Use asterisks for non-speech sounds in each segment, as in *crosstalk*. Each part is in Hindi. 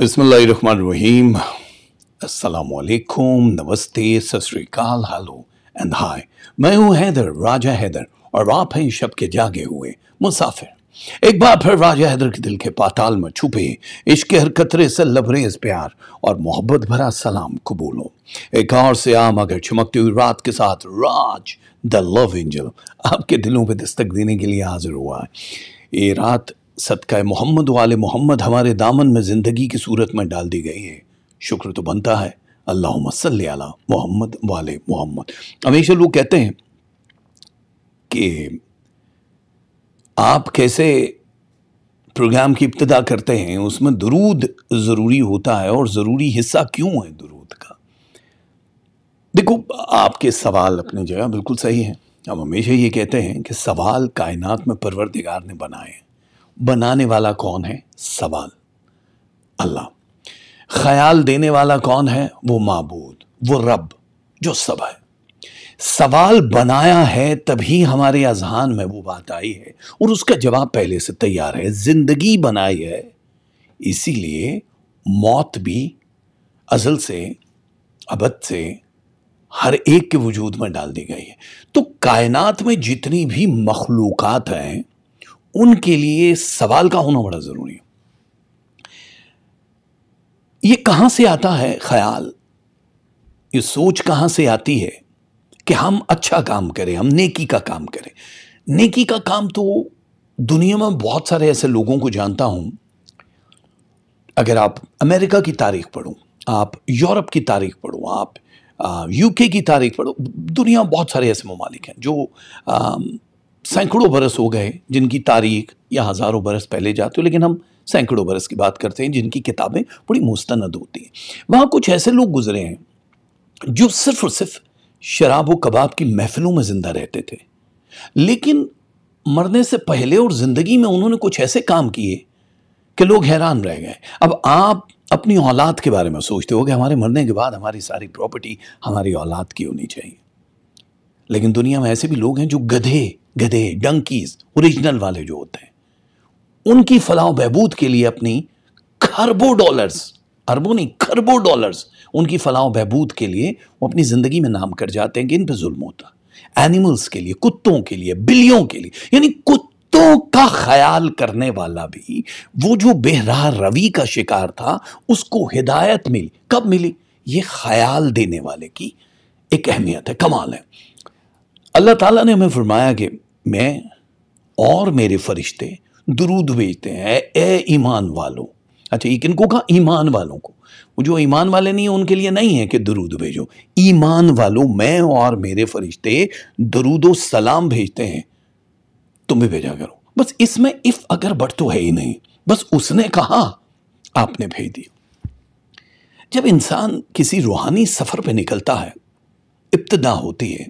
Bismillahirrahmanirrahim. Assalamu alaikum, नमस्ते सतरीकाल हेलो एंड हाय मैं हूँ हैदर राजा हैदर और आप हैं शब के जागे हुए मुसाफिर एक बार फिर राजा हैदर के दिल के पाताल में छुपे इश्क हर कतरे से लबरेज प्यार और मोहब्बत भरा सलाम कबूलो एक और से आम अगर चमकती हुई रात के साथ राज द लव एंजल आपके दिलों पे दस्तक देने के लिए हाजिर हुआ है ये रात सदका मोहम्मद वाले मोहम्मद हमारे दामन में ज़िंदगी की सूरत में डाल दी गई है शुक्र तो बनता है अल्लाह मसल मोहम्मद वाले मोहम्मद हमेशा लोग कहते हैं कि आप कैसे प्रोग्राम की इब्तदा करते हैं उसमें दरूद ज़रूरी होता है और ज़रूरी हिस्सा क्यों है दरूद का देखो आपके सवाल अपनी जगह बिल्कुल सही हैं हम हमेशा ये कहते हैं कि सवाल कायनात में परवरदिगार ने बनाए हैं बनाने वाला कौन है सवाल अल्लाह ख्याल देने वाला कौन है वो मबूद वो रब जो सब है सवाल बनाया है तभी हमारे अजहान में वो बात आई है और उसका जवाब पहले से तैयार है जिंदगी बनाई है इसीलिए मौत भी अजल से अबद से हर एक के वजूद में डाल दी गई है तो कायनात में जितनी भी मखलूक हैं उनके लिए सवाल का होना बड़ा ज़रूरी है ये कहाँ से आता है ख्याल ये सोच कहां से आती है कि हम अच्छा काम करें हम नेकी का काम करें नेकी का काम तो दुनिया में बहुत सारे ऐसे लोगों को जानता हूं अगर आप अमेरिका की तारीख पढ़ो आप यूरोप की तारीख पढ़ो आप यूके की तारीख पढ़ो दुनिया बहुत सारे ऐसे ममालिक हैं जो सैकड़ों बरस हो गए जिनकी तारीख या हज़ारों बरस पहले जाते हो लेकिन हम सैकड़ों बरस की बात करते हैं जिनकी किताबें बड़ी मुस्तंद होती हैं वहाँ कुछ ऐसे लोग गुजरे हैं जो सिर्फ और सिर्फ शराब व कबाब की महफिलों में ज़िंदा रहते थे लेकिन मरने से पहले और ज़िंदगी में उन्होंने कुछ ऐसे काम किए कि लोग हैरान रह गए अब आप अपनी औलाद के बारे में सोचते हो कि हमारे मरने के बाद हमारी सारी प्रॉपर्टी हमारी औलाद की होनी चाहिए लेकिन दुनिया में ऐसे भी लोग हैं जो गधे गधे डंकीज ओरिजिनल वाले जो होते हैं उनकी फलाह बहबूद के लिए अपनी खरबों डॉलर्स अरबों नहीं खरबों डॉलर्स उनकी फलाह बहबूद के लिए वो अपनी ज़िंदगी में नाम कर जाते हैं कि इन पर जुल्म होता एनिमल्स के लिए कुत्तों के लिए बिल्लियों के लिए यानी कुत्तों का ख्याल करने वाला भी वो जो बेहरा रवि का शिकार था उसको हिदायत मिली कब मिली ये ख्याल देने वाले की एक अहमियत है कमाल है अल्लाह ताला ने हमें फरमाया कि मैं और मेरे फरिश्ते दरूद भेजते हैं ए ईमान वालों अच्छा एक इनको कहा ईमान वालों को वो जो ईमान वाले नहीं हैं उनके लिए नहीं है कि दरूद भेजो ईमान वालों मैं और मेरे फरिश्ते दरूद सलाम भेजते हैं तुम भी भेजा करो बस इसमें इफ अगर बढ़ तो है ही नहीं बस उसने कहा आपने भेज दिया जब इंसान किसी रूहानी सफ़र पे निकलता है इब्तदा होती है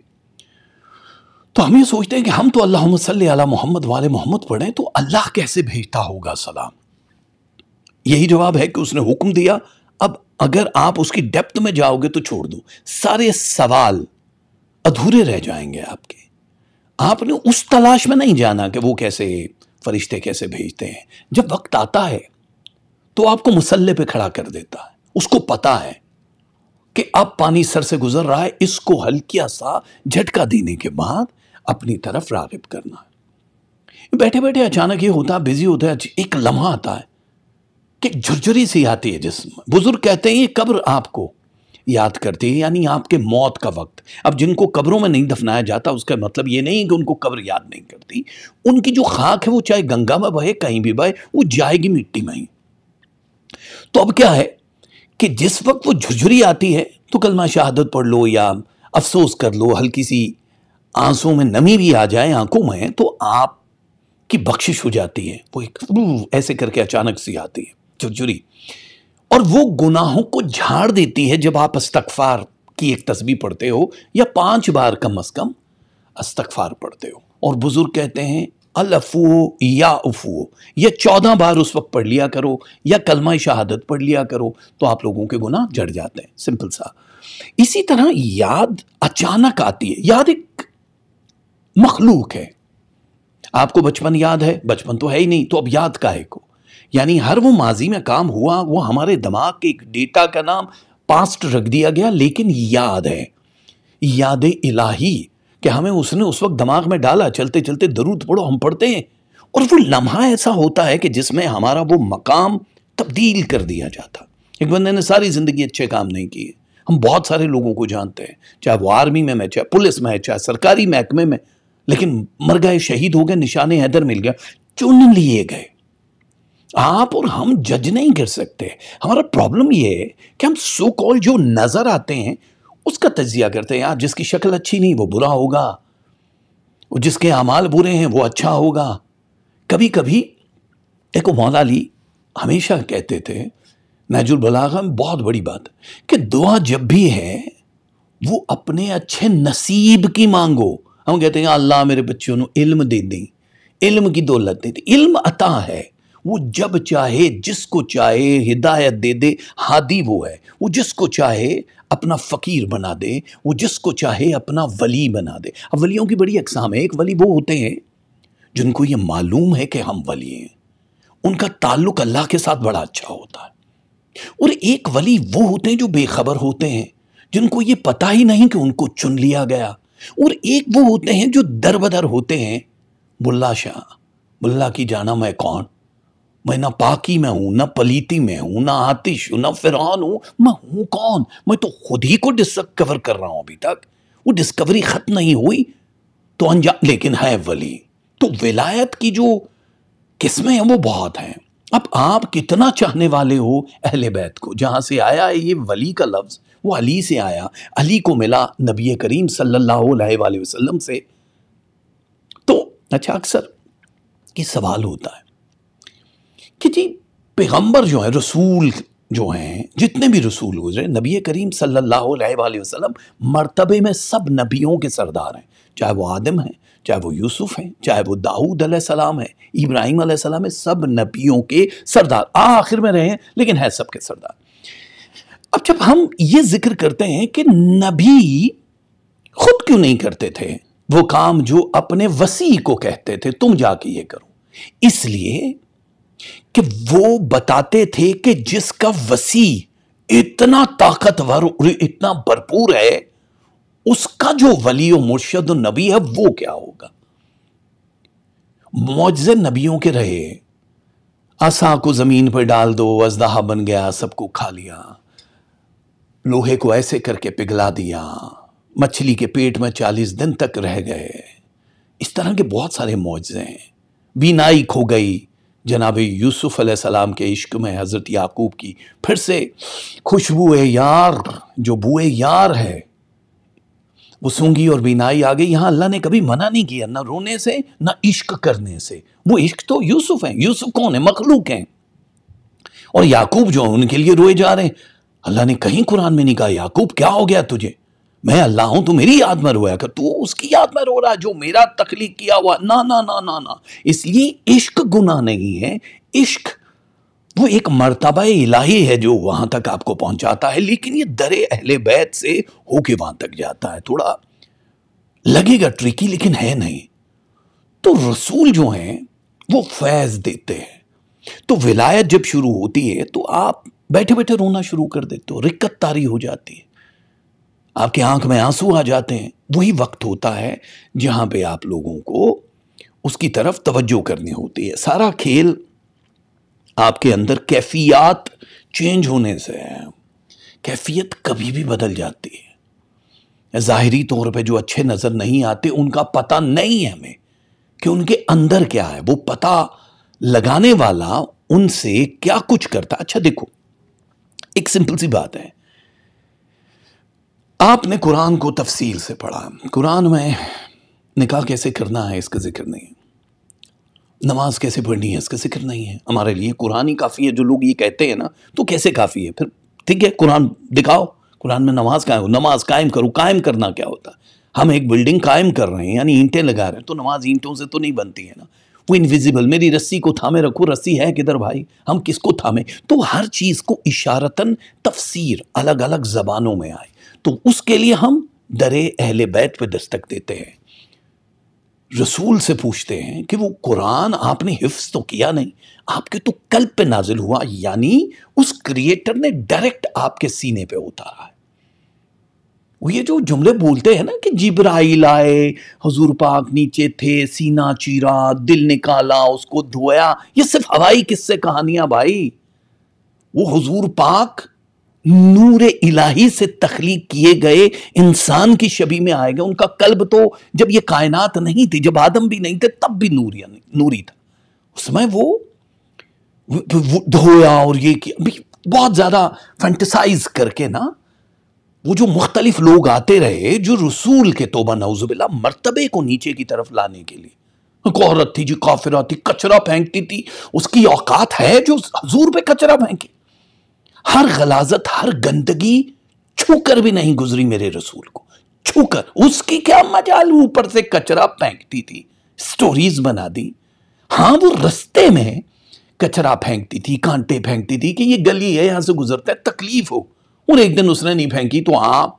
तो हम ये सोचते हैं कि हम तो अल्लाह अला मोहम्मद वाले मोहम्मद पढ़ें तो अल्लाह कैसे भेजता होगा सलाम यही जवाब है कि उसने हुक्म दिया अब अगर आप उसकी डेप्थ में जाओगे तो छोड़ दो सारे सवाल अधूरे रह जाएंगे आपके आपने उस तलाश में नहीं जाना कि वो कैसे फरिश्ते कैसे भेजते हैं जब वक्त आता है तो आपको मुसल्ले पे खड़ा कर देता है उसको पता है कि अब पानी सर से गुजर रहा है इसको हल्किया सा झटका देने के बाद अपनी तरफ रागिब करना है बैठे बैठे अचानक ये होता है बिजी होता है एक लम्हा आता है कि झुरझुरी सी आती है जिसम बुजुर्ग कहते हैं ये कब्र आपको याद करती है यानी आपके मौत का वक्त अब जिनको कब्रों में नहीं दफनाया जाता उसका मतलब ये नहीं कि उनको कब्र याद नहीं करती उनकी जो खाक है वो चाहे गंगा में बहे कहीं भी बहे वो जाएगी मिट्टी में ही तो अब क्या है कि जिस वक्त वो झुझुरी आती है तो कलमा शहादत पढ़ लो या अफसोस कर लो हल्की सी आंसू में नमी भी आ जाए आंखों में तो आप की बख्शिश हो जाती है वो एक ऐसे करके अचानक सी आती है झुरझुरी और वो गुनाहों को झाड़ देती है जब आप अस्तकफार की एक तस्वीर पढ़ते हो या पांच बार कम अज कम अस्तकफार पढ़ते हो और बुजुर्ग कहते हैं अफू या उफू या चौदह बार उस वक्त पढ़ लिया करो या कलमा शहादत पढ़ लिया करो तो आप लोगों के गुनाह जड़ जाते हैं सिंपल सा इसी तरह याद अचानक आती है याद एक मखलूक है आपको बचपन याद है बचपन तो है ही नहीं तो अब याद काहे को यानी हर वो माजी में काम हुआ वो हमारे दिमाग के एक डेटा का नाम पास्ट रख दिया गया लेकिन याद है याद इलाही कि हमें उसने उस वक्त दिमाग में डाला चलते चलते दरूद पढ़ो हम पढ़ते हैं और वो लम्हा ऐसा होता है कि जिसमें हमारा वो मकाम तब्दील कर दिया जाता एक बंदे ने सारी ज़िंदगी अच्छे काम नहीं किए हम बहुत सारे लोगों को जानते हैं चाहे वो आर्मी में है चाहे पुलिस में है चाहे सरकारी महकमे में लेकिन मर गए शहीद हो गए निशाने हैदर मिल गया चुन लिए गए आप और हम जज नहीं कर सकते हमारा प्रॉब्लम ये है कि हम सो कॉल जो नज़र आते हैं उसका तजिया करते हैं यार जिसकी शक्ल अच्छी नहीं वो बुरा होगा जिसके अमाल बुरे हैं वो अच्छा होगा कभी कभी देखो मौला हमेशा कहते थे नजुल बलागा बहुत बड़ी बात कि दुआ जब भी है वो अपने अच्छे नसीब की मांगो हम कहते हैं अल्लाह मेरे बच्चों को इल्म दे दी इल्म की दौलत दे दी तो इल्म अता है वो जब चाहे जिसको चाहे हिदायत दे दे हादी वो है वो जिसको चाहे अपना फ़कीर बना दे वो जिसको चाहे अपना वली बना दे अब वलियों की बड़ी अकसाम है एक वली वो होते हैं जिनको ये मालूम है कि हम वली हैं उनका ताल्लुक अल्लाह के साथ बड़ा अच्छा होता है और एक वली वो होते हैं जो बेखबर होते हैं जिनको ये पता ही नहीं कि उनको चुन लिया गया और एक वो होते हैं जो दर बदर होते हैं मुल्ला शाह मुल्ला की जाना मैं कौन मैं ना पाकी में हूं ना पलीती में हूं ना आतिश हूं ना फिर हूं मैं हूं कौन मैं तो खुद ही को डिस्कवर कर रहा हूं अभी तक वो डिस्कवरी ख़त्म नहीं हुई तो अनजान लेकिन है वली तो विलायत की जो किस्में हैं वो बहुत हैं अब आप कितना चाहने वाले हो अहल बैत को जहां से आया है ये वली का लफ्ज़ वो अली से आया अली को मिला नबी करीम सल्लल्लाहु अलैहि से तो अच्छा अक्सर ये सवाल होता है कि जी पैगम्बर जो है रसूल जो हैं जितने भी रसूल गुजरे नबी करीम सल्ला वसलम मरतबे में सब नबियों के सरदार हैं चाहे वो आदम हैं चाहे वो यूसुफ हैं चाहे वो दाऊद सलाम है इब्राहिम सलाम है सब नबियों के सरदार आखिर में रहे हैं लेकिन है सब के सरदार अब जब हम ये जिक्र करते हैं कि नबी खुद क्यों नहीं करते थे वो काम जो अपने वसी को कहते थे तुम जाके ये करो इसलिए कि वो बताते थे कि जिसका वसी इतना ताकतवर और इतना भरपूर है उसका जो वली मुर्शद नबी है वो क्या होगा मुआजे नबियों के रहे असा को जमीन पर डाल दो अजदहा बन गया सबको खा लिया लोहे को ऐसे करके पिघला दिया मछली के पेट में चालीस दिन तक रह गए इस तरह के बहुत सारे मुआवजे हैं बीनाई खो गई जनाब यूसुफ सलाम के इश्क में हज़रत याकूब की फिर से खुशबू यार जो बुए यार है वो सूंगी और बीनाई आ गई यहाँ अल्लाह ने कभी मना नहीं किया ना रोने से ना इश्क करने से वो इश्क तो यूसुफ हैं यूसुफ कौन है मखलूक हैं और याकूब जो उनके लिए रोए जा रहे हैं अल्लाह ने कहीं कुरान में नहीं कहा याकूब क्या हो गया तुझे मैं अल्लाह हूं तो मेरी याद में रोया कर तू उसकी याद में रो रहा जो मेरा तकलीफ किया हुआ ना ना ना ना ना इसलिए इश्क गुना नहीं है इश्क वो एक मरतबा इलाही है जो वहां तक आपको पहुंचाता है लेकिन ये दरे अहले बैत से होके वहां तक जाता है थोड़ा लगेगा ट्रिकी लेकिन है नहीं तो रसूल जो हैं वो फैज देते हैं तो विलायत जब शुरू होती है तो आप बैठे बैठे रोना शुरू कर देते हो रिक्कत तारी हो जाती है आपकी आंख में आंसू आ जाते हैं वही वक्त होता है जहां पे आप लोगों को उसकी तरफ तवज्जो करनी होती है सारा खेल आपके अंदर कैफियत चेंज होने से है कैफियत कभी भी बदल जाती है ज़ाहरी तौर पे जो अच्छे नज़र नहीं आते उनका पता नहीं है हमें कि उनके अंदर क्या है वो पता लगाने वाला उनसे क्या कुछ करता अच्छा देखो एक सिंपल सी बात है आपने कुरान को तफसील से पढ़ा कुरान में निकाह कैसे करना है इसका जिक्र नहीं है नमाज कैसे पढ़नी है इसका जिक्र नहीं है हमारे लिए कुरान ही काफ़ी है जो लोग ये कहते हैं ना तो कैसे काफ़ी है फिर ठीक है कुरान दिखाओ कुरान में नमाज कायम हो नमाज कायम करो कायम करना क्या होता है हम एक बिल्डिंग कायम कर रहे हैं यानी ईंटें लगा रहे हैं तो नमाज ईंटों से तो नहीं बनती है ना वो इनविजिबल मेरी रस्सी को थामे रखो रस्सी है किधर भाई हम किसको थामे तो हर चीज़ को इशारतन तफसीर अलग अलग ज़बानों में आए तो उसके लिए हम दरे अहले बैत पे दस्तक देते हैं रसूल से पूछते हैं कि वो कुरान आपने हिफ्स तो किया नहीं आपके तो कल पे नाजिल हुआ यानी उस क्रिएटर ने डायरेक्ट आपके सीने पे उतारा है वो ये जो जुमले बोलते हैं ना कि जिब्राइल आए हजूर पाक नीचे थे सीना चीरा दिल निकाला उसको धोया ये सिर्फ हवाई किस्से कहानियां भाई वो हजूर पाक नूर इलाही से तखलीक किए गए इंसान की शबी में आए गए उनका कल्ब तो जब ये कायनात नहीं थी जब आदम भी नहीं थे तब भी नूरिया नूरी था उसमें वो, वो धोया और ये किया बहुत ज़्यादा फैंटिसाइज करके ना वो जो मुख्तलिफ लोग आते रहे जो रसूल के तोबा नवजुबिला मरतबे को नीचे की तरफ लाने के लिए औरत थी जी काफिरा थी कचरा फेंकती थी उसकी औकात है जो हजूर पे कचरा फेंके हर गलाजत हर गंदगी छूकर भी नहीं गुजरी मेरे रसूल को छूकर उसकी क्या मजाल ऊपर से कचरा फेंकती थी स्टोरीज बना दी हाँ वो रस्ते में कचरा फेंकती थी कांटे फेंकती थी कि ये गली है यहां से गुजरता है तकलीफ हो और एक दिन उसने नहीं फेंकी तो आप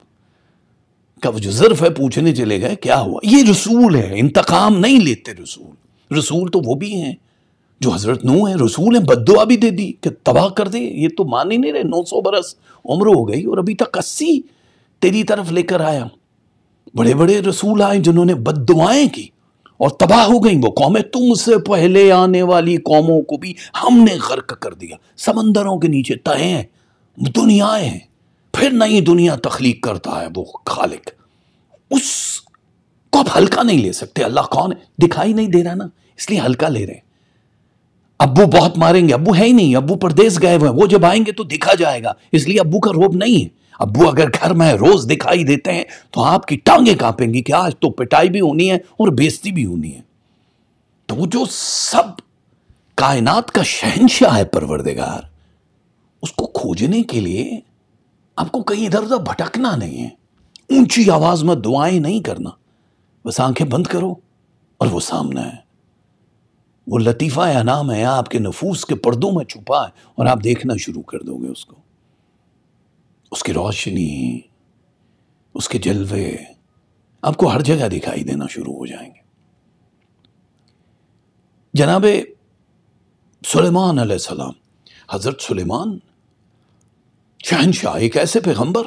का जो ज़र्फ है पूछने चले गए क्या हुआ ये रसूल है इंतकाम नहीं लेते रसूल रसूल तो वो भी हैं जो हज़रत नू है रसूल है बदुआ भी दे दी कि तबाह कर दे ये तो मान ही नहीं रहे नौ सौ बरस उम्र हो गई और अभी तक अस्सी तेरी तरफ लेकर आया बड़े बड़े रसूल आए जिन्होंने बदुआएं की और तबाह हो गई वो कौमें तुमसे पहले आने वाली कौमों को भी हमने गर्क कर दिया समंदरों के नीचे तहें दुनियाएं हैं फिर नई दुनिया तख्लीक करता है वो खालिक उस को आप हल्का नहीं ले सकते अल्लाह कौन है दिखाई नहीं दे रहा ना इसलिए हल्का ले रहे हैं अबू बहुत मारेंगे अबू है ही नहीं अबू परदेश गए हुए हैं वो जब आएंगे तो दिखा जाएगा इसलिए अबू का रोब नहीं है अबू अगर घर में रोज दिखाई देते हैं तो आपकी टांगे कांपेंगी कि आज तो पिटाई भी होनी है और बेजती भी होनी है तो वो जो सब कायनात का शहनशाह है परवरदेगार उसको खोजने के लिए आपको कहीं इधर उधर भटकना नहीं है ऊंची आवाज में दुआएं नहीं करना बस आंखें बंद करो और वो सामने है वो लतीफ़ा या नाम है आपके नफूस के पर्दों में छुपा है और आप देखना शुरू कर दोगे उसको उसकी रोशनी उसके जलवे आपको हर जगह दिखाई देना शुरू हो जाएंगे जनाबे सुलेमान सलाम हज़रत सुलेमान शहनशाह एक ऐसे पैगंबर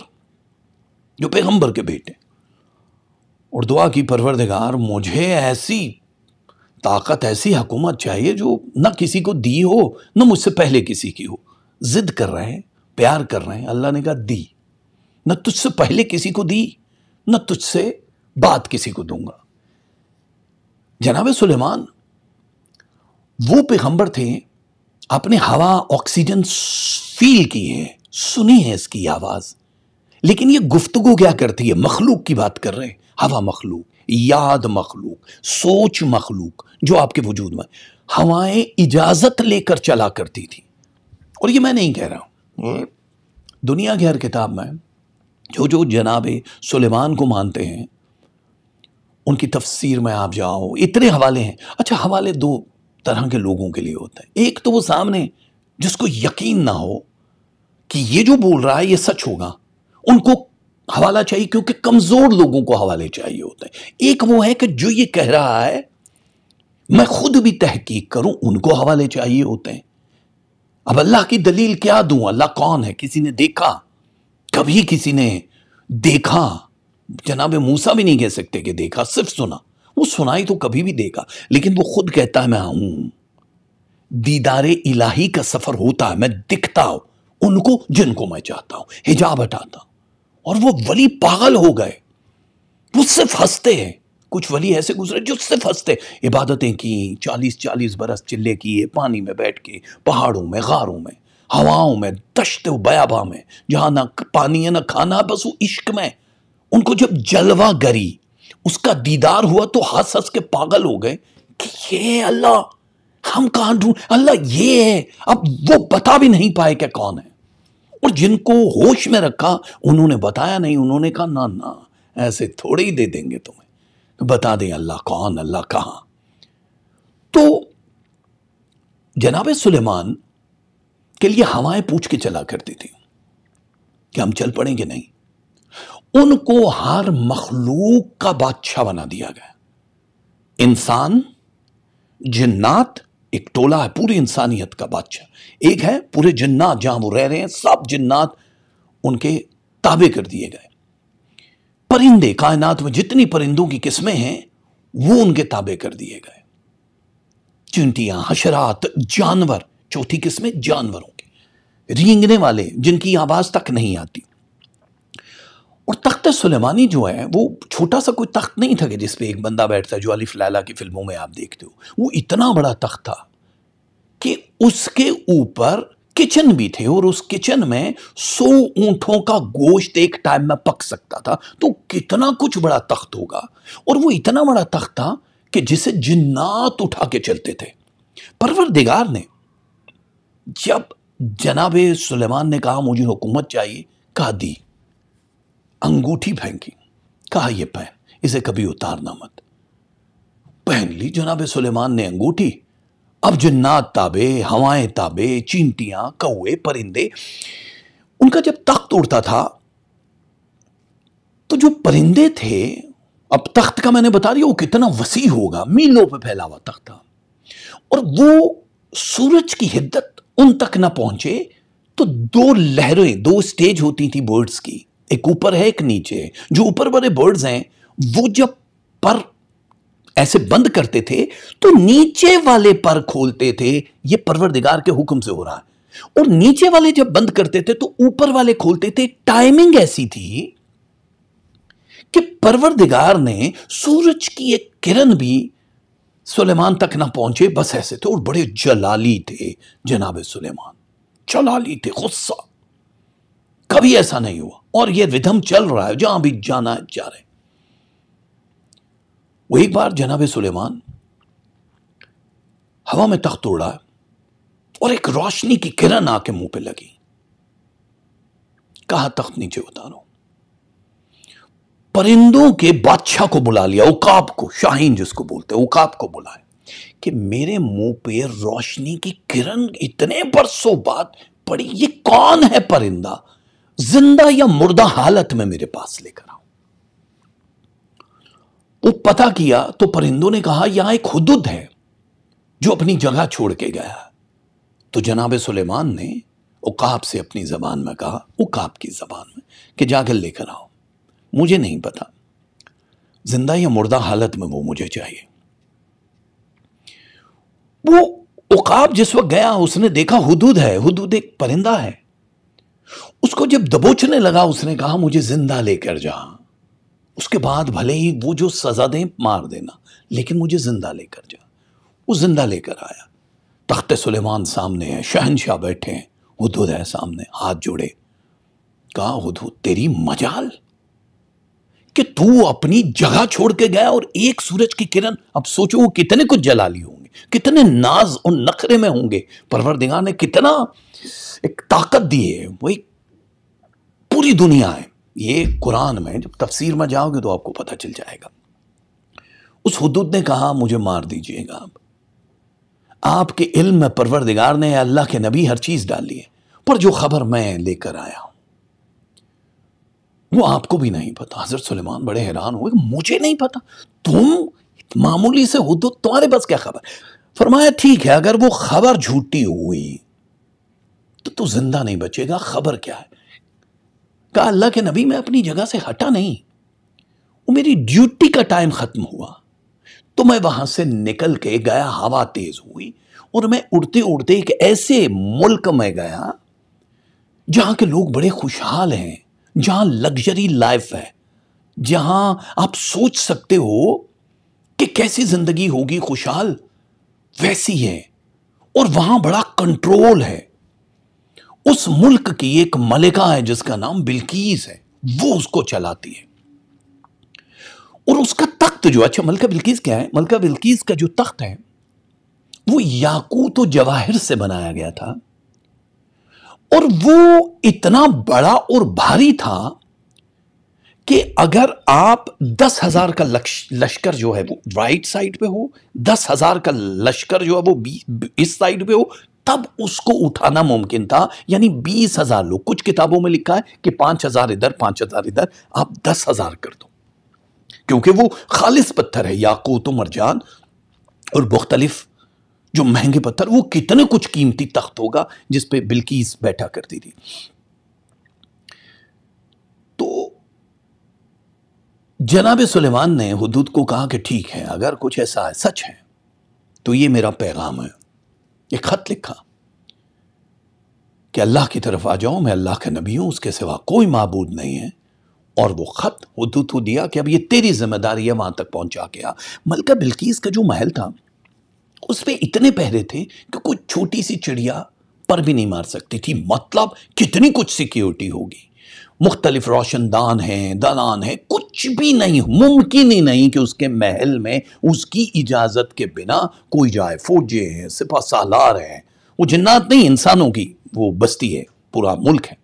जो पैगंबर के बेटे और दुआ की परवरदगार मुझे ऐसी ताकत ऐसी हुकूमत चाहिए जो न किसी को दी हो न मुझसे पहले किसी की हो जिद कर रहे हैं प्यार कर रहे हैं अल्लाह ने कहा दी न तुझसे पहले किसी को दी न तुझसे बात किसी को दूंगा जनाब सुलेमान वो पैगंबर थे आपने हवा ऑक्सीजन फील की है सुनी है इसकी आवाज लेकिन ये गुफ्तगु क्या करती है मखलूक की बात कर रहे हैं हवा मखलूक याद मखलूक सोच मखलूक जो आपके वजूद में हवाएं इजाजत लेकर चला करती थी और ये मैं नहीं कह रहा हूं दुनिया की हर किताब में जो जो जनाब सुलेमान को मानते हैं उनकी तफसीर में आप जाओ इतने हवाले हैं अच्छा हवाले दो तरह के लोगों के लिए होते हैं एक तो वो सामने जिसको यकीन ना हो कि ये जो बोल रहा है ये सच होगा उनको हवाला चाहिए क्योंकि कमजोर लोगों को हवाले चाहिए होते हैं एक वो है कि जो ये कह रहा है मैं खुद भी तहकीक करूं उनको हवाले चाहिए होते हैं अब अल्लाह की दलील क्या दूं अल्लाह कौन है किसी ने देखा कभी किसी ने देखा जनाब मूसा भी नहीं कह सकते कि देखा सिर्फ सुना वो सुनाई तो कभी भी देखा लेकिन वो खुद कहता है मैं हूं दीदार इलाही का सफर होता है मैं दिखता हूं उनको जिनको मैं चाहता हूं हिजाब हटाता और वो वली पागल हो गए वो सिर्फ हंसते हैं कुछ वली ऐसे गुजरे जो सिर्फ हंसते इबादतें की चालीस चालीस बरस चिल्ले किए पानी में बैठ के पहाड़ों में गारों में हवाओं में दश्त बयाबा में जहां ना पानी है ना खाना बस वो इश्क में उनको जब जलवा गरी उसका दीदार हुआ तो हंस हंस के पागल हो गए कि ये अल्लाह हम कहां ढूंढ अल्लाह ये है अब वो बता भी नहीं पाए क्या कौन है और जिनको होश में रखा उन्होंने बताया नहीं उन्होंने कहा ना ना ऐसे थोड़े ही दे देंगे तुम्हें तो बता दें अल्लाह कौन अल्लाह कहां तो जनाब सुलेमान के लिए हवाएं पूछ के चला करती थी कि हम चल पड़ेंगे नहीं उनको हर मखलूक का बादशाह बना दिया गया इंसान जिन्नात एक टोला है पूरी इंसानियत का बादशाह एक है पूरे जिन्नात जहां वो रह रहे हैं सब जिन्नात उनके ताबे कर दिए गए परिंदे कायनात में जितनी परिंदों की किस्में हैं वो उनके ताबे कर दिए गए चिंटियां हशरात जानवर चौथी किस्में जानवरों के रींगने वाले जिनकी आवाज तक नहीं आती और तख्त सुलेमानी जो है वो छोटा सा कोई तख्त नहीं था कि जिस पे एक बंदा बैठता है जो अलिफ लैला की फिल्मों में आप देखते हो वो इतना बड़ा तख्त था कि उसके ऊपर किचन भी थे और उस किचन में सौ ऊँटों का गोश्त एक टाइम में पक सकता था तो कितना कुछ बड़ा तख्त होगा और वो इतना बड़ा तख्त था कि जिसे जिन्नात उठा के चलते थे परवर दिगार ने जब जनाब सुलेमान ने कहा मुझे हुकूमत चाहिए कहा दी अंगूठी फेंकी कहा यह पहन इसे कभी उतारना मत पहन ली जनाब सुलेमान ने अंगूठी अब जिन्नात ताबे हवाएं ताबे चींटियां कौए परिंदे उनका जब तख्त उड़ता था तो जो परिंदे थे अब तख्त का मैंने बता दिया वो कितना वसी होगा मीलों पे फैला हुआ तख्त था और वो सूरज की हिद्दत उन तक ना पहुंचे तो दो लहरें दो स्टेज होती थी बर्ड्स की एक ऊपर है एक नीचे है जो ऊपर वाले बर्ड्स हैं वो जब पर ऐसे बंद करते थे तो नीचे वाले पर खोलते थे ये परवरदिगार के हुक्म से हो रहा है और नीचे वाले जब बंद करते थे तो ऊपर वाले खोलते थे टाइमिंग ऐसी थी कि परवरदिगार ने सूरज की एक किरण भी सुलेमान तक ना पहुंचे बस ऐसे थे और बड़े जलाली थे जनाब सुलेमान जलाली थे गुस्सा कभी ऐसा नहीं हुआ और यह विधम चल रहा है जहां भी जाना जा रहे वो एक बार जनाब सुलेमान हवा में तख्त उड़ा और एक रोशनी की किरण आके मुंह पे लगी कहा तख्त नीचे उतारो परिंदों के बादशाह को बुला लिया उकाब को शाहीन जिसको बोलते उकाब को बुलाया कि मेरे मुंह पे रोशनी की किरण इतने बरसों बाद पड़ी ये कौन है परिंदा जिंदा या मुर्दा हालत में मेरे पास लेकर आओ वो पता किया तो परिंदों ने कहा यहां एक हुदुद है जो अपनी जगह छोड़ के गया तो जनाब सुलेमान ने उकाब से अपनी जबान में कहा उकाब की जबान में कि जाकर लेकर आओ मुझे नहीं पता जिंदा या मुर्दा हालत में वो मुझे चाहिए वो उकाब जिस वक्त गया उसने देखा हुदूद है हुदूद एक परिंदा है उसको जब दबोचने लगा उसने कहा मुझे जिंदा लेकर जा उसके बाद भले ही वो जो सज़ा दें मार देना लेकिन मुझे ज़िंदा लेकर जा वो ज़िंदा लेकर आया तख्त सुलेमान सामने है शहनशाह बैठे हैं हुदहुद है सामने हाथ जोड़े कहा हुदहुद तेरी मजाल कि तू अपनी जगह छोड़ के गया और एक सूरज की किरण अब सोचो वो कितने कुछ जलाली होंगे कितने नाज और नखरे में होंगे परवरदिगार ने कितना एक ताकत दी है वो एक पूरी दुनिया है ये कुरान में जब तफसीर में जाओगे तो आपको पता चल जाएगा उस हदूद ने कहा मुझे मार दीजिएगा आप आपके इल्म में परवरदिगार ने अल्लाह के नबी हर चीज़ डाल ली है पर जो खबर मैं लेकर आया हूं वो आपको भी नहीं पता हजरत सुलेमान बड़े हैरान हुए मुझे नहीं पता तुम मामूली से हो तुम्हारे पास क्या खबर फरमाया ठीक है अगर वो खबर झूठी हुई तो तू जिंदा नहीं बचेगा खबर क्या है कहा अल्लाह के नबी मैं अपनी जगह से हटा नहीं वो मेरी ड्यूटी का टाइम ख़त्म हुआ तो मैं वहाँ से निकल के गया हवा तेज़ हुई और मैं उड़ते उड़ते एक ऐसे मुल्क में गया जहाँ के लोग बड़े खुशहाल हैं जहाँ लग्जरी लाइफ है जहाँ आप सोच सकते हो कि कैसी ज़िंदगी होगी खुशहाल वैसी है और वहाँ बड़ा कंट्रोल है उस मुल्क की एक मलिका है जिसका नाम बिल्कीस है वो उसको चलाती है और उसका तख्त जो अच्छा मलका बिल्कीस क्या है मलका बिल्कीस का जो तख्त है वो याकूत और जवाहिर से बनाया गया था और वो इतना बड़ा और भारी था कि अगर आप दस हजार का लश्कर जो है वो राइट साइड पे हो दस हजार का लश्कर जो है वो इस साइड पे हो तब उसको उठाना मुमकिन था यानी बीस हजार लोग कुछ किताबों में लिखा है कि पांच हजार इधर पांच हजार इधर आप दस हजार कर दो क्योंकि वो खालिस पत्थर है याकूत मरजान और मुख्तलिफ जो महंगे पत्थर वो कितने कुछ कीमती तख्त होगा जिस पे बिल्कीस बैठा करती थी तो जनाब सुलेमान ने हदूद को कहा कि ठीक है अगर कुछ ऐसा है सच है तो ये मेरा पैगाम है ये खत लिखा कि अल्लाह की तरफ आ जाओ मैं अल्लाह के नबी हूँ उसके सिवा कोई मबूद नहीं है और वो ख़त उदू तो दिया कि अब ये तेरी जिम्मेदारी है वहां तक पहुंचा गया मलका बिल्कीस का जो महल था उस पर इतने पहरे थे कि कोई छोटी सी चिड़िया पर भी नहीं मार सकती थी मतलब कितनी कुछ सिक्योरिटी होगी मुख्तलिफ रोशनदान हैं दलान हैं कुछ भी नहीं मुमकिन ही नहीं कि उसके महल में उसकी इजाज़त के बिना कोई जाए फौजे हैं सिपा सालार हैं वो जन्नात नहीं इंसानों की वो बस्ती है पूरा मुल्क है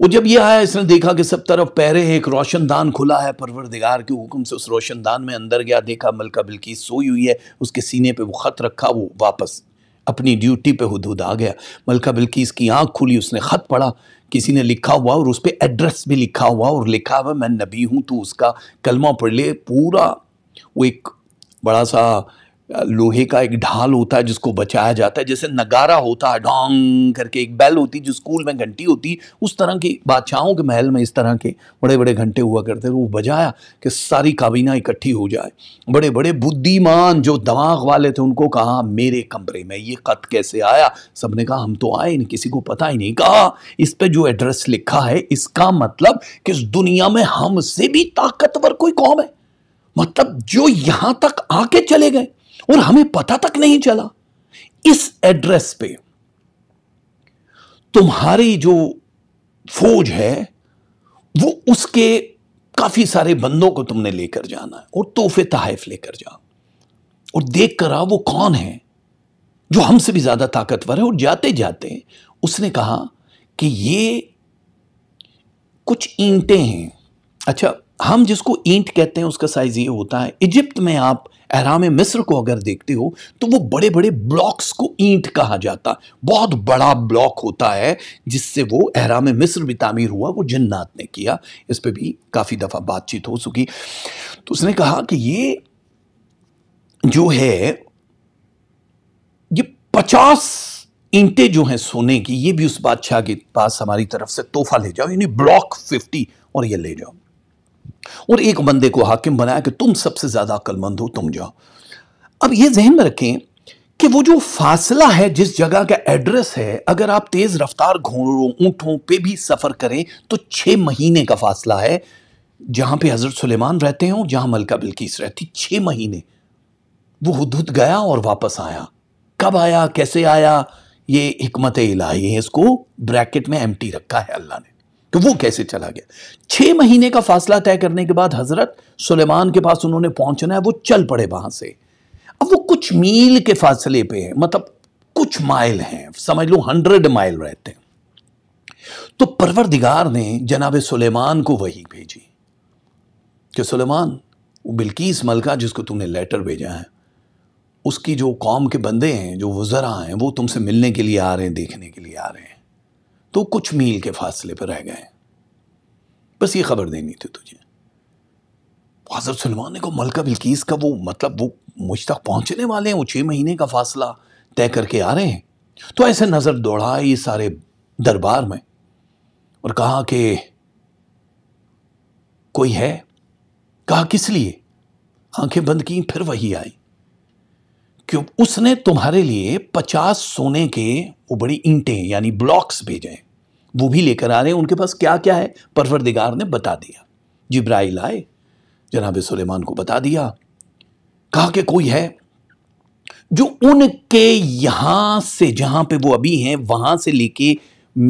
वो जब ये आया इसने देखा कि सब तरफ पहरे है एक रोशनदान खुला है परवरदिगार के हुक्म से उस रोशनदान में अंदर गया देखा मलका बिल्कि सोई हुई है उसके सीने पे वो ख़त रखा वो वापस अपनी ड्यूटी पे हुदूद आ गया मलका बिल्कि की आंख खुली उसने ख़त पढ़ा किसी ने लिखा हुआ और उस पर एड्रेस भी लिखा हुआ और लिखा हुआ मैं नबी हूँ तो उसका कलमा पढ़ ले पूरा वो एक बड़ा सा लोहे का एक ढाल होता है जिसको बचाया जाता है जैसे नगारा होता है ढोंग करके एक बैल होती जो स्कूल में घंटी होती उस तरह की बादशाहों के महल में इस तरह के बड़े बड़े घंटे हुआ करते थे वो बजाया कि सारी काबीना इकट्ठी हो जाए बड़े बड़े बुद्धिमान जो दमाग वाले थे उनको कहा मेरे कमरे में ये खत कैसे आया सबने कहा हम तो आए नहीं किसी को पता ही नहीं कहा इस पर जो एड्रेस लिखा है इसका मतलब कि इस दुनिया में हमसे भी ताकतवर कोई कौम है मतलब जो यहाँ तक आके चले गए और हमें पता तक नहीं चला इस एड्रेस पे तुम्हारी जो फौज है वो उसके काफी सारे बंदों को तुमने लेकर जाना है और तोहफे तहफ लेकर जाओ और देख कर आओ वो कौन है जो हमसे भी ज्यादा ताकतवर है और जाते जाते उसने कहा कि ये कुछ ईंटें हैं अच्छा हम जिसको ईंट कहते हैं उसका साइज़ ये होता है इजिप्ट में आप एहराम मिस्र को अगर देखते हो तो वो बड़े बड़े ब्लॉक्स को ईंट कहा जाता बहुत बड़ा ब्लॉक होता है जिससे वो एहराम मिस्र भी तामीर हुआ वो जिन्नात ने किया इस पर भी काफ़ी दफ़ा बातचीत हो चुकी तो उसने कहा कि ये जो है ये पचास ईंटें जो हैं सोने की ये भी उस बादशाह के पास हमारी तरफ से तोहफा ले जाओ यानी ब्लॉक फिफ्टी और ये ले जाओ और एक बंदे को हाकिम बनाया कि तुम सबसे ज़्यादा अक्लमंद हो तुम जाओ अब यह जहन में रखें कि वो जो फासला है जिस जगह का एड्रेस है अगर आप तेज़ रफ्तार घोड़ों ऊंटों पे भी सफ़र करें तो छह महीने का फासला है जहां पे हज़रत सुलेमान रहते हैं और मलका बिल्किस रहती छह महीने वो हदूद गया और वापस आया कब आया कैसे आया ये हमत इलाही है इसको ब्रैकेट में एम्प्टी रखा है अल्लाह ने कि तो वो कैसे चला गया छह महीने का फासला तय करने के बाद हज़रत सुलेमान के पास उन्होंने पहुंचना है वो चल पड़े वहां से अब वो कुछ मील के फासले पे है मतलब कुछ माइल हैं समझ लो हंड्रेड माइल रहते हैं तो परवरदिगार ने जनाब सुलेमान को वही भेजी कि सुलेमान वो बिल्किस मलका जिसको तुमने लेटर भेजा है उसकी जो कौम के बंदे हैं जो वज़रा हैं वो तुमसे मिलने के लिए आ रहे हैं देखने के लिए आ रहे हैं तो कुछ मील के फासले पर रह गए बस ये खबर देनी थी तुझे हजर सलमान ने को मलका बिल्कीस का वो मतलब वो मुझ तक पहुंचने वाले हैं वो छः महीने का फासला तय करके आ रहे हैं तो ऐसे नज़र दौड़ाई सारे दरबार में और कहा कि कोई है कहा किस लिए आंखें बंद की फिर वही आई क्यों उसने तुम्हारे लिए पचास सोने के वो बड़ी ईंटें यानी ब्लॉक्स भेजे वो भी लेकर आ रहे हैं उनके पास क्या क्या है परवरदिगार ने बता दिया जिब्राइल आए जनाब सुलेमान को बता दिया कहा कि कोई है जो उनके यहां से जहां पे वो अभी हैं वहां से लेके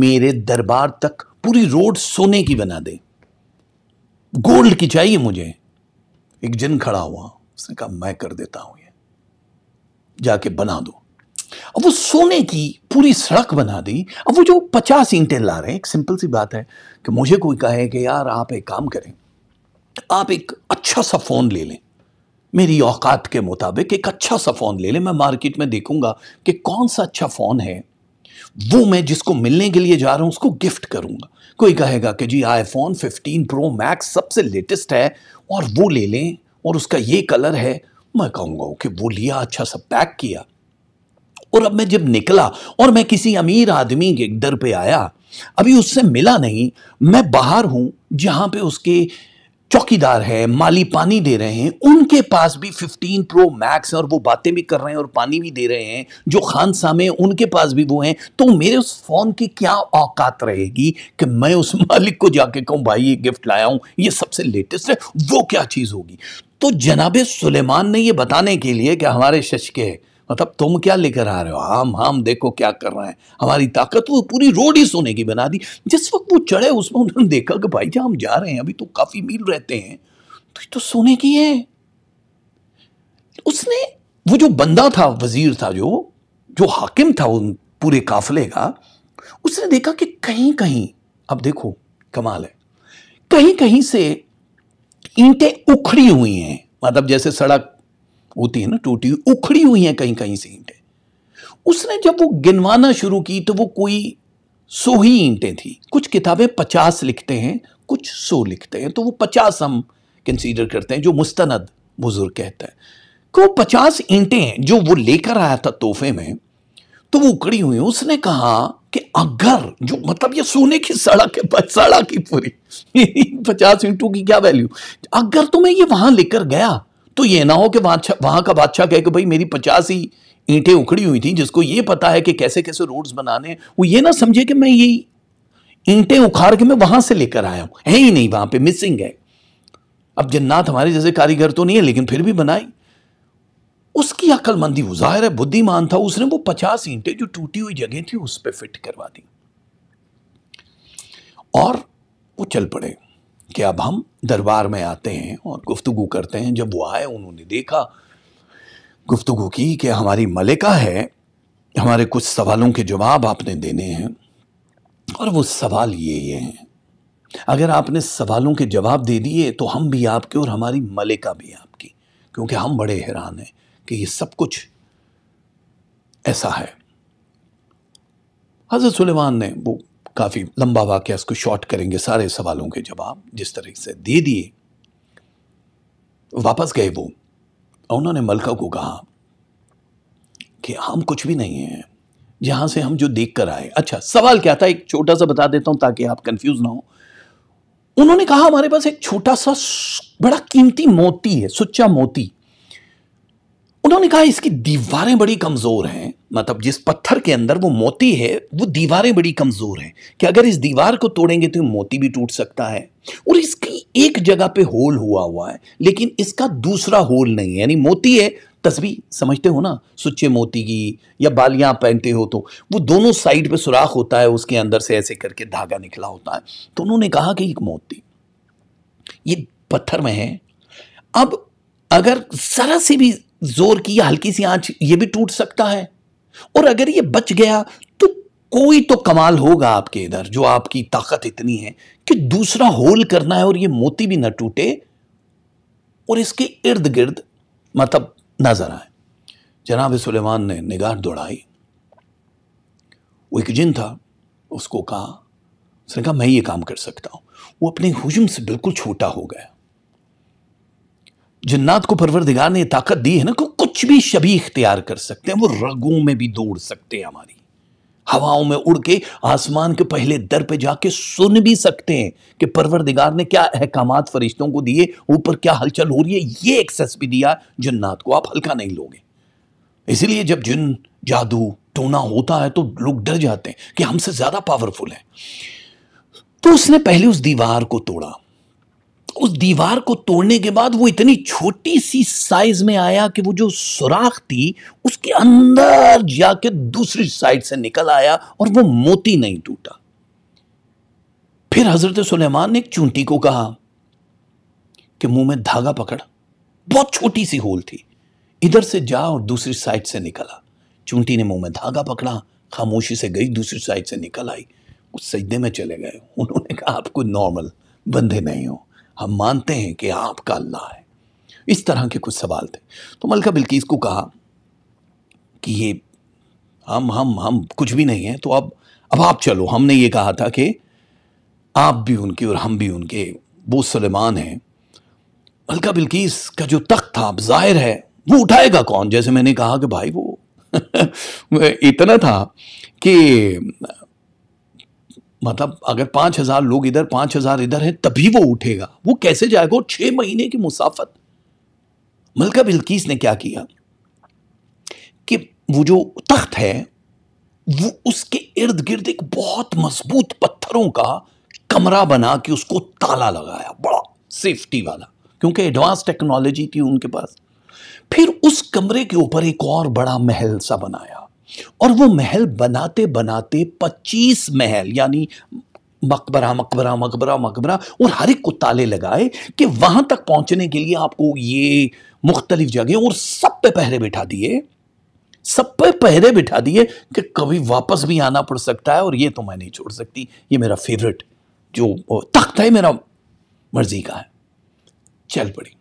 मेरे दरबार तक पूरी रोड सोने की बना दे गोल्ड की चाहिए मुझे एक जिन खड़ा हुआ उसने कहा मैं कर देता हूं जाके बना दो अब वो सोने की पूरी सड़क बना दी अब वो जो पचास ईंटें ला रहे हैं एक सिंपल सी बात है कि मुझे कोई कहे कि यार आप एक काम करें आप एक अच्छा सा फ़ोन ले लें मेरी औकात के मुताबिक एक अच्छा सा फ़ोन ले लें मैं मार्केट में देखूंगा कि कौन सा अच्छा फ़ोन है वो मैं जिसको मिलने के लिए जा रहा हूँ उसको गिफ्ट करूँगा कोई कहेगा कि जी आईफोन 15 प्रो मैक्स सबसे लेटेस्ट है और वो ले लें और उसका ये कलर है मैं कहूँगा कि वो लिया अच्छा सा पैक किया और अब मैं जब निकला और मैं किसी अमीर आदमी के दर पे आया अभी उससे मिला नहीं मैं बाहर हूँ जहाँ पे उसके चौकीदार है माली पानी दे रहे हैं उनके पास भी 15 प्रो मैक्स और वो बातें भी कर रहे हैं और पानी भी दे रहे हैं जो खान सामे उनके पास भी वो हैं तो मेरे उस फ़ोन की क्या औकात रहेगी कि मैं उस मालिक को जाके कहूँ भाई ये गिफ्ट लाया हूँ ये सबसे लेटेस्ट है वो क्या चीज़ होगी तो जनाब सुलेमान ने ये बताने के लिए कि हमारे शश के मतलब तुम क्या लेकर आ रहे हो हम हम देखो क्या कर रहे हैं हमारी ताकत वो पूरी रोड ही सोने की बना दी जिस वक्त वो चढ़े उसमें उन्होंने देखा कि भाई जी हम जा रहे हैं अभी तो काफ़ी मील रहते हैं तो ये तो सोने की है उसने वो जो बंदा था वजीर था जो जो हाकिम था उन पूरे काफले का उसने देखा कि कहीं कहीं अब देखो कमाल है कहीं कहीं से ईंटें उखड़ी हुई हैं मतलब जैसे सड़क होती है ना टूटी हुई उखड़ी हुई हैं कहीं कहीं से ईंटें उसने जब वो गिनवाना शुरू की तो वो कोई सो ही ईंटें थी कुछ किताबें पचास लिखते हैं कुछ सो लिखते हैं तो वो पचास हम कंसीडर करते हैं जो मुस्तनद बुजुर्ग कहते हैं कि तो वो पचास ईंटें जो वो लेकर आया था तोहफे में तो वो उखड़ी हुई उसने कहा कि अगर जो मतलब ये सोने की सड़क है सड़क ही पूरी *laughs* पचास इंटू की क्या वैल्यू अगर तुम्हें तो ये वहां लेकर गया तो ये ना हो कि वहां वहां का बादशाह कहे कि भाई मेरी पचास ही ईंटें उखड़ी हुई थी जिसको ये पता है कि कैसे कैसे रोड्स बनाने वो ये ना समझे कि मैं ये ईंटें उखाड़ के मैं वहां से लेकर आया हूं है ही नहीं वहां पे मिसिंग है अब जन्नात हमारे जैसे कारीगर तो नहीं है लेकिन फिर भी बनाई उसकी अक्लमंदी वो जाहिर है बुद्धिमान था उसने वो पचास ईंटें जो टूटी हुई जगह थी उस पर फिट करवा दी और वो चल पड़े कि अब हम दरबार में आते हैं और गुफ्तगु करते हैं जब वो आए उन्होंने देखा गुफ्तगु की कि हमारी मलिका है हमारे कुछ सवालों के जवाब आपने देने हैं और वो सवाल ये ये हैं अगर आपने सवालों के जवाब दे दिए तो हम भी आपके और हमारी मलिका भी आपकी क्योंकि हम बड़े हैरान हैं कि ये सब कुछ ऐसा है हज़रत सुलेमान ने वो काफ़ी लंबा वाक्य उसको शॉर्ट करेंगे सारे सवालों के जवाब जिस तरह से दे दिए वापस गए वो और उन्होंने मलका को कहा कि हम कुछ भी नहीं हैं जहाँ से हम जो देख कर आए अच्छा सवाल क्या था एक छोटा सा बता देता हूँ ताकि आप कंफ्यूज ना हो उन्होंने कहा हमारे पास एक छोटा सा बड़ा कीमती मोती है सुच्चा मोती उन्होंने कहा इसकी दीवारें बड़ी कमज़ोर हैं मतलब जिस पत्थर के अंदर वो मोती है वो दीवारें बड़ी कमज़ोर हैं कि अगर इस दीवार को तोड़ेंगे तो मोती भी टूट सकता है और इसकी एक जगह पे होल हुआ हुआ है लेकिन इसका दूसरा होल नहीं है यानी मोती है तस्वीर समझते हो ना सुच्चे मोती की या बालियां पहनते हो तो वो दोनों साइड पे सुराख होता है उसके अंदर से ऐसे करके धागा निकला होता है तो उन्होंने कहा कि एक मोती ये पत्थर में है अब अगर जरा सी भी जोर की हल्की सी आंच ये भी टूट सकता है और अगर ये बच गया तो कोई तो कमाल होगा आपके इधर जो आपकी ताकत इतनी है कि दूसरा होल करना है और ये मोती भी ना टूटे और इसके इर्द गिर्द मतलब नजर आए जनाब सुलेमान ने निगाह दौड़ाई वो एक जिन था उसको कहा उसने कहा मैं ये काम कर सकता हूं वो अपने हुजम से बिल्कुल छोटा हो गया जन्नात को परवरदिगार ने ताकत दी है ना कि कुछ भी शबी इख्तियार कर सकते हैं वो रगों में भी दौड़ सकते हैं हमारी हवाओं में उड़ के आसमान के पहले दर पे जाके सुन भी सकते हैं कि परवरदिगार ने क्या अहकाम फरिश्तों को दिए ऊपर क्या हलचल हो रही है ये एक्सेस भी दिया जन्नात को आप हल्का नहीं लोगे इसीलिए जब जिन जादू टोना होता है तो लोग डर जाते हैं कि हमसे ज़्यादा पावरफुल है तो उसने पहले उस दीवार को तोड़ा उस दीवार को तोड़ने के बाद वो इतनी छोटी सी साइज में आया कि वो जो सुराख थी उसके अंदर जाके दूसरी साइड से निकल आया और वो मोती नहीं टूटा फिर हजरत सुलेमान ने एक चूंटी को कहा कि मुंह में धागा पकड़ बहुत छोटी सी होल थी इधर से जा और दूसरी साइड से निकला चूंटी ने मुंह में धागा पकड़ा खामोशी से गई दूसरी साइड से निकल आई उस सजदे में चले गए उन्होंने कहा आप कोई नॉर्मल बंधे नहीं हो हम मानते हैं कि आपका अल्लाह है इस तरह के कुछ सवाल थे तो मलका बिल्किस को कहा कि ये हम हम हम कुछ भी नहीं हैं तो अब अब आप चलो हमने ये कहा था कि आप भी उनके और हम भी उनके वो सलेमान हैं मलका बिल्किस का जो तख्त था अब जाहिर है वो उठाएगा कौन जैसे मैंने कहा कि भाई वो *laughs* इतना था कि मतलब अगर पांच हज़ार लोग इधर पांच हज़ार इधर हैं तभी वो उठेगा वो कैसे जाएगा छह महीने की मुसाफत मलका बिल्कीस ने क्या किया कि वो जो तख्त है वो उसके इर्द गिर्द एक बहुत मजबूत पत्थरों का कमरा बना के उसको ताला लगाया बड़ा सेफ्टी वाला क्योंकि एडवांस टेक्नोलॉजी थी उनके पास फिर उस कमरे के ऊपर एक और बड़ा महल सा बनाया और वो महल बनाते बनाते 25 महल यानी मकबरा मकबरा मकबरा मकबरा और हर एक को ताले लगाए कि वहां तक पहुंचने के लिए आपको ये मुख्तलिफ जगह और सब पे पहरे बिठा दिए सब पे पहरे बिठा दिए कि कभी वापस भी आना पड़ सकता है और ये तो मैं नहीं छोड़ सकती ये मेरा फेवरेट जो तख्त है मेरा मर्जी का है चल पड़ी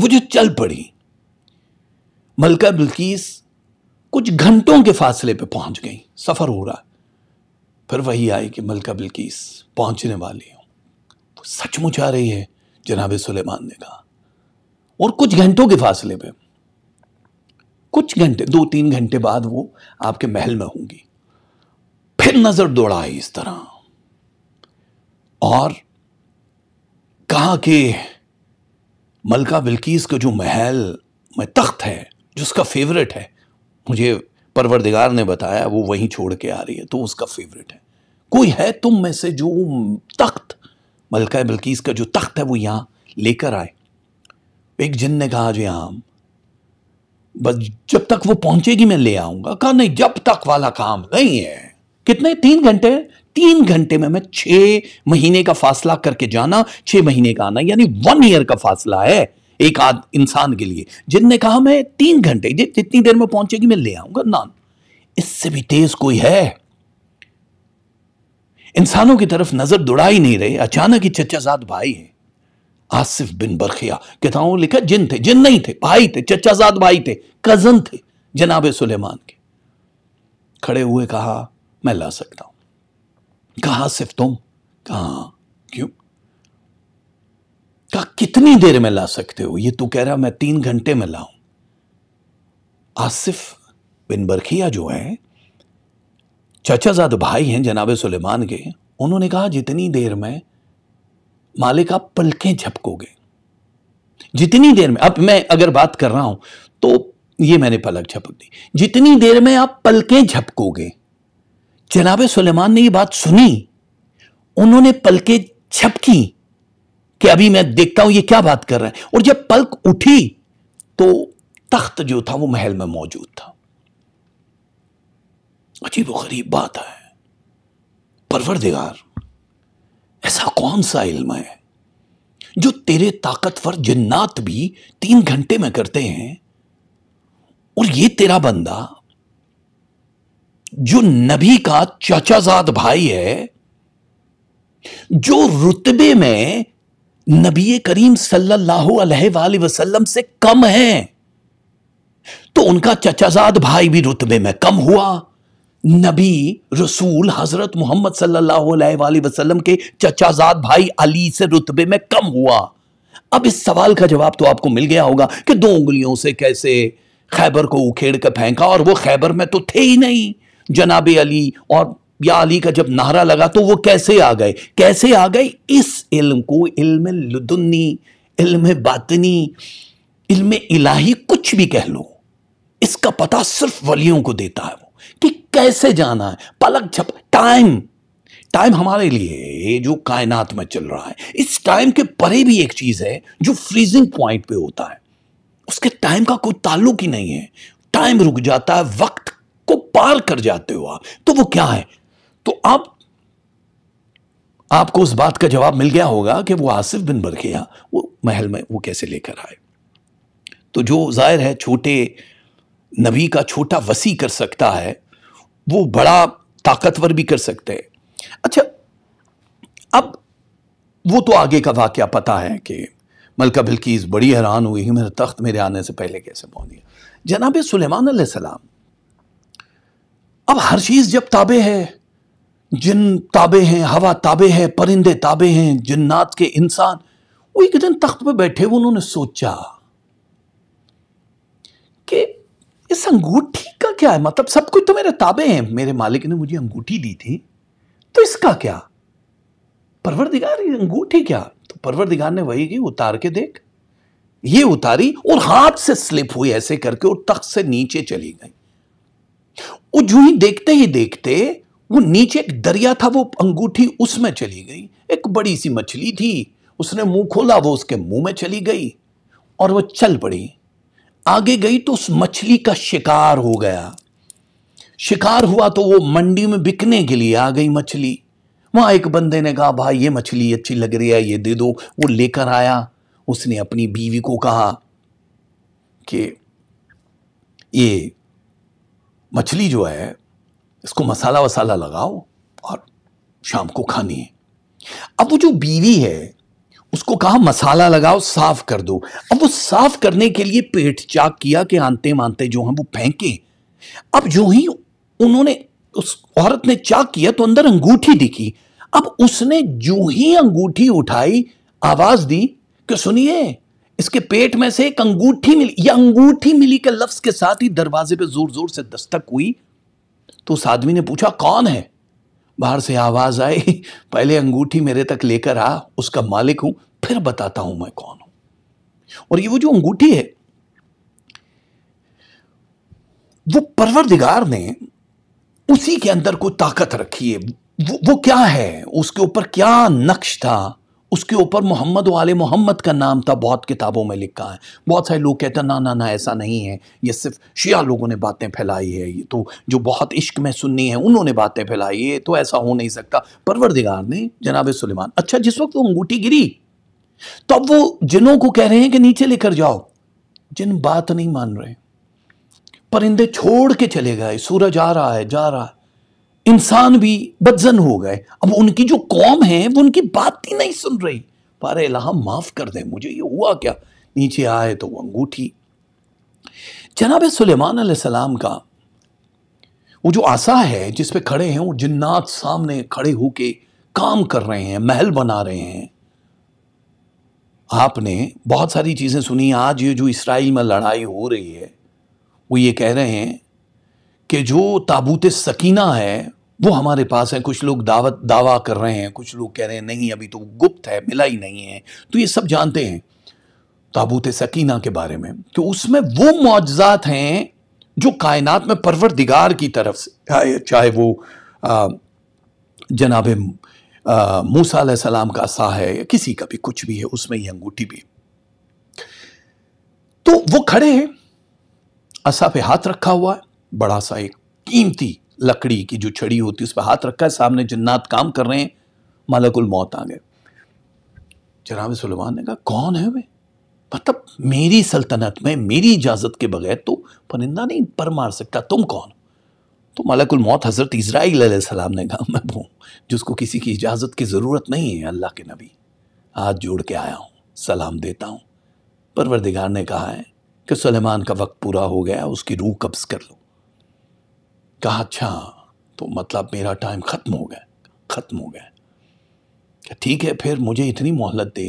वो जो चल पड़ी मलका बिल्किस कुछ घंटों के फासले पे पहुंच गई सफ़र हो रहा फिर वही आई कि मलका बिल्किस पहुंचने वाली हूं तो सचमुच आ रही है जनाब सुलेमान ने कहा और कुछ घंटों के फासले पे कुछ घंटे दो तीन घंटे बाद वो आपके महल में होंगी फिर नज़र दौड़ाई इस तरह और कहा कि मलका बिल्किस का जो महल में तख्त है जो उसका फेवरेट है मुझे परवरदिगार ने बताया वो वहीं छोड़ के आ रही है तो उसका फेवरेट है कोई है तुम में से जो तख्त मलका बल्कीस का जो तख्त है वो यहाँ लेकर आए एक जिन ने कहा जो आम हाँ, बस जब तक वो पहुंचेगी मैं ले आऊंगा कहा नहीं जब तक वाला काम नहीं है कितने तीन घंटे तीन घंटे में मैं छह महीने का फासला करके जाना छह महीने का आना यानी वन ईयर का फासला है एक आद इंसान के लिए जिनने कहा मैं तीन घंटे जितनी देर में पहुंचेगी मैं ले आऊंगा नान इससे भी तेज कोई है इंसानों की तरफ नजर दुड़ा ही नहीं रहे अचानक ही चचाजाद भाई है आसिफ बिन बरखिया कहता हूं लिखा जिन थे जिन नहीं थे भाई थे चचाजाद भाई थे कजन थे जनाब सुलेमान के खड़े हुए कहा मैं ला सकता हूं कहा सिर्फ तुम कहा हाँ, क्यों का कितनी देर में ला सकते हो ये तू कह रहा मैं तीन घंटे में लाऊं आसिफ बिन बरखिया जो है चचाजाद भाई हैं जनाब सुलेमान के उन्होंने कहा जितनी देर में मालिक आप पलकें झपकोगे जितनी देर में अब मैं अगर बात कर रहा हूं तो ये मैंने पलक झपक दी जितनी देर में आप पलकें झपकोगे जनाब सुलेमान ने ये बात सुनी उन्होंने पलकें झपकी कि अभी मैं देखता हूं ये क्या बात कर रहा है और जब पलक उठी तो तख्त जो था वो महल में मौजूद था अजीब गरीब बात है परवरदिगार ऐसा कौन सा इल्म है जो तेरे ताकतवर जिन्नात भी तीन घंटे में करते हैं और ये तेरा बंदा जो नबी का चाचाजाद भाई है जो रुतबे में नबी करीम सल्लल्लाहु अलैहि वसल्लम से कम हैं तो उनका चचाजाद भाई भी रुतबे में कम हुआ नबी रसूल हजरत मोहम्मद सल्लल्लाहु अलैहि वसल्लम के चचाजाद भाई अली से रुतबे में कम हुआ अब इस सवाल का जवाब तो आपको मिल गया होगा कि दो उंगलियों से कैसे खैबर को उखेड़ कर फेंका और वो खैबर में तो थे ही नहीं जनाब अली और या अली का जब नारा लगा तो वो कैसे आ गए कैसे आ गए इस इल्म को इल्म लुदुन्नी इल्म बातनी इल्म इलाही कुछ भी कह लो इसका पता सिर्फ वलियों को देता है वो कि कैसे जाना है पलक झप टाइम टाइम हमारे लिए जो कायनात में चल रहा है इस टाइम के परे भी एक चीज़ है जो फ्रीजिंग पॉइंट पे होता है उसके टाइम का कोई ताल्लुक ही नहीं है टाइम रुक जाता है वक्त को पार कर जाते हो आप तो वो क्या है तो अब आपको उस बात का जवाब मिल गया होगा कि वो आसिफ बिन बरखिया वो महल में वो कैसे लेकर आए तो जो जाहिर है छोटे नबी का छोटा वसी कर सकता है वो बड़ा ताकतवर भी कर सकते हैं अच्छा अब वो तो आगे का वाक्य पता है कि मलका बिल्कीस बड़ी हैरान हुई है मेरे तख्त मेरे आने से पहले कैसे पहुंच गया जनाब सुलेमान सलाम अब हर चीज़ जब ताबे है जिन ताबे हैं हवा ताबे है परिंदे ताबे हैं जिन्नात के इंसान वो एक दिन तख्त पे बैठे हुए उन्होंने सोचा कि इस अंगूठी का क्या है मतलब सब कुछ तो मेरे ताबे हैं मेरे मालिक ने मुझे अंगूठी दी थी तो इसका क्या परवरदिगार ये अंगूठी क्या तो परवरदिगार ने वही की उतार के देख ये उतारी और हाथ से स्लिप हुई ऐसे करके और तख्त से नीचे चली गई वो जू ही देखते ही देखते वो नीचे एक दरिया था वो अंगूठी उसमें चली गई एक बड़ी सी मछली थी उसने मुंह खोला वो उसके मुंह में चली गई और वो चल पड़ी आगे गई तो उस मछली का शिकार हो गया शिकार हुआ तो वो मंडी में बिकने के लिए आ गई मछली वहां एक बंदे ने कहा भाई ये मछली अच्छी लग रही है ये दे दो वो लेकर आया उसने अपनी बीवी को कहा कि ये मछली जो है इसको मसाला वसाला लगाओ और शाम को खानी है अब वो जो बीवी है उसको कहा मसाला लगाओ साफ कर दो अब वो साफ करने के लिए पेट चाक किया कि आंते मानते जो हैं वो फेंके अब जो ही उन्होंने उस औरत ने चाक किया तो अंदर अंगूठी दिखी अब उसने जो ही अंगूठी उठाई आवाज दी कि सुनिए इसके पेट में से एक अंगूठी मिली या अंगूठी मिली के लफ्ज के साथ ही दरवाजे पे जोर जोर से दस्तक हुई तो उस आदमी ने पूछा कौन है बाहर से आवाज आई पहले अंगूठी मेरे तक लेकर आ उसका मालिक हूं फिर बताता हूं मैं कौन हूं और ये वो जो अंगूठी है वो परवरदिगार ने उसी के अंदर कोई ताकत रखी है वो, वो क्या है उसके ऊपर क्या नक्श था उसके ऊपर मोहम्मद वाले मोहम्मद का नाम था बहुत किताबों में लिखा है बहुत सारे लोग कहते हैं ना ना ना ऐसा नहीं है ये सिर्फ शिया लोगों ने बातें फैलाई है ये तो जो बहुत इश्क में सुननी है उन्होंने बातें फैलाई है तो ऐसा हो नहीं सकता परवरदिगार ने जनाब सुलेमान अच्छा जिस वक्त वो अंगूठी गिरी तो अब वो जिनों को कह रहे हैं कि नीचे लेकर जाओ जिन बात नहीं मान रहे परिंदे छोड़ के चले गए सूरज आ रहा है जा रहा है इंसान भी बदजन हो गए अब उनकी जो कौम है वो उनकी बात ही नहीं सुन रही पारे अल्लाह माफ़ कर दे मुझे ये हुआ क्या नीचे आए तो वो अंगूठी जनाब सुलेमान का वो जो आशा है जिस पे खड़े हैं वो जिन्नात सामने खड़े होके काम कर रहे हैं महल बना रहे हैं आपने बहुत सारी चीज़ें सुनी आज ये जो इसराइल में लड़ाई हो रही है वो ये कह रहे हैं कि जो ताबूत सकीना है वो हमारे पास है कुछ लोग दावत दावा कर रहे हैं कुछ लोग कह रहे हैं नहीं अभी तो गुप्त है मिला ही नहीं है तो ये सब जानते हैं ताबूत सकीना के बारे में कि तो उसमें वो मुआजात हैं जो कायनात में परवर दिगार की तरफ से चाहे वो जनाब मूसा सलाम का सा है या किसी का भी कुछ भी है उसमें ये अंगूठी भी तो वो खड़े हैं असा पे हाथ रखा हुआ है बड़ा सा एक कीमती लकड़ी की जो छड़ी होती है उस पर हाथ रखा है सामने जन्नात काम कर रहे हैं मलकुल मौत आ गए जनाब सलमान ने कहा कौन है वे मतलब मेरी सल्तनत में मेरी इजाज़त के बगैर तो परिंदा नहीं पर मार सकता तुम कौन तो मलकुल मौत हज़रत इसराइल सलाम ने कहा मैं हूँ जिसको किसी की इजाज़त की ज़रूरत नहीं है अल्लाह के नबी हाथ जोड़ के आया हूँ सलाम देता हूँ परवरदिगार ने कहा है कि सलेमान का वक्त पूरा हो गया उसकी रूह कब्ज़ कर लो कहा अच्छा तो मतलब मेरा टाइम ख़त्म हो गया ख़त्म हो गया ठीक है फिर मुझे इतनी मोहलत दे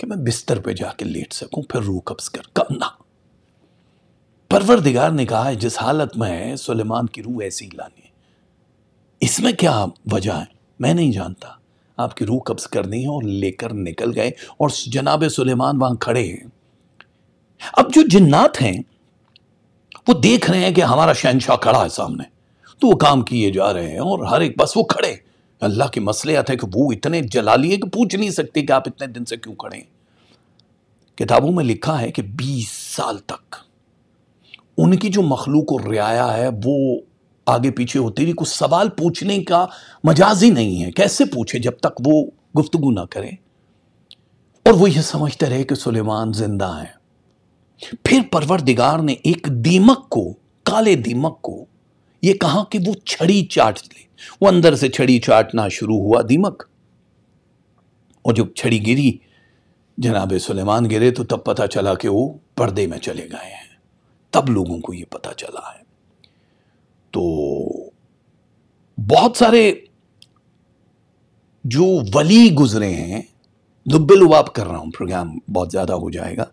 कि मैं बिस्तर पे जाके लेट सकूं फिर रूह कब्ज कर कब ना परवर दिगार ने कहा जिस हालत में है सुलेमान की रूह ऐसी लानी है इसमें क्या वजह है मैं नहीं जानता आपकी रूह कब्ज करनी है और लेकर निकल गए और जनाब सुलेमान वहां खड़े हैं अब जो जिन्नात हैं वो देख रहे हैं कि हमारा शहनशाह खड़ा है सामने तो वो काम किए जा रहे हैं और हर एक बस वो खड़े अल्लाह के मसले आते हैं कि वो इतने जला लिए कि पूछ नहीं सकते कि आप इतने दिन से क्यों खड़े किताबों में लिखा है कि 20 साल तक उनकी जो मखलूक और रियाया है वो आगे पीछे होती रही कुछ सवाल पूछने का मजाज ही नहीं है कैसे पूछे जब तक वो गुफ्तगु ना करें और वो ये समझते रहे कि सुलेमान जिंदा हैं फिर परवरदिगार ने एक दीमक को काले दीमक को ये कहा कि वो छड़ी चाट ले वो अंदर से छड़ी चाटना शुरू हुआ दीमक और जब छड़ी गिरी जनाब सुलेमान गिरे तो तब पता चला कि वो पर्दे में चले गए हैं तब लोगों को ये पता चला है तो बहुत सारे जो वली गुजरे हैं दुब्बे तो लुबाब कर रहा हूं प्रोग्राम बहुत ज़्यादा हो जाएगा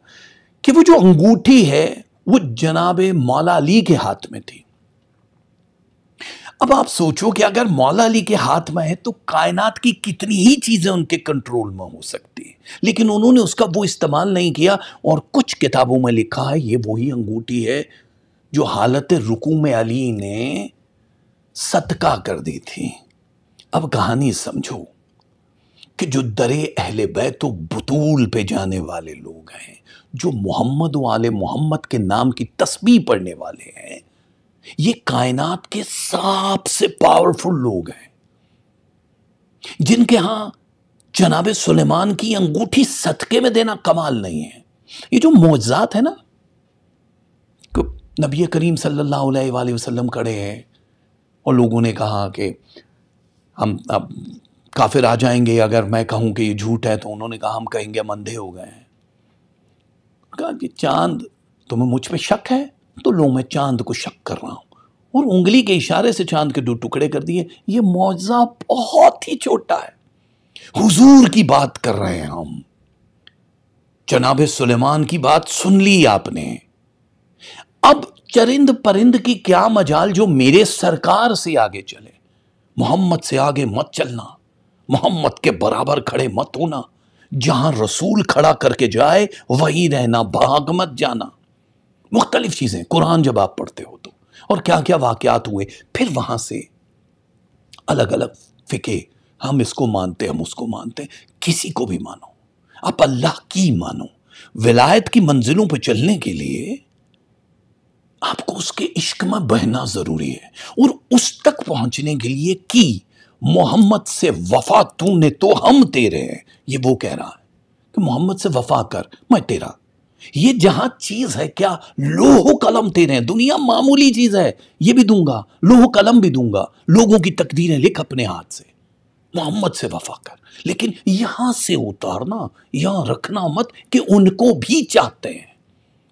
कि वो जो अंगूठी है वो जनाब मौला अली के हाथ में थी अब आप सोचो कि अगर मौला अली के हाथ में है तो कायनात की कितनी ही चीज़ें उनके कंट्रोल में हो सकती हैं लेकिन उन्होंने उसका वो इस्तेमाल नहीं किया और कुछ किताबों में लिखा है ये वही अंगूठी है जो हालत रुकू में अली ने सदका कर दी थी अब कहानी समझो कि जो दरे अहले बैत तो बतूल पे जाने वाले लोग हैं जो मोहम्मद वाले मोहम्मद के नाम की तस्बी पढ़ने वाले हैं ये कायनात के सबसे पावरफुल लोग हैं जिनके यहां जनाब सुलेमान की अंगूठी सदके में देना कमाल नहीं है ये जो मोजात है ना नबी करीम सल्लल्लाहु अलैहि वसल्लम खड़े हैं और लोगों ने कहा कि हम अब काफिर आ जाएंगे अगर मैं कहूं कि ये झूठ है तो उन्होंने कहा हम कहेंगे हम अंधे हो गए हैं कहा कि चांद तुम्हें मुझ पे शक है तो लो मैं चांद को शक कर रहा हूँ और उंगली के इशारे से चांद के दो टुकड़े कर दिए ये मुआवजा बहुत ही छोटा है हुजूर की बात कर रहे हैं हम जनाब सुलेमान की बात सुन ली आपने अब चरिंद परिंद की क्या मजाल जो मेरे सरकार से आगे चले मोहम्मद से आगे मत चलना मोहम्मद के बराबर खड़े मत होना जहां रसूल खड़ा करके जाए वहीं रहना भाग मत जाना मुख्तलिफ चीज़ें कुरान जब आप पढ़ते हो तो और क्या क्या वाकयात हुए फिर वहां से अलग अलग फ़िके हम इसको मानते हम उसको मानते किसी को भी मानो आप अल्लाह की मानो विलायत की मंजिलों पर चलने के लिए आपको उसके इश्क में बहना ज़रूरी है और उस तक पहुंचने के लिए की मोहम्मद से वफा तूने तो हम तेरे हैं ये वो कह रहा है कि मोहम्मद से वफा कर मैं तेरा ये जहां चीज है क्या लोहो कलम तेरे हैं दुनिया मामूली चीज है ये भी दूंगा लोहो कलम भी दूंगा लोगों की तकदीरें लिख अपने हाथ से मोहम्मद से वफा कर लेकिन यहां से उतारना यहां रखना मत कि उनको भी चाहते हैं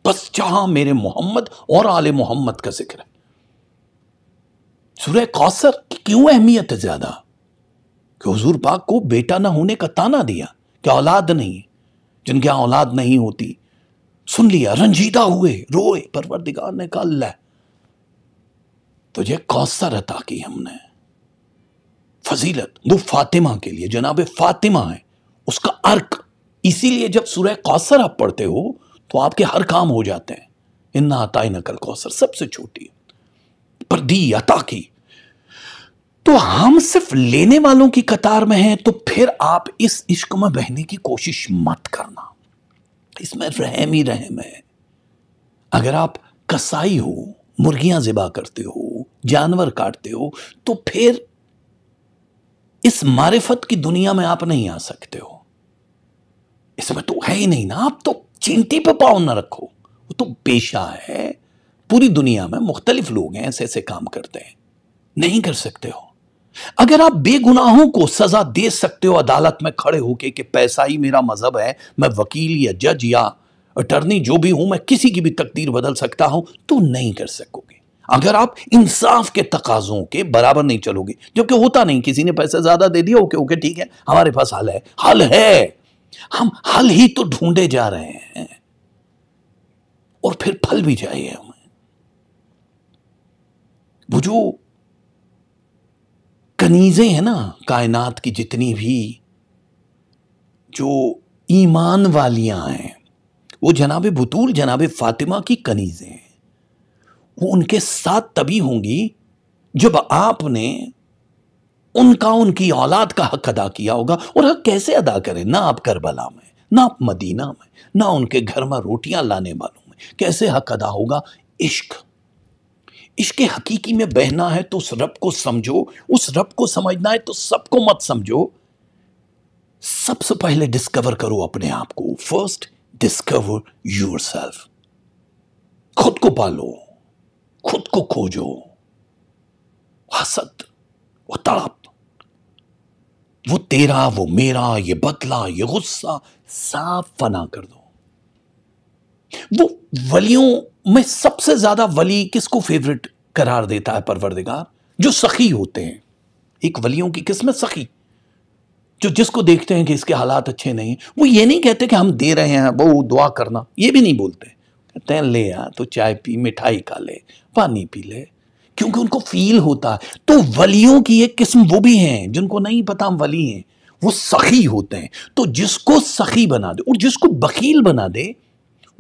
बस चाह मेरे मोहम्मद और आले मोहम्मद का जिक्र है सूर्य कौसर की क्यों अहमियत है ज्यादा कि हजूर पाक को बेटा ना होने का ताना दिया कि औलाद नहीं जिनके यहां औलाद नहीं होती सुन लिया रंजीदा हुए रोए परवरदिगार ने कहा अल्लाह तुझे तो कौसर अता की हमने फजीलत वो फातिमा के लिए जनाब फातिमा है उसका अर्क इसीलिए जब सूर्य कौसर आप पढ़ते हो तो आपके हर काम हो जाते हैं इन्ना ही नकल कौसर सबसे छोटी पर दी अता की तो हम सिर्फ लेने वालों की कतार में हैं तो फिर आप इस इश्क में बहने की कोशिश मत करना इसमें रहम ही रहम है अगर आप कसाई हो मुर्गियां जिबा करते हो जानवर काटते हो तो फिर इस मारिफत की दुनिया में आप नहीं आ सकते हो इसमें तो है ही नहीं ना आप तो चिंटी पे पाव ना रखो वो तो पेशा है पूरी दुनिया में मुख्तलिफ लोग हैं ऐसे ऐसे काम करते हैं नहीं कर सकते हो अगर आप बेगुनाहों को सजा दे सकते हो अदालत में खड़े होके कि पैसा ही मेरा मजहब है मैं वकील या जज या अटर्नी जो भी हूं मैं किसी की भी तकदीर बदल सकता हूं तो नहीं कर सकोगे अगर आप इंसाफ के तकाजों के बराबर नहीं चलोगे जबकि होता नहीं किसी ने पैसा ज्यादा दे दिया ओके ओके ठीक है हमारे पास हल है हल है हम हल ही तो ढूंढे जा रहे हैं और फिर फल भी चाहिए हमें वो जो कनीज़ें हैं ना कायनात की जितनी भी जो ईमान वालियां हैं वो जनाब बतूल जनाब फ़ातिमा की कनीज़ें हैं वो उनके साथ तभी होंगी जब आपने उनका उनकी औलाद का हक अदा किया होगा और हक कैसे अदा करें ना आप करबला में ना आप मदीना में ना उनके घर में रोटियां लाने वालों में कैसे हक अदा होगा इश्क़ इश्क हकीकी में बहना है तो उस रब को समझो उस रब को समझना है तो सबको मत समझो सबसे पहले डिस्कवर करो अपने आप को फर्स्ट डिस्कवर योर सेल्फ खुद को पालो खुद को खोजो हसद वो तड़प वो तेरा वो मेरा ये बदला ये गुस्सा साफ फना कर दो वो वलियों मैं सबसे ज़्यादा वली किसको फेवरेट करार देता है परवरदिगार जो सखी होते हैं एक वलियों की किस्मत सखी जो जिसको देखते हैं कि इसके हालात अच्छे नहीं वो ये नहीं कहते कि हम दे रहे हैं वो दुआ करना ये भी नहीं बोलते कहते हैं ले आ तो चाय पी मिठाई खा ले पानी पी ले क्योंकि उनको फील होता है तो वलियों की एक किस्म वो भी हैं जिनको नहीं पता हम वली हैं वो सखी होते हैं तो जिसको सखी बना दे और जिसको बकील बना दे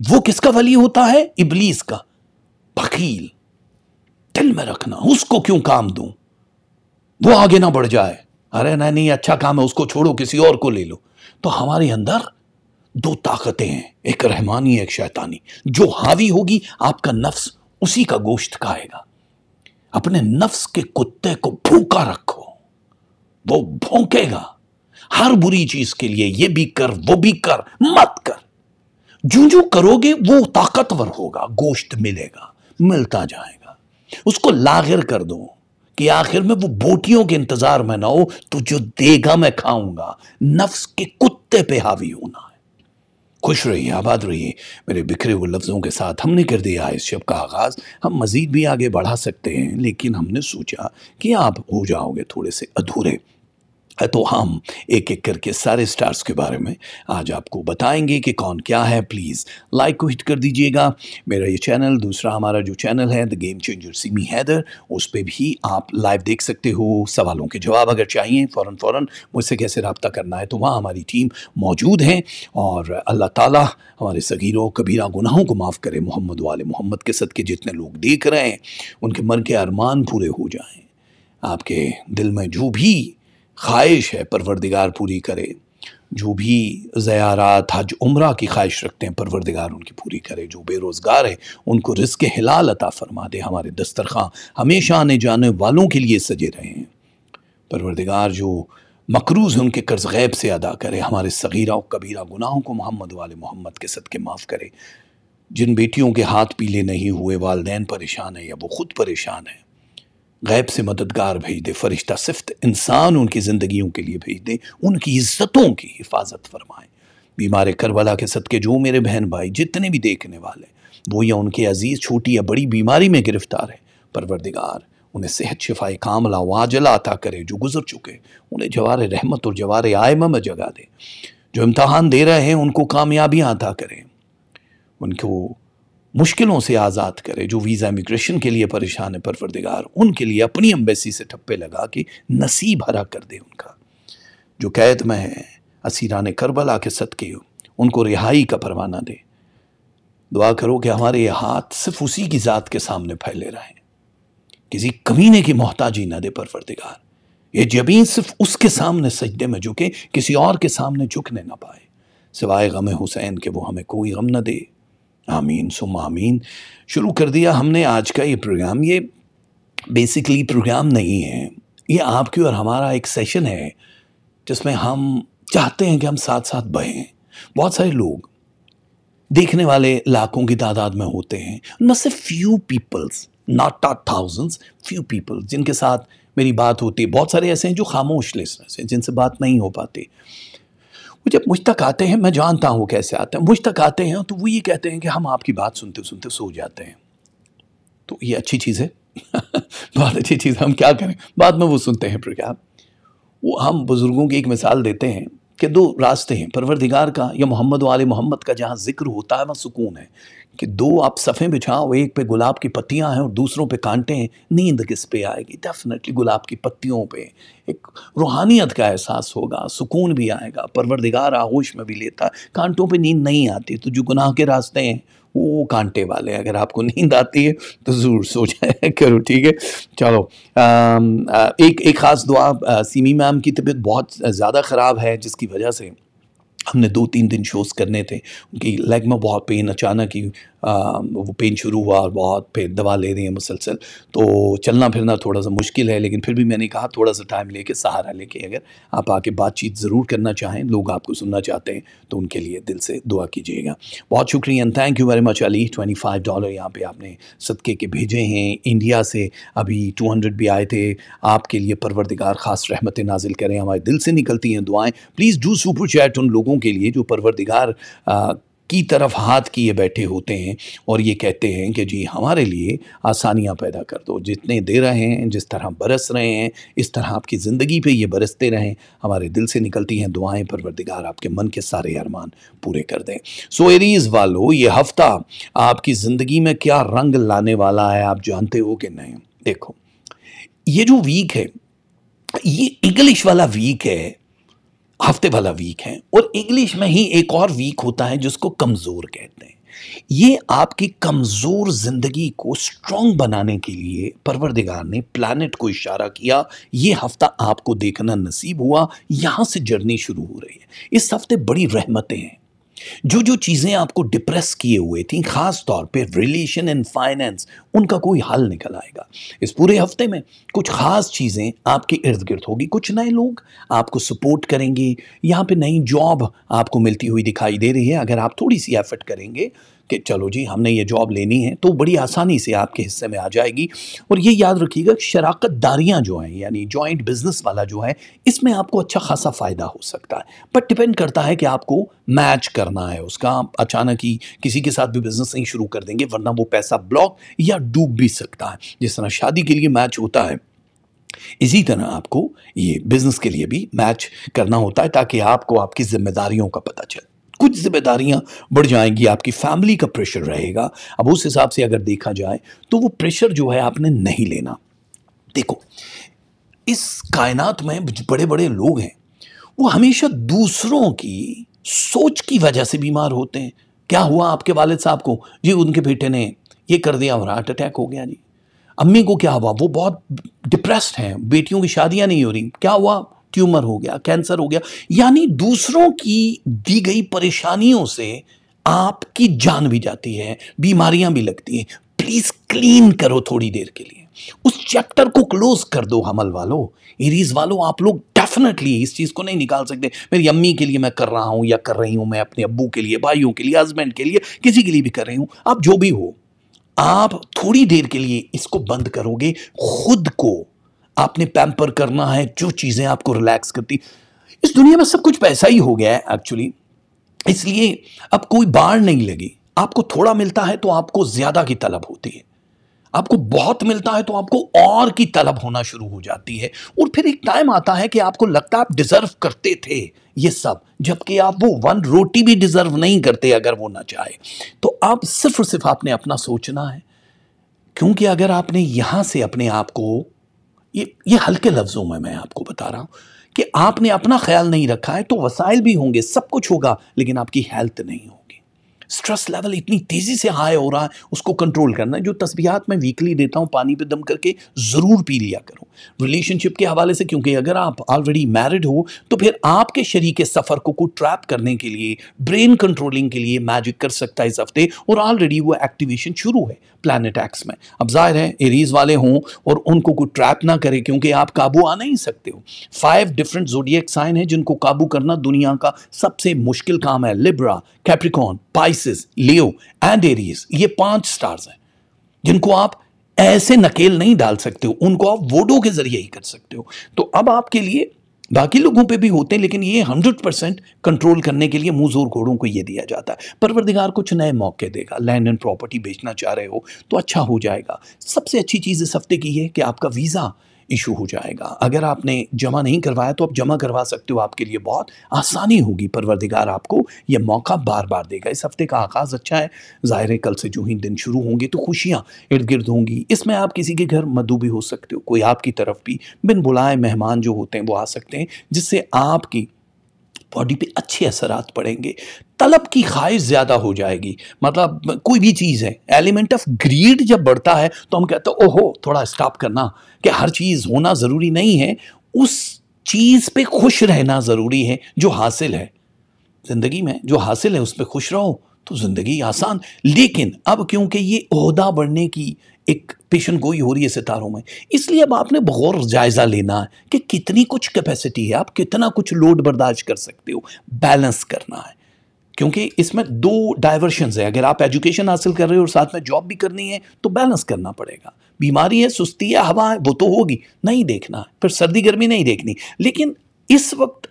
वो किसका वली होता है इबलीस का फकील दिल में रखना उसको क्यों काम दू वो आगे ना बढ़ जाए अरे नहीं नहीं अच्छा काम है उसको छोड़ो किसी और को ले लो तो हमारे अंदर दो ताकतें हैं एक रहमानी एक शैतानी जो हावी होगी आपका नफ्स उसी का गोश्त खाएगा अपने नफ्स के कुत्ते को भूखा रखो वो भूकेगा हर बुरी चीज के लिए ये भी कर वो भी कर मत कर जो जो करोगे वो ताकतवर होगा गोश्त मिलेगा मिलता जाएगा उसको लागिर कर दो कि आखिर में वो बोटियों के इंतजार में ना हो तो जो देगा मैं खाऊंगा नफ्स के कुत्ते पे हावी होना है खुश रहिए आबाद रहिए मेरे बिखरे हुए लफ्ज़ों के साथ हमने कर दिया इस शब का आगाज़ हम मज़ीद भी आगे बढ़ा सकते हैं लेकिन हमने सोचा कि आप हो जाओगे थोड़े से अधूरे तो हम एक एक करके सारे स्टार्स के बारे में आज आपको बताएंगे कि कौन क्या है प्लीज़ लाइक को हिट कर दीजिएगा मेरा ये चैनल दूसरा हमारा जो चैनल है the game changer Simi Haider उस पर भी आप लाइव देख सकते हो सवालों के जवाब अगर चाहिए फ़ौर फ़ौर मुझसे कैसे रबता करना है तो वहाँ हमारी टीम मौजूद हैं और अल्लाह ताली हमारे सगीरों कबीरा गुनाहों को माफ़ करें मोहम्मद वाले मोहम्मद के सद के जितने लोग देख रहे हैं उनके मन के अरमान पूरे हो जाएँ आपके दिल में जो भी ख्वाहिश है परवरदिगार पूरी करे जो भी ज्यारात हज उम्र की ख्वाहिश रखते हैं परवरदिगार उनकी पूरी करे जो बेरोज़गार है उनको रिस्क हिलाल अता फरमा दे हमारे दस्तरखा हमेशा आने जाने वालों के लिए सजे रहे हैं परवरदिगार जो मकरूज़ हैं उनके कर्ज गैब से अदा करे हमारे सगीरा और कबीरा गुनाहों को मोहम्मद वाले मोहम्मद के सद के माफ़ करे जिन बेटियों के हाथ पीले नहीं हुए वालदेन परेशान हैं या वो ख़ुद परेशान हैं गैब से मददगार भेज दे फरिश्ता सिफ्त इंसान उनकी ज़िंदगियों के लिए भेज दे उनकी इज़्ज़तों की हिफाजत फरमाए बीमार करबला के सदके जो मेरे बहन भाई जितने भी देखने वाले वो या उनके अजीज़ छोटी या बड़ी बीमारी में गिरफ्तार है परवरदिगार उन्हें सेहत शिफाई कामला वाजला अता करे जो गुजर चुके उन्हें जवार रहमत और जवार आयमा में जगा दे जो इम्तहान दे रहे हैं उनको कामयाबियाँ अता करें उनको मुश्किलों से आज़ाद करे जो वीज़ा इमिग्रेशन के लिए परेशान है परवरदिगार उनके लिए अपनी एम्बेसी से ठप्पे लगा के नसीब हरा कर दे उनका जो कैद में है असीरान करबला के सदके उनको रिहाई का परवाना दे दुआ करो कि हमारे ये हाथ सिर्फ उसी की ज़ात के सामने फैले रहें किसी कमीने की मोहताजी ना दे परवरदिगार ये जबीन सिर्फ उसके सामने सजदे में झुके किसी और के सामने झुकने ना पाए सिवाय गम हुसैन के वो हमें कोई गम ना दे आमीन सो मामीन शुरू कर दिया हमने आज का ये प्रोग्राम ये बेसिकली प्रोग्राम नहीं है ये आपकी और हमारा एक सेशन है जिसमें हम चाहते हैं कि हम साथ साथ बहें बहुत सारे लोग देखने वाले लाखों की तादाद में होते हैं उनमें से few peoples not out thousands few peoples जिनके साथ मेरी बात होती है बहुत सारे ऐसे हैं जो खामोश लिसनर्स हैं जिनसे बात नहीं हो पाती वो जब मुझ तक आते हैं मैं जानता हूँ कैसे आते हैं मुझ तक आते हैं तो वो ये कहते हैं कि हम आपकी बात सुनते सुनते सो जाते हैं तो ये अच्छी चीज़ है *laughs* बहुत अच्छी चीज़ हम क्या करें बाद में वो सुनते हैं प्रकार वो हम बुज़ुर्गों की एक मिसाल देते हैं के दो रास्ते हैं परवरदिगार का या मोहम्मद वाल मोहम्मद का जहाँ जिक्र होता है वहाँ सुकून है कि दो आप सफ़े बिछाओ एक पे गुलाब की पत्तियाँ हैं और दूसरों पे कांटे हैं नींद किस पे आएगी डेफिनेटली गुलाब की पत्तियों पे एक रूहानियत का एहसास होगा सुकून भी आएगा परवरदिगार आगोश में भी लेता कांटों पे नींद नहीं आती तो जो गुनाह के रास्ते हैं वो कांटे वाले हैं अगर आपको नींद आती है तो ज़रूर सो जाए करो ठीक है चलो आ, एक एक ख़ास दुआ आ, सीमी मैम की तबीयत बहुत ज़्यादा ख़राब है जिसकी वजह से हमने दो तीन दिन शोज़ करने थे उनकी लेग में बहुत पेन अचानक ही वो पेन शुरू हुआ और बहुत फिर दवा ले रही हैं मुसलसल तो चलना फिरना थोड़ा सा मुश्किल है लेकिन फिर भी मैंने कहा थोड़ा सा टाइम लेके सहारा लेके अगर आप आके बातचीत ज़रूर करना चाहें लोग आपको सुनना चाहते हैं तो उनके लिए दिल से दुआ कीजिएगा बहुत शुक्रिया and thank you very much Ali twenty five dollar यहाँ पर आपने सदक़े के भेजे हैं इंडिया से अभी टू हंड्रेड भी आए थे आपके लिए परवरदिगार ख़ास रहमत नाजिल करें हमारे दिल से निकलती हैं दुआएँ प्लीज़ डू सुपर चैट उन लोगों के लिए जो परवरदिगार की तरफ हाथ किए बैठे होते हैं और ये कहते हैं कि जी हमारे लिए आसानियाँ पैदा कर दो जितने दे रहे हैं जिस तरह बरस रहे हैं इस तरह आपकी ज़िंदगी पे ये बरसते रहें हमारे दिल से निकलती हैं दुआएं परवरदिगार आपके मन के सारे अरमान पूरे कर दें सो एरीज़ वालो ये हफ्ता आपकी ज़िंदगी में क्या रंग लाने वाला है आप जानते हो कि नहीं देखो ये जो वीक है ये इंग्लिश वाला वीक है हफ्ते वाला वीक है और इंग्लिश में ही एक और वीक होता है जिसको कमज़ोर कहते हैं ये आपकी कमज़ोर ज़िंदगी को स्ट्रॉन्ग बनाने के लिए परवरदिगार ने प्लानट को इशारा किया ये हफ्ता आपको देखना नसीब हुआ यहाँ से जर्नी शुरू हो रही है इस हफ्ते बड़ी रहमतें हैं जो जो चीज़ें आपको डिप्रेस किए हुए थी ख़ास तौर पे रिलेशन एंड फाइनेंस उनका कोई हल निकल आएगा इस पूरे हफ्ते में कुछ ख़ास चीज़ें आपके इर्द गिर्द होगी कुछ नए लोग आपको सपोर्ट करेंगे यहाँ पे नई जॉब आपको मिलती हुई दिखाई दे रही है अगर आप थोड़ी सी एफर्ट करेंगे कि चलो जी हमने ये जॉब लेनी है तो बड़ी आसानी से आपके हिस्से में आ जाएगी और ये याद रखिएगा शराकत दारियाँ जो हैं यानी जॉइंट बिजनेस वाला जो है इसमें आपको अच्छा खासा फ़ायदा हो सकता है बट डिपेंड करता है कि आपको मैच करना है उसका आप अचानक ही किसी के साथ भी बिज़नेस नहीं शुरू कर देंगे वरना वो पैसा ब्लॉक या डूब भी सकता है जिस तरह शादी के लिए मैच होता है इसी तरह आपको ये बिज़नेस के लिए भी मैच करना होता है ताकि आपको आपकी जिम्मेदारियों का पता चले कुछ जिम्मेदारियां बढ़ जाएंगी आपकी फैमिली का प्रेशर रहेगा अब उस हिसाब से अगर देखा जाए तो वो प्रेशर जो है आपने नहीं लेना देखो इस कायनात में बड़े बड़े लोग हैं वो हमेशा दूसरों की सोच की वजह से बीमार होते हैं क्या हुआ आपके वालिद साहब को जी उनके बेटे ने ये कर दिया और हार्ट अटैक हो गया जी अम्मी को क्या हुआ वो बहुत डिप्रेस्ड हैं बेटियों की शादियां नहीं हो रही क्या हुआ ट्यूमर हो गया कैंसर हो गया यानी दूसरों की दी गई परेशानियों से आपकी जान भी जाती है बीमारियां भी लगती हैं प्लीज क्लीन करो थोड़ी देर के लिए उस चैप्टर को क्लोज कर दो हमल वालों इरीज वालों आप लोग डेफिनेटली इस चीज़ को नहीं निकाल सकते मेरी अम्मी के लिए मैं कर रहा हूँ या कर रही हूँ मैं अपने अब्बू के लिए भाइयों के लिए हस्बैंड के लिए किसी के लिए भी कर रही हूँ आप जो भी हो आप थोड़ी देर के लिए इसको बंद करोगे खुद को आपने पैम्पर करना है जो चीज़ें आपको रिलैक्स करती इस दुनिया में सब कुछ पैसा तो ही हो गया है एक्चुअली इसलिए अब कोई बाढ़ नहीं लगी आपको थोड़ा मिलता है तो आपको ज़्यादा की तलब होती है आपको बहुत मिलता है तो आपको और की तलब होना शुरू हो जाती है और फिर एक टाइम आता है कि आपको लगता है आप डिज़र्व करते थे ये सब जबकि आप वो वन रोटी भी डिज़र्व नहीं करते अगर वो ना चाहे तो आप सिर्फ और सिर्फ आपने अपना सोचना है क्योंकि अगर आपने यहाँ से अपने आप को ये ये हल्के लफ्ज़ों में मैं आपको बता रहा हूं कि आपने अपना ख्याल नहीं रखा है तो वसाइल भी होंगे सब कुछ होगा लेकिन आपकी हेल्थ नहीं होगी स्ट्रेस लेवल इतनी तेज़ी से हाई हो रहा है उसको कंट्रोल करना है जो तस्बीहात मैं वीकली देता हूँ पानी पे दम करके ज़रूर पी लिया करूं रिलेशनशिप के हवाले से क्योंकि अगर आप ऑलरेडी मैरिड हो तो फिर आपके शरीर के सफ़र को को ट्रैप करने के लिए ब्रेन कंट्रोलिंग के लिए मैजिक कर सकता है इस हफ्ते और ऑलरेडी वो एक्टिवेशन शुरू है प्लानट एक्स में अब जाहिर है एरीज वाले हों और उनको कोई ट्रैप ना करे क्योंकि आप काबू आ नहीं सकते हो फाइव डिफरेंट जोडियक साइन है जिनको काबू करना दुनिया का सबसे मुश्किल काम है Libra Capricorn Pisces Leo and Aries ये पांच स्टार्स हैं जिनको आप ऐसे नकेल नहीं डाल सकते हो उनको आप वोडो के जरिए ही कर सकते हो तो अब आपके लिए बाकी लोगों पे भी होते हैं लेकिन ये हंड्रेड परसेंट कंट्रोल करने के लिए मुँह घोड़ों को ये दिया जाता है परवरदिगार कुछ नए मौके देगा लैंड एंड प्रॉपर्टी बेचना चाह रहे हो तो अच्छा हो जाएगा सबसे अच्छी चीज़ इस हफ्ते की है कि आपका वीज़ा इशू हो जाएगा अगर आपने जमा नहीं करवाया तो आप जमा करवा सकते हो आपके लिए बहुत आसानी होगी परवरदिगार आपको यह मौका बार बार देगा इस हफ्ते का आगाज़ अच्छा है ज़ाहिर है कल से जो ही दिन शुरू होंगे तो खुशियाँ इर्द गिर्द होंगी इसमें आप किसी के घर मधु भी हो सकते हो कोई आपकी तरफ भी बिन बुलाए मेहमान जो होते हैं वो आ सकते हैं जिससे आपकी बॉडी पे अच्छे असरात पड़ेंगे तलब की ख्वाहिश ज़्यादा हो जाएगी मतलब कोई भी चीज़ है एलिमेंट ऑफ ग्रीड जब बढ़ता है तो हम कहते हैं ओहो थोड़ा स्टॉप करना कि हर चीज़ होना ज़रूरी नहीं है उस चीज़ पे खुश रहना ज़रूरी है जो हासिल है ज़िंदगी में जो हासिल है उस पर खुश रहो तो ज़िंदगी आसान लेकिन अब क्योंकि ये अहदा बढ़ने की एक पेशन गोई हो रही है सितारों में इसलिए अब आपने बहुत जायज़ा लेना है कि कितनी कुछ कैपेसिटी है आप कितना कुछ लोड बर्दाश्त कर सकते हो बैलेंस करना है क्योंकि इसमें दो डाइवर्शन है अगर आप एजुकेशन हासिल कर रहे हो और साथ में जॉब भी करनी है तो बैलेंस करना पड़ेगा बीमारी है सुस्ती है हवा है वो तो होगी नहीं देखना फिर सर्दी गर्मी नहीं देखनी लेकिन इस वक्त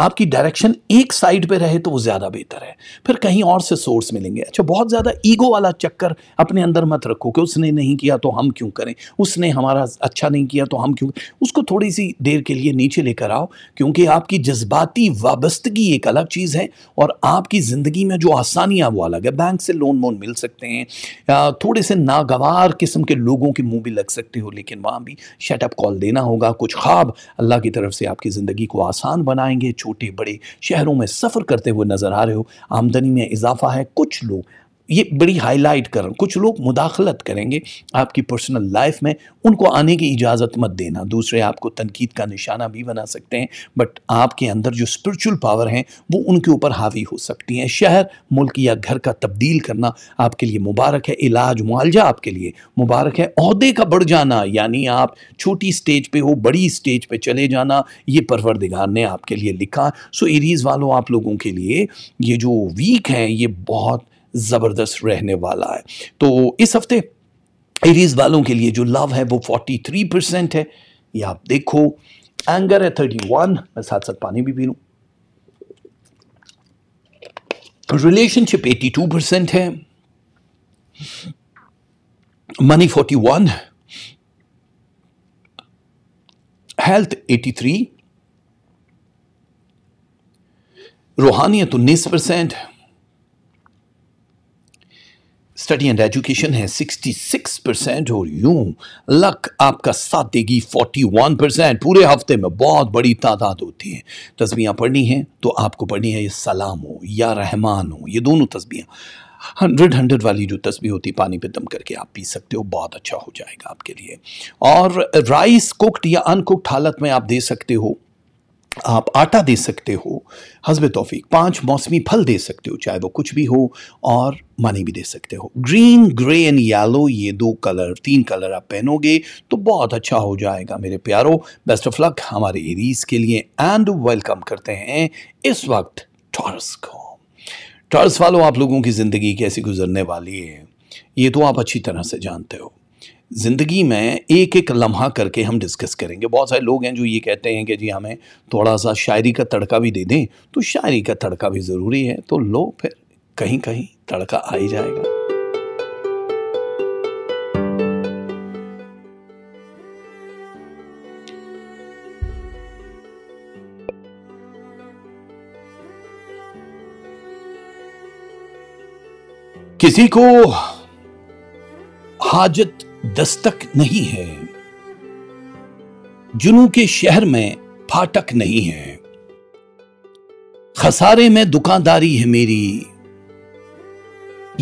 आपकी डायरेक्शन एक साइड पे रहे तो वो ज़्यादा बेहतर है फिर कहीं और से सोर्स मिलेंगे अच्छा बहुत ज़्यादा ईगो वाला चक्कर अपने अंदर मत रखो कि उसने नहीं किया तो हम क्यों करें उसने हमारा अच्छा नहीं किया तो हम क्यों उसको थोड़ी सी देर के लिए नीचे लेकर आओ क्योंकि आपकी जज्बाती वाबस्तगी एक अलग चीज़ है और आपकी ज़िंदगी में जो आसानियाँ वो अलग है बैंक से लोन वोन मिल सकते हैं थोड़े से नागवार किस्म के लोगों के मुँह भी लग सकते हो लेकिन वहाँ भी शटअप कॉल देना होगा कुछ ख्वाब अल्लाह की तरफ से आपकी ज़िंदगी को आसान बनाएंगे छोटे छोटी बड़े शहरों में सफ़र करते हुए नज़र आ रहे हो आमदनी में इजाफा है कुछ लोग ये बड़ी हाईलाइट कर रहा हूँ कुछ लोग मुदाखलत करेंगे आपकी पर्सनल लाइफ में उनको आने की इजाज़त मत देना दूसरे आपको तनकीद का निशाना भी बना सकते हैं बट आपके अंदर जो स्परिचुअल पावर हैं वो उनके ऊपर हावी हो सकती हैं शहर मुल्क या घर का तब्दील करना आपके लिए मुबारक है इलाज मुआलजा आपके लिए मुबारक है अहदे का बढ़ जाना यानी आप छोटी स्टेज पर हो बड़ी स्टेज पर चले जाना ये परवरदिगार ने आपके लिए लिखा सो इरीज़ वालों आप लोगों के लिए ये जो वीक हैं ये बहुत ज़बरदस्त रहने वाला है तो इस हफ्ते एरीज वालों के लिए जो लव है वो 43 परसेंट है ये आप देखो एंगर है 31 मैं साथ साथ पानी भी पी लूँ रिलेशनशिप 82 परसेंट है मनी 41 हेल्थ 83 रूहानियत उन्नीस परसेंट स्टडी एंड एजुकेशन है 66 परसेंट और यूं लक आपका साथ देगी 41 परसेंट पूरे हफ्ते में बहुत बड़ी तादाद होती है तस्बियाँ पढ़नी हैं तो आपको पढ़नी है ये सलाम हो या रहमान हो ये दोनों तस्बियाँ हंड्रेड हंड्रेड वाली जो तस्वीर होती पानी पे दम करके आप पी सकते हो बहुत अच्छा हो जाएगा आपके लिए और राइस कुकड या अनकुकड हालत में आप दे सकते हो आप आटा दे सकते हो हजब तोफ़ी पांच मौसमी फल दे सकते हो चाहे वो कुछ भी हो और मनी भी दे सकते हो ग्रीन ग्रे एंड येलो ये दो कलर तीन कलर आप पहनोगे तो बहुत अच्छा हो जाएगा मेरे प्यारो बेस्ट ऑफ लक हमारे एरीज के लिए एंड वेलकम करते हैं इस वक्त टॉरस को टॉरस वालों आप लोगों की ज़िंदगी कैसी गुजरने वाली है ये तो आप अच्छी तरह से जानते हो ज़िंदगी में एक एक लम्हा करके हम डिस्कस करेंगे बहुत सारे लोग हैं जो ये कहते हैं कि जी हमें थोड़ा सा शायरी का तड़का भी दे दें तो शायरी का तड़का भी ज़रूरी है तो लो फिर कहीं कहीं तड़का आ ही जाएगा किसी को हाजत दस्तक नहीं है जुनू के शहर में फाटक नहीं है खसारे में दुकानदारी है मेरी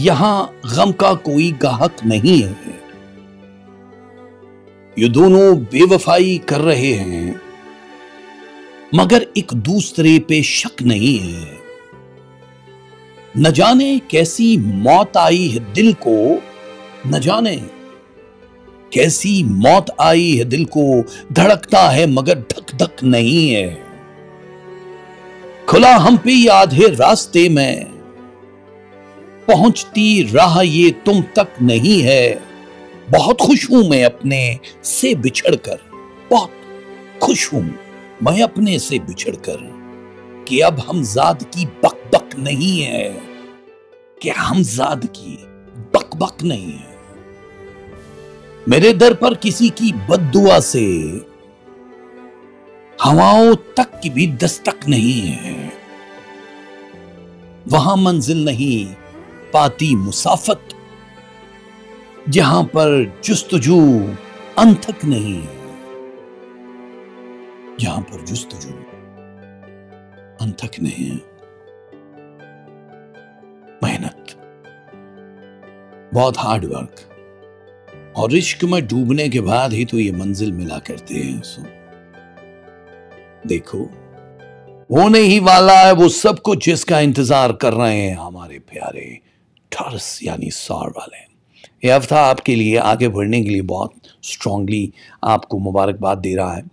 यहां गम का कोई गाहक नहीं है ये दोनों बेवफाई कर रहे हैं मगर एक दूसरे पे शक नहीं है न जाने कैसी मौत आई है दिल को न जाने कैसी मौत आई है दिल को धड़कता है मगर धक धक नहीं है खुला हम पे आधे रास्ते में पहुंचती राह ये तुम तक नहीं है बहुत खुश हूं मैं अपने से बिछड़कर बहुत खुश हूं मैं अपने से बिछड़कर कि अब हमजाद की बकबक नहीं है कि हमजाद की बकबक नहीं है मेरे दर पर किसी की बददुआ से हवाओं तक की भी दस्तक नहीं है वहां मंजिल नहीं पाती मुसाफत जहां पर जुस्तजू अंथक नहीं जहां पर जुस्तजू अंथक नहीं मेहनत बहुत हार्ड वर्क और इश्क में डूबने के बाद ही तो ये मंजिल मिला करते हैं सो देखो होने ही वाला है वो सब कुछ जिसका इंतजार कर रहे हैं हमारे प्यारे ठरस यानी सौर वाले ये हफ्ता आपके लिए आगे बढ़ने के लिए बहुत स्ट्रांगली आपको मुबारकबाद दे रहा है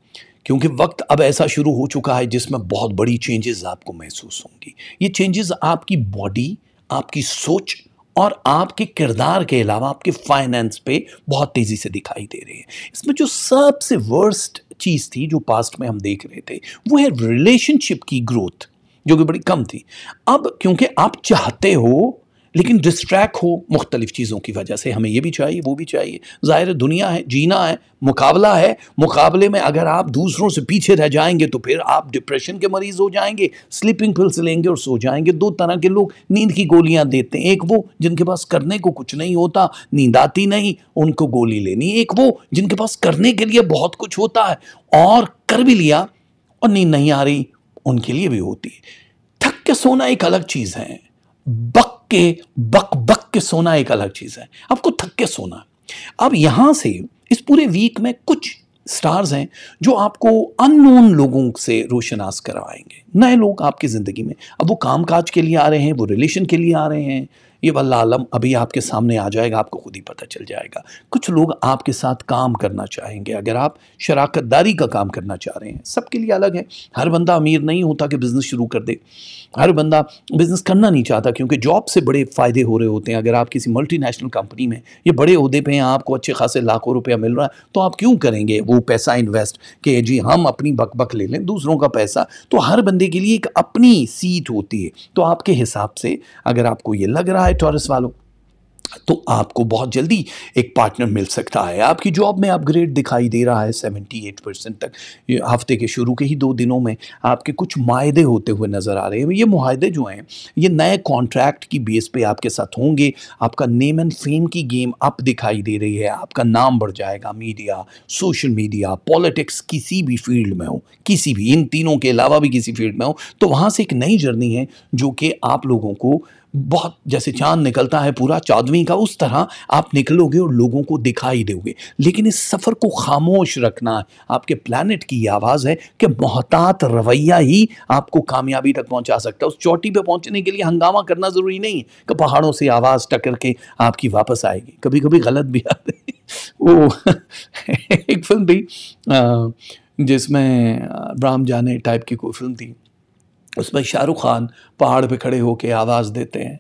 क्योंकि वक्त अब ऐसा शुरू हो चुका है जिसमें बहुत बड़ी चेंजेस आपको महसूस होंगी ये चेंजेस आपकी बॉडी आपकी सोच और आपके किरदार के अलावा आपके फाइनेंस पे बहुत तेज़ी से दिखाई दे रही है इसमें जो सबसे वर्स्ट चीज़ थी जो पास्ट में हम देख रहे थे वो है रिलेशनशिप की ग्रोथ जो कि बड़ी कम थी अब क्योंकि आप चाहते हो लेकिन डिस्ट्रैक्ट हो मुख्तलिफ चीज़ों की वजह से हमें ये भी चाहिए वो भी चाहिए ज़ाहिर दुनिया है जीना है मुकाबला है मुकाबले में अगर आप दूसरों से पीछे रह जाएंगे तो फिर आप डिप्रेशन के मरीज़ हो जाएंगे स्लीपिंग पिल्स लेंगे और सो जाएंगे दो तरह के लोग नींद की गोलियां देते हैं एक वो जिनके पास करने को कुछ नहीं होता नींद आती नहीं उनको गोली लेनी एक वो जिनके पास करने के लिए बहुत कुछ होता है और कर भी लिया और नींद नहीं आ रही उनके लिए भी होती है थक के सोना एक अलग चीज़ है बक के बक बक के सोना एक अलग चीज़ है आपको थक के सोना अब यहाँ से इस पूरे वीक में कुछ स्टार्स हैं जो आपको अननोन लोगों से रोशनास करवाएंगे नए लोग आपकी ज़िंदगी में अब वो काम काज के लिए आ रहे हैं वो रिलेशन के लिए आ रहे हैं ये वल्ला आलम अभी आपके सामने आ जाएगा आपको खुद ही पता चल जाएगा कुछ लोग आपके साथ काम करना चाहेंगे अगर आप शराकत दारी का काम करना चाह रहे हैं सबके लिए अलग है हर बंदा अमीर नहीं होता कि बिज़नेस शुरू कर दे हर बंदा बिज़नेस करना नहीं चाहता क्योंकि जॉब से बड़े फ़ायदे हो रहे होते हैं अगर आप किसी मल्टी कंपनी में ये बड़े अहदे पर हैं आपको अच्छे खासे लाखों रुपया मिल रहा है तो आप क्यों करेंगे वो पैसा इन्वेस्ट कि जी हम अपनी बक बक ले लें दूसरों का पैसा तो हर बंदे के लिए एक अपनी सीट होती है तो आपके हिसाब से अगर आपको ये लग रहा है टॉरस वालों तो आपको बहुत जल्दी एक पार्टनर मिल सकता है आपकी जॉब में अपग्रेड दिखाई दे रहा है 78 परसेंट तक हफ्ते के शुरू के ही दो दिनों में आपके कुछ माहे होते हुए नज़र आ रहे हैं ये माहे जो हैं ये नए कॉन्ट्रैक्ट की बेस पे आपके साथ होंगे आपका नेम एंड फेम की गेम अप दिखाई दे रही है आपका नाम बढ़ जाएगा मीडिया सोशल मीडिया पॉलिटिक्स किसी भी फील्ड में हो किसी भी इन तीनों के अलावा भी किसी फील्ड में हो तो वहाँ से एक नई जर्नी है जो कि आप लोगों को बहुत जैसे चांद निकलता है पूरा चांदवी का उस तरह आप निकलोगे और लोगों को दिखाई दोगे लेकिन इस सफ़र को खामोश रखना आपके प्लानट की आवाज़ है कि मोहतात रवैया ही आपको कामयाबी तक पहुंचा सकता है उस चोटी पे पहुंचने के लिए हंगामा करना ज़रूरी नहीं है कि पहाड़ों से आवाज़ टकर के आपकी वापस आएगी कभी कभी गलत भी आते वो *laughs* एक फिल्म थी जिसमें ब्राह्म जाने टाइप की कोई फिल्म थी उसमें शाहरुख खान पहाड़ पे खड़े होकर आवाज़ देते हैं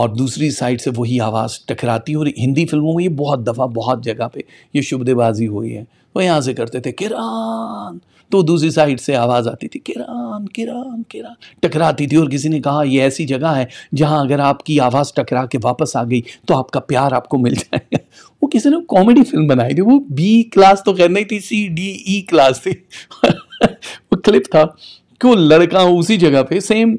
और दूसरी साइड से वही आवाज़ टकराती है और हिंदी फिल्मों में ये बहुत दफ़ा बहुत जगह पे ये शुभदेबाजी हुई है वो यहाँ से करते थे किरान तो दूसरी साइड से आवाज़ आती थी किरान किरान किरान टकराती थी और किसी ने कहा ये ऐसी जगह है जहाँ अगर आपकी आवाज़ टकरा के वापस आ गई तो आपका प्यार आपको मिल जाएगा वो किसी ने कॉमेडी फिल्म बनाई थी वो बी क्लास तो कहना ही थी सी डी ई क्लास थी *laughs* वो क्लिप था क्यों लड़का उसी जगह पे सेम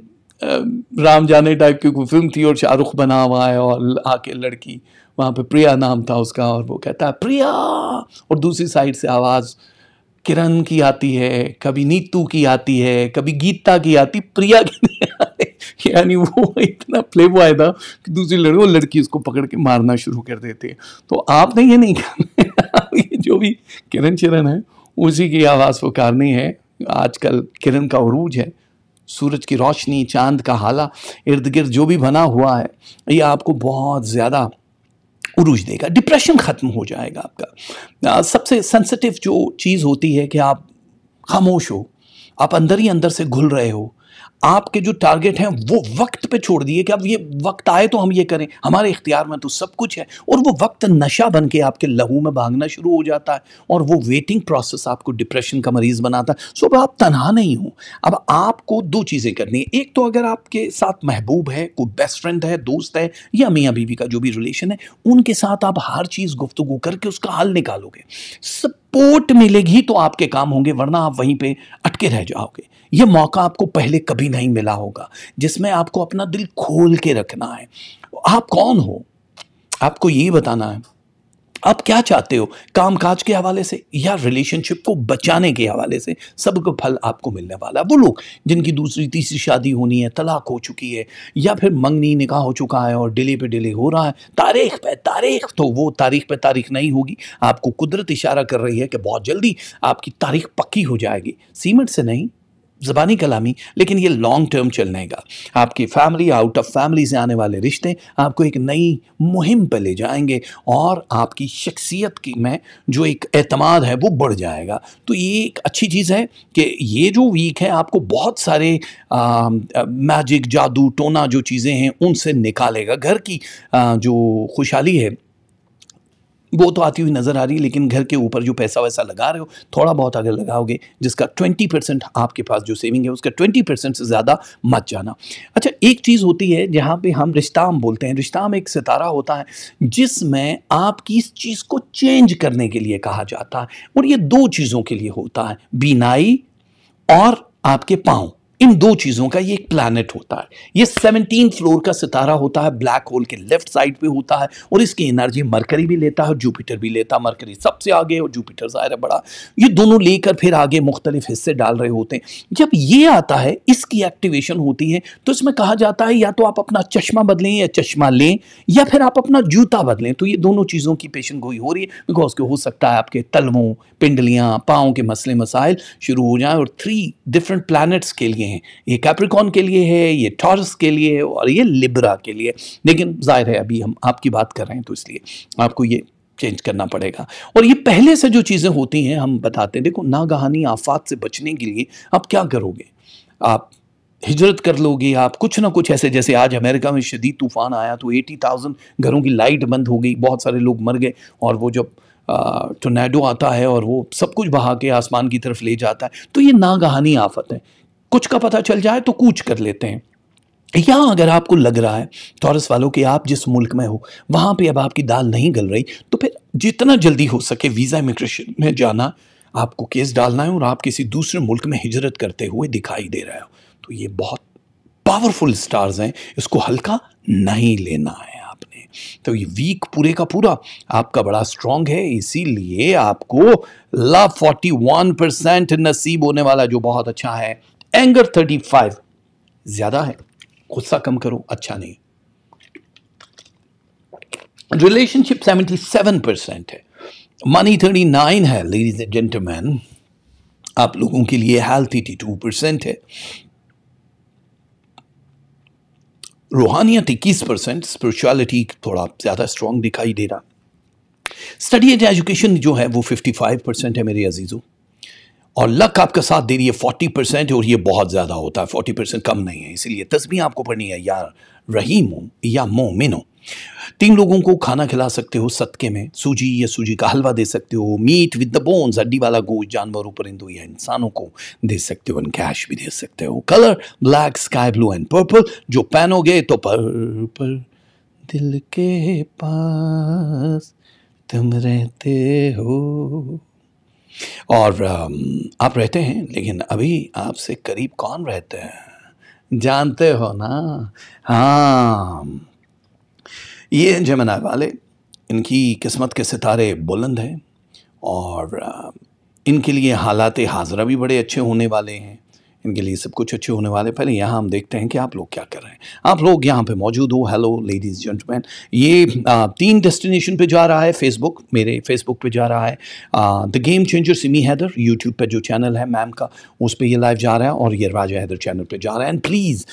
राम जाने टाइप की कोई फिल्म थी और शाहरुख बना हुआ है और आके लड़की वहाँ पे प्रिया नाम था उसका और वो कहता है प्रिया और दूसरी साइड से आवाज़ किरण की आती है कभी नीतू की आती है कभी गीता की आती प्रिया की *laughs* यानी वो इतना प्ले बॉय था कि दूसरी लड़की वो लड़की उसको पकड़ के मारना शुरू कर देते तो आपने ये नहीं करना *laughs* जो भी किरण चिरण है उसी की आवाज़ वो कारनी है आजकल किरण का उरूज है सूरज की रोशनी चांद का हाला इर्द गिर्द जो भी बना हुआ है ये आपको बहुत ज़्यादा उरूज देगा डिप्रेशन ख़त्म हो जाएगा आपका सबसे सेंसिटिव जो चीज़ होती है कि आप खामोश हो आप अंदर ही अंदर से घुल रहे हो आपके जो टारगेट हैं वो वक्त पे छोड़ दिए कि अब ये वक्त आए तो हम ये करें हमारे इख्तियार में तो सब कुछ है और वो वक्त नशा बन के आपके लहू में भागना शुरू हो जाता है और वो वेटिंग प्रोसेस आपको डिप्रेशन का मरीज़ बनाता है सो अब आप तनहा नहीं हो अब आपको दो चीज़ें करनी है एक तो अगर आपके साथ महबूब है कोई बेस्ट फ्रेंड है दोस्त है या मियाँ बीवी का जो भी रिलेशन है उनके साथ आप हर चीज़ गुफ्तु करके उसका हल निकालोगे सब सपोर्ट मिलेगी तो आपके काम होंगे वरना आप वहीं पे अटके रह जाओगे ये मौका आपको पहले कभी नहीं मिला होगा जिसमें आपको अपना दिल खोल के रखना है आप कौन हो आपको ये बताना है आप क्या चाहते हो कामकाज के हवाले से या रिलेशनशिप को बचाने के हवाले से सब का फल आपको मिलने वाला है वो लोग जिनकी दूसरी तीसरी शादी होनी है तलाक हो चुकी है या फिर मंगनी निकाह हो चुका है और डिले पे डिले हो रहा है तारीख पे तारीख तो वो तारीख पे तारीख नहीं होगी आपको कुदरत इशारा कर रही है कि बहुत जल्दी आपकी तारीख पक्की हो जाएगी सीमेंट से नहीं ज़बानी कलामी लेकिन ये लॉन्ग टर्म चलनेगा आपकी फैमिली आउट ऑफ फैमिली से आने वाले रिश्ते आपको एक नई मुहिम पर ले जाएंगे और आपकी शख्सियत की में जो एक अतमाद है वो बढ़ जाएगा तो ये एक अच्छी चीज़ है कि ये जो वीक है आपको बहुत सारे आ, मैजिक जादू टोना जो चीज़ें हैं उनसे निकालेगा घर की आ, जो खुशहाली है वो तो आती हुई नज़र आ रही है लेकिन घर के ऊपर जो पैसा वैसा लगा रहे हो थोड़ा बहुत अगर लगाओगे जिसका ट्वेंटी परसेंट आपके पास जो सेविंग है उसका ट्वेंटी परसेंट से ज़्यादा मत जाना अच्छा एक चीज़ होती है जहाँ पे हम रिश्ताम बोलते हैं रिश्ताम एक सितारा होता है जिसमें आपकी इस चीज़ को चेंज करने के लिए कहा जाता है और ये दो चीज़ों के लिए होता है बीनाई और आपके पाँव इन दो चीज़ों का ये एक प्लानट होता है ये सेवनटीन फ्लोर का सितारा होता है ब्लैक होल के लेफ्ट साइड पे होता है और इसकी एनर्जी मरकरी भी लेता है जुपिटर भी लेता है मरकरी सबसे आगे और जुपिटर ज़ाहिर है बड़ा ये दोनों लेकर फिर आगे मुख्तलिफ हिस्से डाल रहे होते हैं जब ये आता है इसकी एक्टिवेशन होती है तो इसमें कहा जाता है या तो आप अपना चश्मा बदलें या चश्मा लें या फिर आप अपना जूता बदलें तो ये दोनों चीज़ों की पेशन गोई हो रही है बिकॉज के हो सकता है आपके तलवों पिंडलियाँ पाँव के मसले मसाइल शुरू हो जाएँ और थ्री डिफरेंट प्लानट्स के लिए हैं ये कैप्रिकॉन के लिए है ये टॉरस के लिए और ये लिब्रा के लिए लेकिन जाहिर है अभी हम आपकी बात कर रहे हैं तो इसलिए आपको ये चेंज करना पड़ेगा और ये पहले से जो चीज़ें होती हैं हम बताते हैं देखो नागहानी आफात से बचने के लिए आप क्या करोगे आप हिजरत कर लोगे आप कुछ ना कुछ ऐसे जैसे आज अमेरिका में शदीद तूफान आया तो एटी थाउजेंड घरों की लाइट बंद हो गई बहुत सारे लोग मर गए और वो जब टोनेडो आता है और वो सब कुछ बहा के आसमान की तरफ ले जाता है तो ये नागहानी आफत है कुछ का पता चल जाए तो कूच कर लेते हैं या अगर आपको लग रहा है टॉरस वालों के आप जिस मुल्क में हो वहाँ पे अब आपकी दाल नहीं गल रही तो फिर जितना जल्दी हो सके वीज़ा इमिग्रेशन में जाना आपको केस डालना है और आप किसी दूसरे मुल्क में हिजरत करते हुए दिखाई दे रहे हो तो ये बहुत पावरफुल स्टार्स हैं इसको हल्का नहीं लेना है आपने तो ये वीक पूरे का पूरा आपका बड़ा स्ट्रांग है इसीलिए आपको लव फोर्टी परसेंट नसीब होने वाला जो बहुत अच्छा है एंगर थर्टी फाइव ज्यादा है गुस्सा कम करो अच्छा नहीं रिलेशनशिप सेवेंटी सेवन परसेंट है मनी थर्टी नाइन है लेडीज एंड जेंटलमैन आप लोगों के लिए हेल्थ टू परसेंट है रूहानियत इक्कीस परसेंट स्पिरिचुअलिटी थोड़ा ज़्यादा स्ट्रॉन्ग दिखाई दे रहा स्टडी एंड एजुकेशन जो है वो फिफ्टी फाइव परसेंट है मेरे अजीज़ों और लक आपका साथ दे रही है फोर्टी परसेंट और ये बहुत ज़्यादा होता है फोर्टी परसेंट कम नहीं है इसीलिए तस्वीर आपको पढ़नी है या रहीम हो या मोमिन हो तीन लोगों को खाना खिला सकते हो सदके में सूजी या सूजी का हलवा दे सकते हो मीट विद द बोन्स हड्डी वाला गोश्त जानवरों परिंदों या इंसानों को दे सकते हो इन कैश भी दे सकते हो colour black sky blue and purple जो पहनोगे तो पर्पल पर दिल के पास तुम रहते हो और आप रहते हैं लेकिन अभी आपसे करीब कौन रहते हैं जानते हो ना हाँ ये जमना वाले इनकी किस्मत के सितारे बुलंद हैं और इनके लिए हालात हाजरा भी बड़े अच्छे होने वाले हैं इनके लिए सब कुछ अच्छे होने वाले पहले यहाँ हम देखते हैं कि आप लोग क्या कर रहे हैं आप लोग यहाँ पे मौजूद हो हेलो लेडीज जेंटमैन ये आ, तीन डेस्टिनेशन पे जा रहा है फेसबुक मेरे फेसबुक पे जा रहा है the game changer Simi Haider YouTube पे जो चैनल है मैम का उस पर ये लाइव जा रहा है और ये राजा हैदर चैनल पर जा रहा है एंड प्लीज़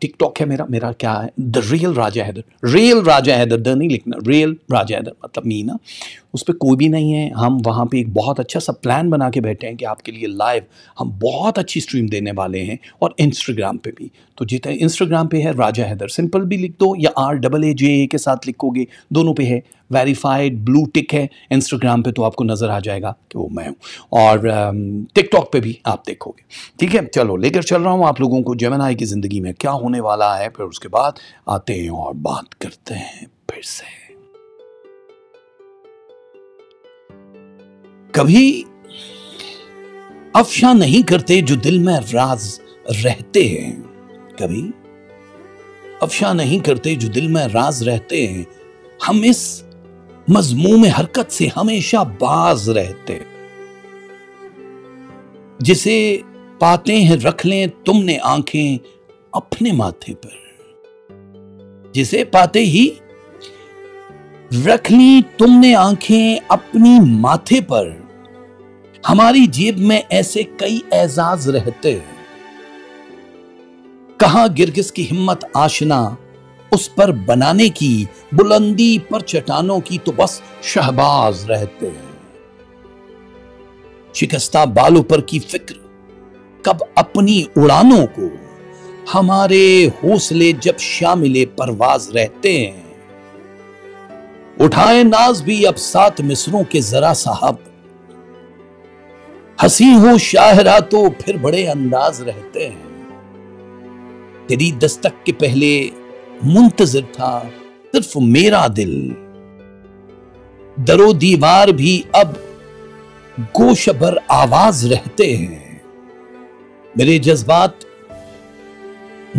टिकटॉक है मेरा मेरा क्या है the real Raja Haider real Raja Haider the नहीं लिखना रियल राजा हैदर मतलब मीना उस पर कोई भी नहीं है हम वहाँ पे एक बहुत अच्छा सा प्लान बना के बैठे हैं कि आपके लिए लाइव हम बहुत अच्छी स्ट्रीम देने वाले हैं और इंस्टाग्राम पे भी तो जितना इंस्टाग्राम पे है राजा हैदर सिंपल भी लिख दो या आर डबल ए जे ए के साथ लिखोगे दोनों पे है वेरीफाइड ब्लू टिक है इंस्टाग्राम पे तो आपको नज़र आ जाएगा कि वो मैं हूँ और टिकटॉक um, पे भी आप देखोगे ठीक है चलो लेकर चल रहा हूँ आप लोगों को जमन की ज़िंदगी में क्या होने वाला है फिर उसके बाद आते हैं और बात करते हैं फिर से कभी अफशा नहीं करते जो दिल में राज रहते हैं कभी अफशा नहीं करते जो दिल में राज रहते हैं हम इस मजमू में हरकत से हमेशा बाज रहते जिसे पाते हैं रख लें तुमने आंखें अपने माथे पर जिसे पाते ही रख ली तुमने आंखें अपनी माथे पर हमारी जेब में ऐसे कई एजाज रहते हैं कहा गिरगिस की हिम्मत आशना उस पर बनाने की बुलंदी पर चट्टानों की तो बस शहबाज रहते हैं शिकस्ता बालों पर की फिक्र कब अपनी उड़ानों को हमारे हौसले जब शामिले परवाज रहते हैं उठाए नाज भी अब सात मिसरों के जरा साहब हंसी हो शाहरा तो फिर बड़े अंदाज रहते हैं तेरी दस्तक के पहले मुंतजर था सिर्फ मेरा दिल दरो दीवार भी अब गोश भर आवाज रहते हैं मेरे जज्बात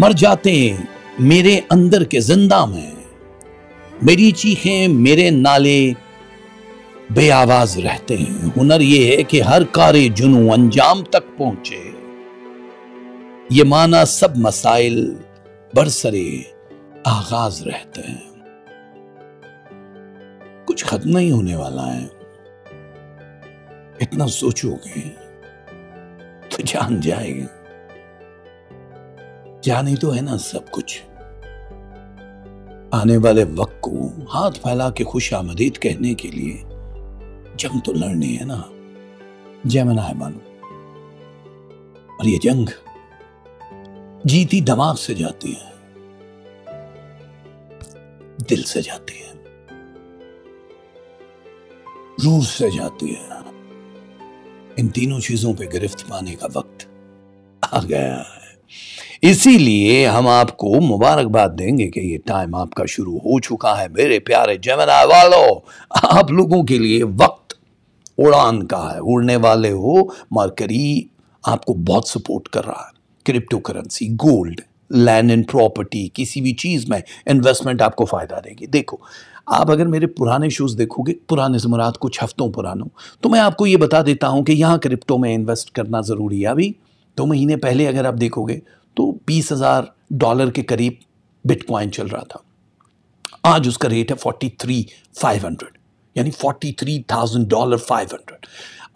मर जाते हैं मेरे अंदर के जिंदा में मेरी चीखें मेरे नाले बेआवाज रहते हैं हुनर यह है कि हर कार्य जुनू अंजाम तक पहुंचे ये माना सब मसाइल बरसरे आगाज रहते हैं कुछ खत्म नहीं होने वाला है इतना सोचोगे तो जान जाएंगे जाने तो है ना सब कुछ आने वाले वक्त को हाथ फैला के खुश आमदीद कहने के लिए जंग तो लड़नी है ना जैमना है मानो और ये जंग जीती दिमाग से जाती है दिल से जाती है रूह से जाती है इन तीनों चीजों पे गिरफ्त पाने का वक्त आ गया है इसीलिए हम आपको मुबारकबाद देंगे कि ये टाइम आपका शुरू हो चुका है मेरे प्यारे जमना वालों आप लोगों के लिए वक्त उड़ान का है उड़ने वाले हो मरकरी आपको बहुत सपोर्ट कर रहा है crypto currency gold land and property किसी भी चीज़ में इन्वेस्टमेंट आपको फ़ायदा देगी देखो आप अगर मेरे पुराने शूज़ देखोगे पुराने से मुराद कुछ हफ्तों पुरानों तो मैं आपको ये बता देता हूँ कि यहाँ क्रिप्टो में इन्वेस्ट करना ज़रूरी है अभी दो तो महीने पहले अगर आप देखोगे तो बीस हज़ार डॉलर के करीब बिटकॉइन चल रहा था आज उसका रेट है फोर्टी थ्री फाइव हंड्रेड यानी forty three thousand dollar five hundred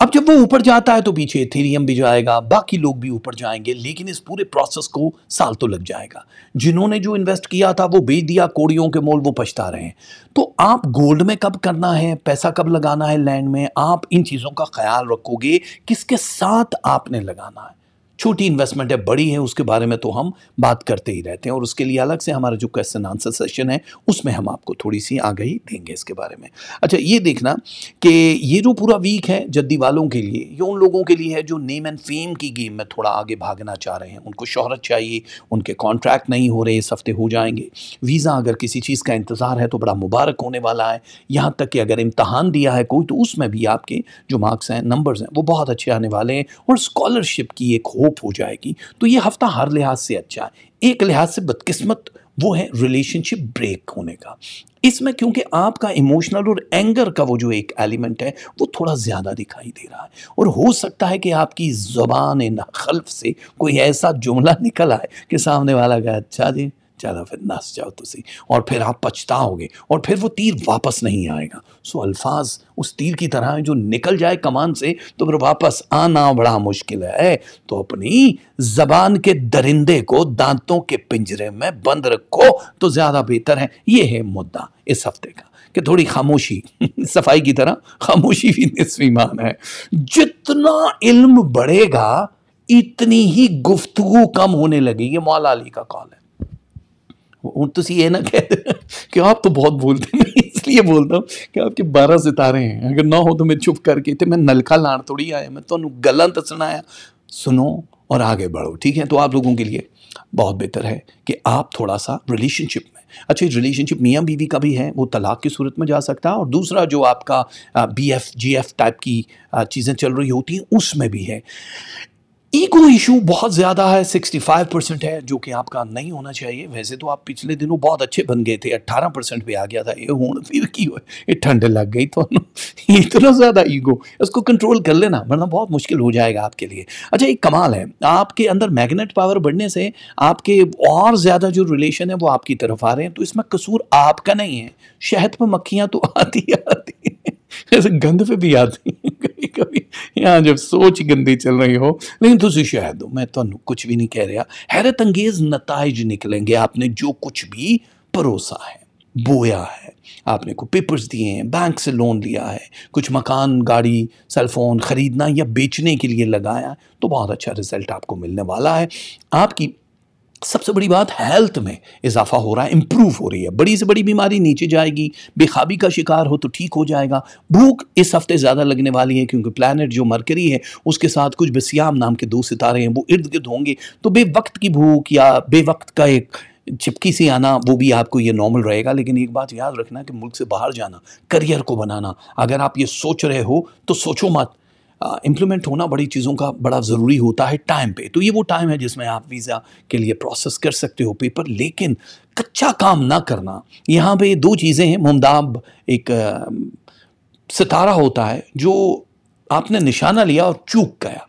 अब जब वो ऊपर जाता है तो पीछे थीरियम भी जाएगा बाकी लोग भी ऊपर जाएंगे लेकिन इस पूरे प्रोसेस को साल तो लग जाएगा जिन्होंने जो इन्वेस्ट किया था वो बेच दिया कोड़ियों के मोल वो पछता रहे हैं तो आप गोल्ड में कब करना है पैसा कब लगाना है लैंड में आप इन चीज़ों का ख्याल रखोगे किसके साथ आपने लगाना है छोटी इन्वेस्टमेंट है बड़ी है उसके बारे में तो हम बात करते ही रहते हैं और उसके लिए अलग से हमारा जो क्वेश्चन आंसर सेशन है उसमें हम आपको थोड़ी सी आगही देंगे इसके बारे में अच्छा ये देखना कि ये जो पूरा वीक है जद्दी वालों के लिए ये उन लोगों के लिए है जो नेम एंड फेम की गेम में थोड़ा आगे भागना चाह रहे हैं उनको शोहरत चाहिए उनके कॉन्ट्रैक्ट नहीं हो रहे इस हफ्ते हो जाएंगे वीज़ा अगर किसी चीज़ का इंतज़ार है तो बड़ा मुबारक होने वाला है यहाँ तक कि अगर इम्तहान दिया है कोई तो उसमें भी आपके जो मार्क्स हैं नंबर्स हैं वो बहुत अच्छे आने वाले हैं और स्कॉलरशिप की एक हो होप हो जाएगी तो ये हफ्ता हर लिहाज से अच्छा है एक लिहाज से बदकिस्मत वो है रिलेशनशिप ब्रेक होने का इसमें क्योंकि आपका इमोशनल और एंगर का वो जो एक एलिमेंट है वो थोड़ा ज़्यादा दिखाई दे रहा है और हो सकता है कि आपकी ज़बान खल्फ से कोई ऐसा जुमला *laughs* निकल आए कि सामने वाला कहे अच्छा जी ज़्यादा फिर नस जाओ तुसी और फिर आप पछताओगे और फिर वो तीर वापस नहीं आएगा सो अल्फाज उस तीर की तरह है जो निकल जाए कमान से तो फिर वापस आना बड़ा मुश्किल है तो अपनी जबान के दरिंदे को दांतों के पिंजरे में बंद रखो तो ज़्यादा बेहतर है ये है मुद्दा इस हफ्ते का कि थोड़ी खामोशी *laughs* सफाई की तरह खामोशी भी निस्वीमान है जितना इल्म बढ़ेगा इतनी ही गुफ्तु कम होने लगी ये मौला अली का कॉल है हूँ तो ये ना कह कि आप तो बहुत बोलते हैं इसलिए बोलता हूँ कि आपके बारह सितारे हैं अगर ना हो तो मैं चुप करके तो मैं नलका लाण थोड़ी आया मैं तो ਗੱਲਾਂ दसना आया सुनो और आगे बढ़ो ठीक है तो आप लोगों के लिए बहुत बेहतर है कि आप थोड़ा सा रिलेशनशिप में अच्छा रिलेशनशिप मियाँ बीवी का भी है वो तलाक की सूरत में जा सकता है और दूसरा जो आपका B F G F type की चीज़ें चल रही होती हैं उसमें भी है ईगो इशू बहुत ज़्यादा है 65 परसेंट है जो कि आपका नहीं होना चाहिए वैसे तो आप पिछले दिनों बहुत अच्छे बन गए थे 18 परसेंट भी आ गया था ये हूँ फिर की हो ये ठंड लग गई तो *laughs* इतना ज़्यादा ईगो इसको कंट्रोल कर लेना वरना बहुत मुश्किल हो जाएगा आपके लिए अच्छा एक कमाल है आपके अंदर मैग्नेट पावर बढ़ने से आपके और ज़्यादा जो रिलेशन है वो आपकी तरफ आ रहे हैं तो इसमें कसूर आपका नहीं है शहद पर मक्खियाँ तो आती आती ऐसे गंद पे भी आती है *laughs* कभी कभी यहाँ जब सोच गंदी चल रही हो लेकिन तुम शायद हो मैं ਤੁਹਾਨੂੰ कुछ भी नहीं कह रहा हैरत अंगेज नतज निकलेंगे आपने जो कुछ भी परोसा है बोया है आपने को पेपर्स दिए हैं बैंक से लोन लिया है कुछ मकान गाड़ी सेलफोन ख़रीदना या बेचने के लिए लगाया तो बहुत अच्छा रिजल्ट आपको मिलने वाला है आपकी सबसे बड़ी बात हेल्थ में इजाफा हो रहा है इम्प्रूव हो रही है बड़ी से बड़ी बीमारी नीचे जाएगी बेखाबी का शिकार हो तो ठीक हो जाएगा भूख इस हफ्ते ज़्यादा लगने वाली है क्योंकि प्लानट जो मरकरी है उसके साथ कुछ बसियाम नाम के दो सितारे हैं वो इर्द गिर्द होंगे तो बेवक्त की भूख या बेवक्त का एक चिपकी सी आना वो भी आपको ये नॉर्मल रहेगा लेकिन एक बात याद रखना कि मुल्क से बाहर जाना करियर को बनाना अगर आप ये सोच रहे हो तो सोचो मत इम्प्लीमेंट होना बड़ी चीज़ों का बड़ा ज़रूरी होता है टाइम पे तो ये वो टाइम है जिसमें आप वीज़ा के लिए प्रोसेस कर सकते हो पेपर लेकिन कच्चा काम ना करना यहाँ पे दो चीज़ें हैं मुमदाब एक सितारा होता है जो आपने निशाना लिया और चूक गया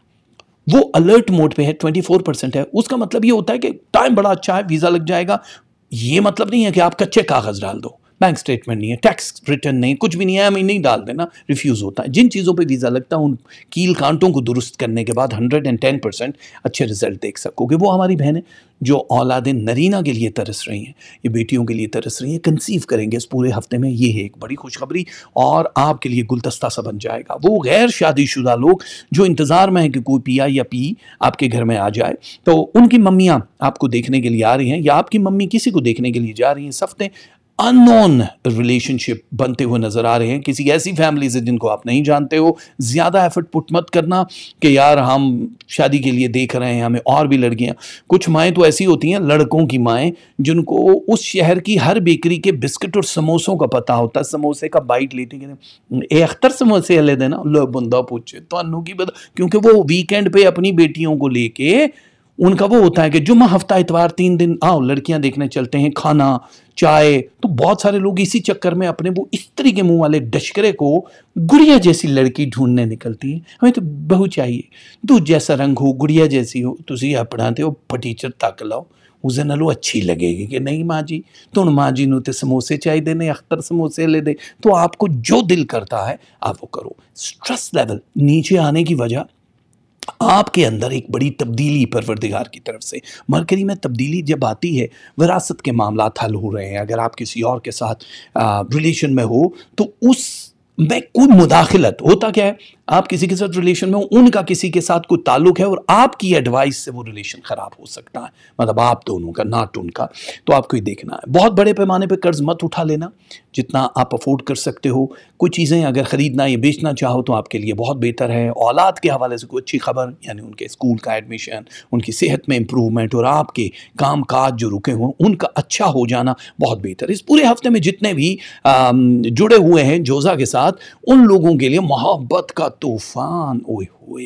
वो अलर्ट मोड पे है 24 परसेंट है उसका मतलब ये होता है कि टाइम बड़ा अच्छा है वीज़ा लग जाएगा ये मतलब नहीं है कि आप कच्चे कागज़ डाल दो बैंक स्टेटमेंट नहीं है टैक्स रिटर्न नहीं कुछ भी नहीं है हमें नहीं डाल देना रिफ्यूज़ होता है जिन चीज़ों पे वीज़ा लगता है उन कील कांटों को दुरुस्त करने के बाद हंड्रेड एंड टेन परसेंट अच्छे रिजल्ट देख सकोगे वो हमारी बहनें जो औलाद नरीना के लिए तरस रही हैं ये बेटियों के लिए तरस रही हैं कंसीव करेंगे इस पूरे हफ्ते में ये है एक बड़ी खुशखबरी और आपके लिए गुलदस्ता सा बन जाएगा वो गैर शादीशुदा लोग जो इंतज़ार में है कि कोई पिया या पी आपके घर में आ जाए तो उनकी मम्मियाँ आपको देखने के लिए आ रही हैं या आपकी मम्मी किसी को देखने के लिए जा रही हैं इस हफ्ते अननोन रिलेशनशिप बनते हुए नज़र आ रहे हैं किसी ऐसी फैमिली से जिनको आप नहीं जानते हो ज़्यादा एफर्ट पुट मत करना कि यार हम शादी के लिए देख रहे हैं हमें और भी लड़कियां कुछ माएँ तो ऐसी होती हैं लड़कों की माएँ जिनको उस शहर की हर बेकरी के बिस्किट और समोसों का पता होता है समोसे का बाइट लेते हैं ए अख्तर समोसे हले देना लो बंदा पूछे तो अनु की बता क्योंकि वो वीकेंड पे अपनी बेटियों को लेके उनका वो होता है कि जुम्मा हफ्ता इतवार तीन दिन आओ लड़कियां देखने चलते हैं खाना चाय तो बहुत सारे लोग इसी चक्कर में अपने वो स्त्री के मुंह वाले डशकरे को गुड़िया जैसी लड़की ढूंढने निकलती है हमें तो बहू चाहिए दूध जैसा रंग हो गुड़िया जैसी हो तुझे अपना ਤੇ पटीचर तक लाओ ਲਾਓ नो अच्छी लगेगी कि नहीं माँ जी तो हूँ माँ जी ने तो समोसे चाहिए ने अख्तर समोसे ले दे तो आपको जो दिल करता है आप वो करो स्ट्रेस लेवल नीचे आने की वजह आपके अंदर एक बड़ी तब्दीली परवरदिगार की तरफ से मरकरी में तब्दीली जब आती है विरासत के मामला हल हो रहे हैं अगर आप किसी और के साथ रिलेशन में हो तो उस में कोई मुदाखलत होता क्या है आप किसी के साथ रिलेशन में हो उनका किसी के साथ कोई ताल्लुक है और आपकी एडवाइस से वो रिलेशन ख़राब हो सकता है मतलब आप दोनों का नाट उनका तो आपको ये देखना है बहुत बड़े पैमाने पर कर्ज़ मत उठा लेना जितना आप अफोर्ड कर सकते हो कुछ चीज़ें अगर ख़रीदना या बेचना चाहो तो आपके लिए बहुत बेहतर है औलाद के हवाले से कोई अच्छी खबर यानी उनके स्कूल का एडमिशन उनकी सेहत में इम्प्रूवमेंट और आपके काम काज जो रुके हुए उनका अच्छा हो जाना बहुत बेहतर इस पूरे हफ्ते में जितने भी जुड़े हुए हैं जोजा के साथ उन लोगों के लिए मोहब्बत का तूफ़ान ओए होए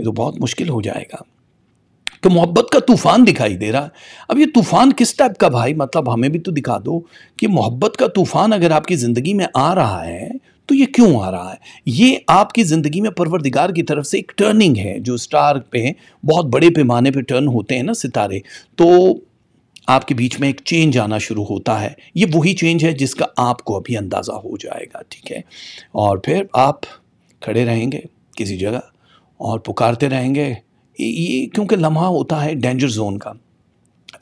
ये तो बहुत मुश्किल हो जाएगा कि तो मोहब्बत का तूफ़ान दिखाई दे रहा है अब ये तूफ़ान किस टाइप का भाई मतलब हमें भी तो दिखा दो कि मोहब्बत का तूफ़ान अगर आपकी ज़िंदगी में आ रहा है तो ये क्यों आ रहा है ये आपकी ज़िंदगी में परवरदिगार की तरफ से एक टर्निंग है जो स्टार पे बहुत बड़े पैमाने पर टर्न होते हैं ना सितारे तो आपके बीच में एक चेंज आना शुरू होता है ये वही चेंज है जिसका आपको अभी अंदाज़ा हो जाएगा ठीक है और फिर आप खड़े रहेंगे किसी जगह और पुकारते रहेंगे ये क्योंकि लम्हा होता है डेंजर जोन का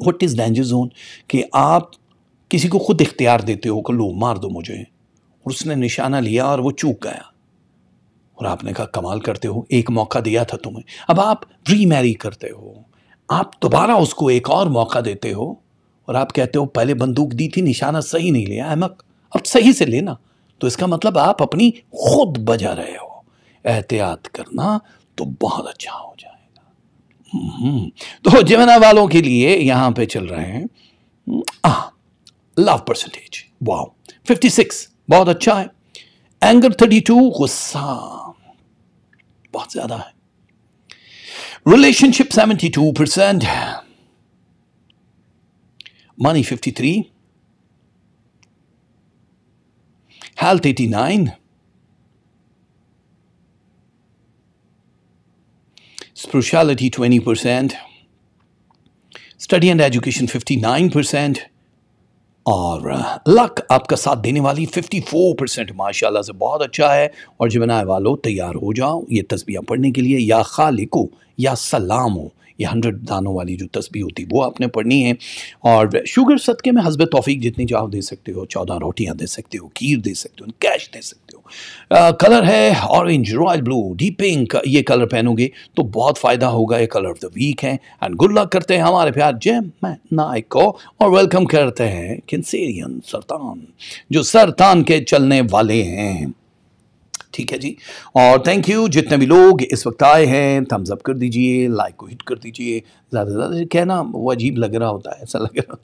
वट इज़ डेंजर जोन कि आप किसी को ख़ुद इख्तियार देते हो कि लो मार दो मुझे और उसने निशाना लिया और वो चूक गया और आपने कहा कमाल करते हो एक मौका दिया था तुम्हें अब आप रीमैरी करते हो आप दोबारा उसको एक और मौका देते हो और आप कहते हो पहले बंदूक दी थी निशाना सही नहीं लिया अहमक अब सही से लेना तो इसका मतलब आप अपनी खुद बजा रहे हो एहतियात करना तो बहुत अच्छा हो जाएगा हम्म, तो जमुना वालों के लिए यहां पे चल रहे हैं आ लव परसेंटेज वाओ 56 बहुत अच्छा है एंगर 32 गुस्सा बहुत ज्यादा है रिलेशनशिप 72 परसेंट है money 53 health 89 spirituality 20%, study and education 59%, और लक आपका साथ देने वाली 54 परसेंट माशाल्लाह से बहुत अच्छा है और जमनाए वालों तैयार हो जाओ ये तस्बियाँ पढ़ने के लिए या खालिको या सलामो ये हंड्रेड दानों वाली जो तस्बी होती वो आपने पढ़नी है और शुगर सदक़े में हसब तोफ़ी जितनी चाहो दे सकते हो चौदह रोटियाँ दे सकते हो खीर दे सकते हो कैश दे सकते हो कलर है orange royal blue deep pink ये कलर पहनोगे तो बहुत फ़ायदा होगा ये कलर ऑफ द वीक है एंड गुड लक करते हैं हमारे प्यार जय मैं नायक को और वेलकम करते हैं कैंसेरियन सरतान जो सरतान के चलने वाले हैं ठीक है जी और थैंक यू जितने भी लोग इस वक्त आए हैं थम्स अप कर दीजिए लाइक को हिट कर दीजिए ज़्यादा से ज़्यादा कहना वो अजीब लग रहा होता है ऐसा लग रहा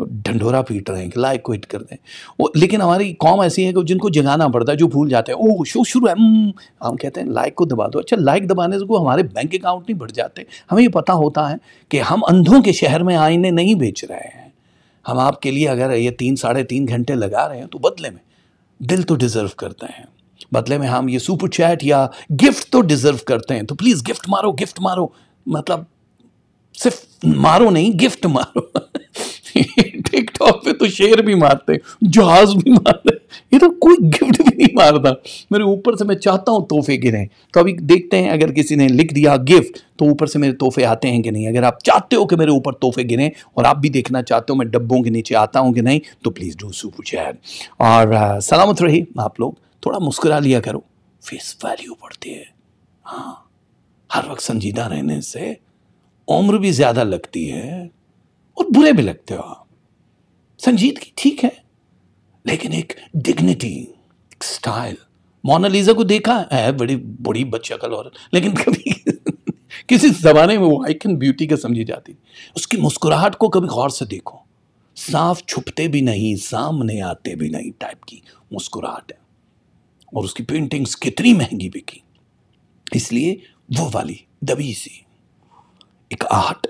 है ढंडोरा पीट रहे हैं कि लाइक को हिट कर दें वो लेकिन हमारी कॉम ऐसी है कि जिनको जगाना पड़ता है जो भूल जाते हैं ओह शो शुरू है हम्म, हम कहते हैं लाइक को दबा दो अच्छा लाइक दबाने से हमारे बैंक अकाउंट नहीं बढ़ जाते हमें ये पता होता है कि हम अंधों के शहर में आईने नहीं बेच रहे हैं हम आपके लिए अगर ये तीन साढ़े तीन घंटे लगा रहे हैं तो बदले में दिल तो डिज़र्व करते हैं बदले में हम ये सुपर चैट या गिफ्ट तो डिज़र्व करते हैं तो प्लीज़ गिफ्ट मारो गिफ्ट मारो मतलब सिर्फ मारो नहीं गिफ्ट मारो टिकटॉक *laughs* पे तो शेर भी मारते हैं जहाज भी मारते ये तो कोई गिफ्ट भी नहीं मारता मेरे ऊपर से मैं चाहता हूँ तोहफे गिरे तो अभी देखते हैं अगर किसी ने लिख दिया गिफ्ट तो ऊपर से मेरे तोहफे आते हैं कि नहीं अगर आप चाहते हो कि मेरे ऊपर तोहफे गिरे और आप भी देखना चाहते हो मैं डब्बों के नीचे आता हूँ कि नहीं तो प्लीज़ डू सुपर और सलामत रही आप लोग थोड़ा मुस्कुरा लिया करो फेस वैल्यू बढ़ती है हाँ हर वक्त संजीदा रहने से उम्र भी ज़्यादा लगती है और बुरे भी लगते हो आप संजीदगी ठीक है लेकिन एक डिग्निटी एक स्टाइल मोनालिजा को देखा है बड़ी बड़ी कल औरत लेकिन कभी *laughs* किसी ज़माने में वो आइकन ब्यूटी का समझी जाती उसकी मुस्कुराहट को कभी गौर से देखो साफ छुपते भी नहीं सामने आते भी नहीं टाइप की मुस्कुराहट है और उसकी पेंटिंग्स कितनी महंगी बिकी इसलिए वो वाली दबी सी एक आहट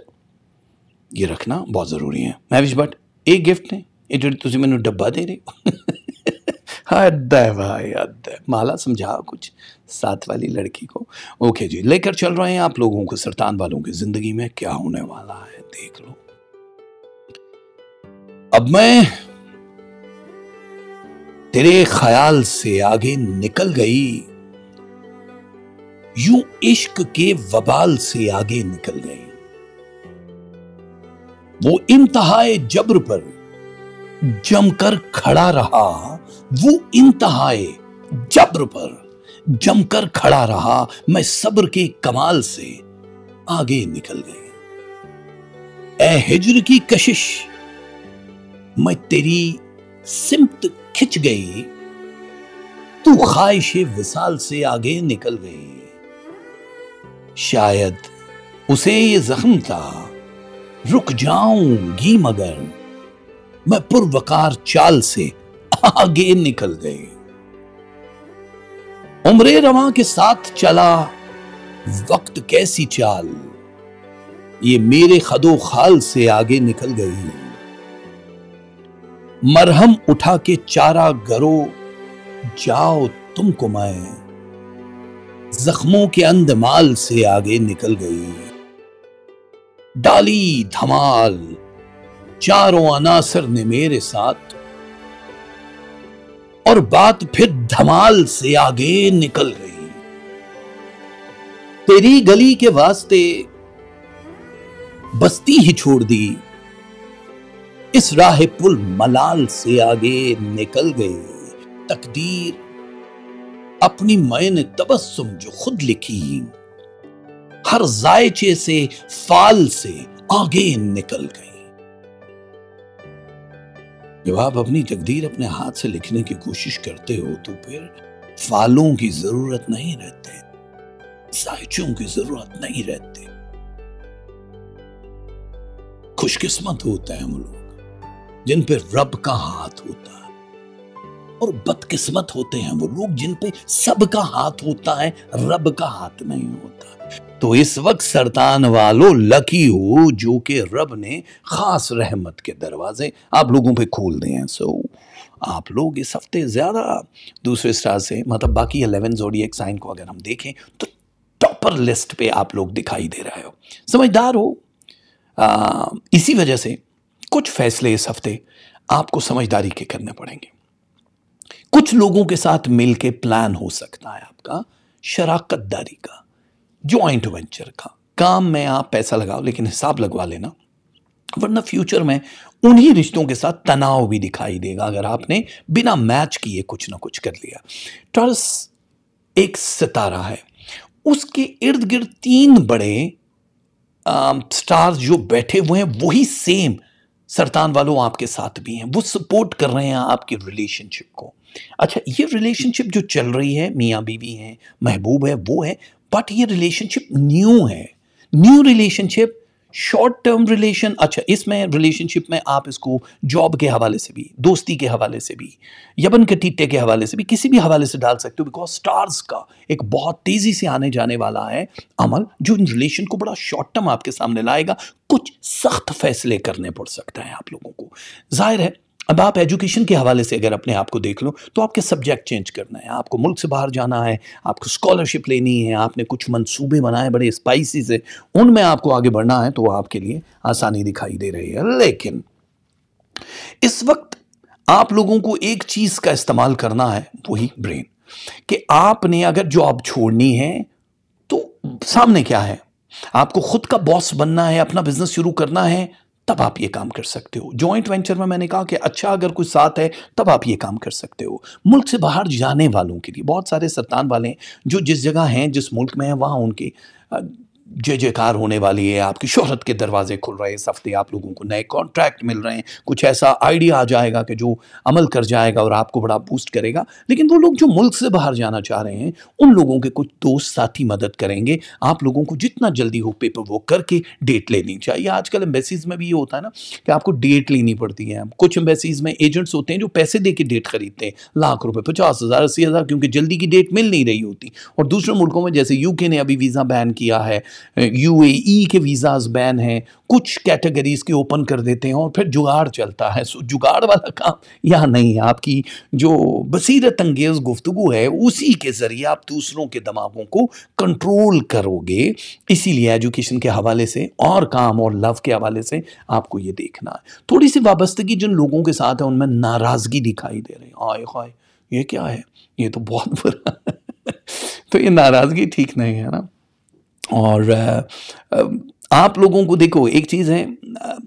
ये रखना बहुत ज़रूरी है महविश भट्ट ਇਹ ਗਿਫਟ ਨੇ ਇਹ ਜਿਹੜੀ ਤੁਸੀਂ ਮੈਨੂੰ ਡੱਬਾ ਦੇ ਰਹੇ ਹੋ हद है भाई हद है माला समझा कुछ साथ वाली लड़की को ओके जी लेकर चल रहे हैं आप लोगों को सरतान वालों की जिंदगी में क्या होने वाला है देख लो अब मैं तेरे ख्याल से आगे निकल गई यू इश्क के वबाल से आगे निकल गई वो इंतहाए जब्र पर जमकर खड़ा रहा वो इंतहाए जब्र पर जमकर खड़ा रहा मैं सब्र के कमाल से आगे निकल गई ए हिजर की कशिश मैं तेरी सिमत खिंच गई तू ख्वाहिश विशाल से आगे निकल गई शायद उसे ये जख्म था रुक जाऊंगी मगर मैं पुरवकार चाल से आगे निकल गई उम्रे रवा के साथ चला वक्त कैसी चाल ये मेरे खदो खाल से आगे निकल गई मरहम उठा के चारा गरो जाओ तुमको मैं जख्मों के अंधमाल से आगे निकल गई डाली धमाल चारों अनासर ने मेरे साथ और बात फिर धमाल से आगे निकल गई तेरी गली के वास्ते बस्ती ही छोड़ दी इस राह पुल मलाल से आगे निकल गए तकदीर अपनी मैन तबस्सुम जो खुद लिखी हर जायचे से फाल से आगे निकल गई जब आप अपनी तकदीर अपने हाथ से लिखने की कोशिश करते हो तो फिर फालों की जरूरत नहीं रहते जायचों की जरूरत नहीं रहती खुशकिस्मत होता है हम लोग जिन पे रब का हाथ होता है और बदकिस्मत होते हैं वो लोग जिन पे सब का हाथ होता है रब का हाथ नहीं होता तो इस वक्त सरतान वालों लकी हो जो कि रब ने खास रहमत के दरवाजे आप लोगों पे खोल दिए हैं सो आप लोग इस हफ्ते ज़्यादा दूसरे स्टार से मतलब बाकी अलेवन एक साइन को अगर हम देखें तो टॉपर लिस्ट पे आप लोग दिखाई दे रहे हो समझदार हो आ, इसी वजह से कुछ फैसले इस हफ्ते आपको समझदारी के करने पड़ेंगे कुछ लोगों के साथ मिलके प्लान हो सकता है आपका शराकतदारी का ज्वाइंट वेंचर का काम में आप पैसा लगाओ लेकिन हिसाब लगवा लेना वरना फ्यूचर में उन्हीं रिश्तों के साथ तनाव भी दिखाई देगा अगर आपने बिना मैच किए कुछ ना कुछ कर लिया टर्स एक सितारा है उसके इर्द गिर्द तीन बड़े स्टार्स जो बैठे हुए हैं वही सेम सरतान वालों आपके साथ भी हैं वो सपोर्ट कर रहे हैं आपके रिलेशनशिप को अच्छा ये रिलेशनशिप जो चल रही है मियाँ बीवी हैं महबूब है वो है बट ये रिलेशनशिप न्यू है new relationship short term relation अच्छा इसमें रिलेशनशिप में आप इसको जॉब के हवाले से भी दोस्ती के हवाले से भी यबन के टीटे के हवाले से भी किसी भी हवाले से डाल सकते हो बिकॉज स्टार्स का एक बहुत तेज़ी से आने जाने वाला है अमल जो इन रिलेशन को बड़ा शॉर्ट टर्म आपके सामने लाएगा कुछ सख्त फैसले करने पड़ सकते हैं आप लोगों को जाहिर है अब आप एजुकेशन के हवाले से अगर अपने आप को देख लो तो आपके सब्जेक्ट चेंज करना है आपको मुल्क से बाहर जाना है आपको स्कॉलरशिप लेनी है आपने कुछ मंसूबे बनाए बड़े स्पाइसी से उनमें आपको आगे बढ़ना है तो आपके लिए आसानी दिखाई दे रही है लेकिन इस वक्त आप लोगों को एक चीज़ का इस्तेमाल करना है वही ब्रेन कि आपने अगर जॉब छोड़नी है तो सामने क्या है आपको खुद का बॉस बनना है अपना बिजनेस शुरू करना है तब आप ये काम कर सकते हो जॉइंट वेंचर में मैंने कहा कि अच्छा अगर कोई साथ है तब आप ये काम कर सकते हो मुल्क से बाहर जाने वालों के लिए बहुत सारे सरतान वाले हैं जो जिस जगह हैं जिस मुल्क में हैं वहाँ उनके जय जयकार होने वाली है आपकी शोहरत के दरवाजे खुल रहे हैं इस हफ्ते आप लोगों को नए कॉन्ट्रैक्ट मिल रहे हैं कुछ ऐसा आइडिया आ जाएगा कि जो अमल कर जाएगा और आपको बड़ा बूस्ट करेगा लेकिन वो लोग जो मुल्क से बाहर जाना चाह रहे हैं उन लोगों के कुछ दोस्त साथी मदद करेंगे आप लोगों को जितना जल्दी हो पेपर वर्क करके डेट लेनी चाहिए आजकल एम्बेसीज में भी ये होता है ना कि आपको डेट लेनी पड़ती है कुछ एम्बेसीज में एजेंट्स होते हैं जो पैसे दे के डेट खरीदते हैं लाख रुपये पचास हज़ार अस्सी हज़ार क्योंकि जल्दी की डेट मिल नहीं रही होती और दूसरे मुल्कों में जैसे यूके ने अभी वीज़ा बैन किया है यूएई e के वीज़ाज बैन हैं कुछ कैटेगरीज के ओपन कर देते हैं और फिर जुगाड़ चलता है सो जुगाड़ वाला काम यहाँ नहीं है आपकी जो बसीरत अंगेज़ गुफ्तु है उसी के ज़रिए आप दूसरों के दिमागों को कंट्रोल करोगे इसीलिए एजुकेशन के हवाले से और काम और लव के हवाले से आपको ये देखना है थोड़ी सी वाबस्तगी जिन लोगों के साथ है उनमें नाराज़गी दिखाई दे रही है आय ये क्या है ये तो बहुत बुरा *laughs* तो ये नाराज़गी ठीक नहीं है ना और आप लोगों को देखो एक चीज़ है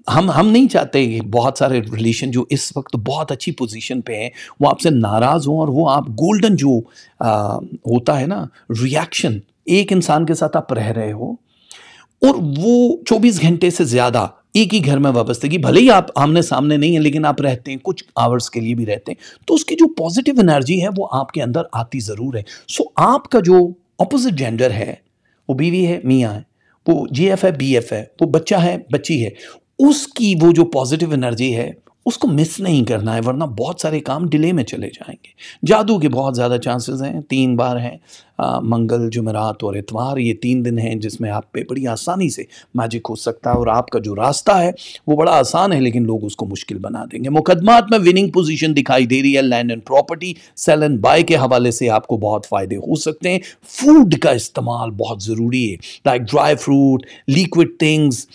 हम हम नहीं चाहते कि बहुत सारे रिलेशन जो इस वक्त बहुत अच्छी पोजीशन पे हैं वो आपसे नाराज़ हों और वो आप गोल्डन जो आ, होता है ना रिएक्शन एक इंसान के साथ आप रह रहे हो और वो 24 घंटे से ज़्यादा एक ही घर में वाबस्तगी भले ही आप आमने सामने नहीं है लेकिन आप रहते हैं कुछ आवर्स के लिए भी रहते हैं तो उसकी जो पॉजिटिव एनर्जी है वो आपके अंदर आती ज़रूर है सो आपका जो अपोजिट जेंडर है वो बीवी है मियाँ है वो जी एफ है बी एफ है वो बच्चा है बच्ची है उसकी वो जो पॉजिटिव एनर्जी है उसको मिस नहीं करना है वरना बहुत सारे काम डिले में चले जाएंगे जादू के बहुत ज़्यादा चांसेस हैं तीन बार हैं मंगल जुमेरात और इतवार ये तीन दिन हैं जिसमें आप पे बड़ी आसानी से मैजिक हो सकता है और आपका जो रास्ता है वो बड़ा आसान है लेकिन लोग उसको मुश्किल बना देंगे मुकदमात में विनिंग पोजीशन दिखाई दे रही है land and property sale and buy के हवाले से आपको बहुत फ़ायदे हो सकते हैं फूड का इस्तेमाल बहुत ज़रूरी है like dry fruit liquid things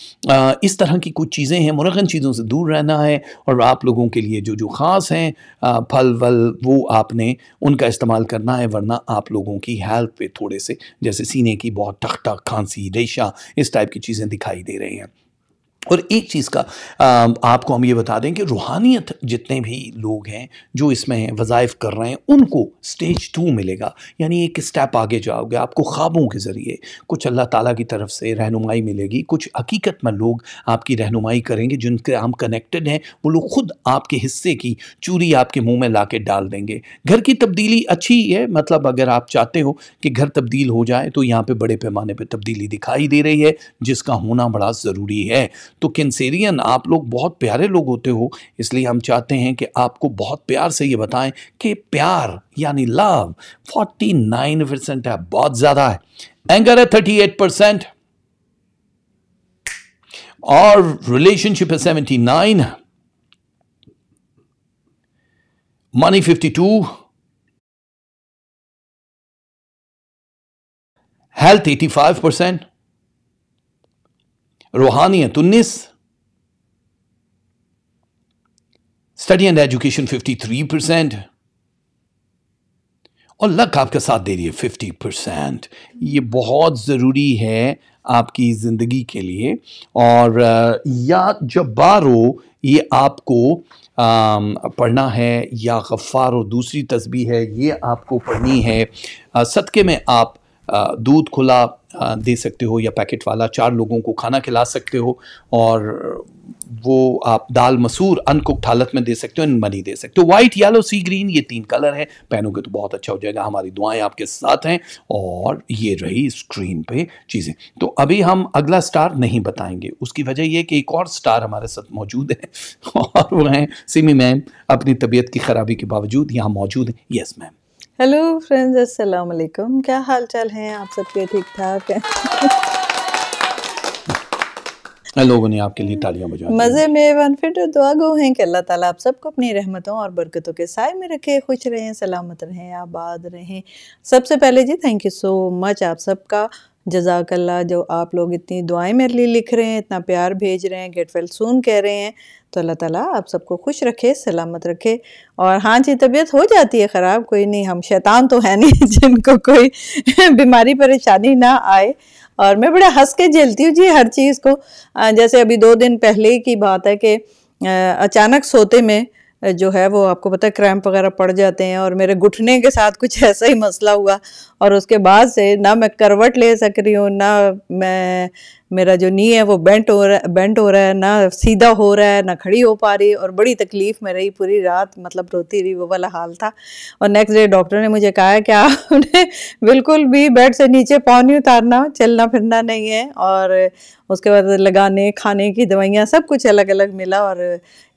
इस तरह की कुछ चीज़ें हैं मुरगन चीज़ों से दूर रहना है और आप लोगों के लिए जो जो ख़ास हैं फल वल वो आपने उनका इस्तेमाल करना है वरना आप लोगों की हेल्थ पे थोड़े से जैसे सीने की बहुत ठक ठक खांसी रेशा इस टाइप की चीज़ें दिखाई दे रही हैं और एक चीज़ का आपको हम ये बता दें कि रूहानियत जितने भी लोग हैं जो इसमें वज़ाइफ कर रहे हैं उनको स्टेज टू मिलेगा यानी एक स्टेप आगे जाओगे आपको ख्वाबों के ज़रिए कुछ अल्लाह ताला की तरफ से रहनुमाई मिलेगी कुछ हकीकत में लोग आपकी रहनुमाई करेंगे जिनके हम कनेक्टेड हैं वो लोग ख़ुद आपके हिस्से की चूरी आपके मुँह में ला के डाल देंगे घर की तब्दीली अच्छी है मतलब अगर आप चाहते हो कि घर तब्दील हो जाए तो यहाँ पर बड़े पैमाने पर तब्दीली दिखाई दे रही है जिसका होना बड़ा ज़रूरी है तो कैंसेरियन आप लोग बहुत प्यारे लोग होते हो इसलिए हम चाहते हैं कि आपको बहुत प्यार से ये बताएं कि प्यार यानी लव 49 परसेंट है बहुत ज़्यादा है एंगर है 38 परसेंट और रिलेशनशिप है 79 money 52 health 85 percent study and education fifty three 53%. और लक आपका साथ दे रही है फिफ्टी परसेंट ये बहुत ज़रूरी है आपकी ज़िंदगी के लिए और या जब बारो ये आपको पढ़ना है या गफ़ार और दूसरी तस्बी है ये आपको पढ़नी है सदक़े में आप दूध खुला दे सकते हो या पैकेट वाला चार लोगों को खाना खिला सकते हो और वो आप दाल मसूर अनकुक्ड हालत में दे सकते हो इन मनी दे सकते हो वाइट येलो सी ग्रीन ये तीन कलर हैं पहनोगे तो बहुत अच्छा हो जाएगा हमारी दुआएं आपके साथ हैं और ये रही स्क्रीन पे चीज़ें तो अभी हम अगला स्टार नहीं बताएंगे उसकी वजह यह कि एक और स्टार हमारे साथ मौजूद है *laughs* और वो हैं सिमी मैम अपनी तबीयत की खराबी के बावजूद यहाँ मौजूद हैं यस मैम हेलो फ्रेंड्स अस्सलाम वालेकुम क्या हाल चाल हैं आप सबके ठीक ठाक हैं लोगों ने आपके लिए तालियां बजा मज़े में वन फिट दुआ गो हैं कि अल्लाह ताला आप सबको अपनी रहमतों और बरकतों के साय में रखे खुश रहें सलामत रहें आबाद रहें सबसे पहले जी थैंक यू सो मच आप सबका जजाकल्ला जो आप लोग इतनी दुआएं मेरे लिए लिख रहे हैं इतना प्यार भेज रहे हैं गेट वेल सून कह रहे हैं तो अल्लाह ताला आप सबको खुश रखे सलामत रखे और हाँ जी तबीयत हो जाती है ख़राब कोई नहीं हम शैतान तो है नहीं *laughs* जिनको कोई बीमारी परेशानी ना आए और मैं बड़ा हंस के झेलती हूँ जी हर चीज़ को जैसे अभी दो दिन पहले की बात है कि अचानक सोते में जो है वो आपको पता है क्रैम्प वगैरह पड़ जाते हैं और मेरे घुटने के साथ कुछ ऐसा ही मसला हुआ और उसके बाद से ना मैं करवट ले सक रही हूँ ना मैं मेरा जो नी है वो बेंट हो रहा बेंट हो रहा है ना सीधा हो रहा है ना खड़ी हो पा रही और बड़ी तकलीफ़ में रही पूरी रात मतलब रोती रही वो वाला हाल था और नेक्स्ट डे डॉक्टर ने मुझे कहा कि आपने बिल्कुल भी बेड से नीचे पाँव नहीं उतारना चलना फिरना नहीं है और उसके बाद लगाने खाने की दवाइयाँ सब कुछ अलग अलग मिला और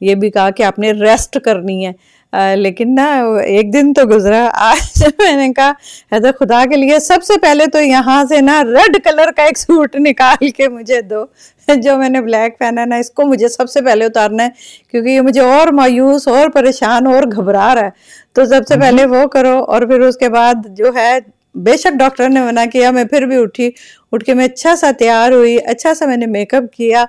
ये भी कहा कि आपने रेस्ट करनी है आ, लेकिन ना एक दिन तो गुजरा आज *laughs* मैंने कहा तो खुदा के लिए सबसे पहले तो यहाँ से ना रेड कलर का एक सूट निकाल के मुझे दो *laughs* जो मैंने ब्लैक पहना है ना इसको मुझे सबसे पहले उतारना है क्योंकि ये मुझे और मायूस और परेशान और घबरा रहा है तो सबसे हम्म। पहले वो करो और फिर उसके बाद जो है बेशक डॉक्टर ने मना किया मैं फिर भी उठी उठ के मैं अच्छा सा तैयार हुई अच्छा सा मैंने मेकअप किया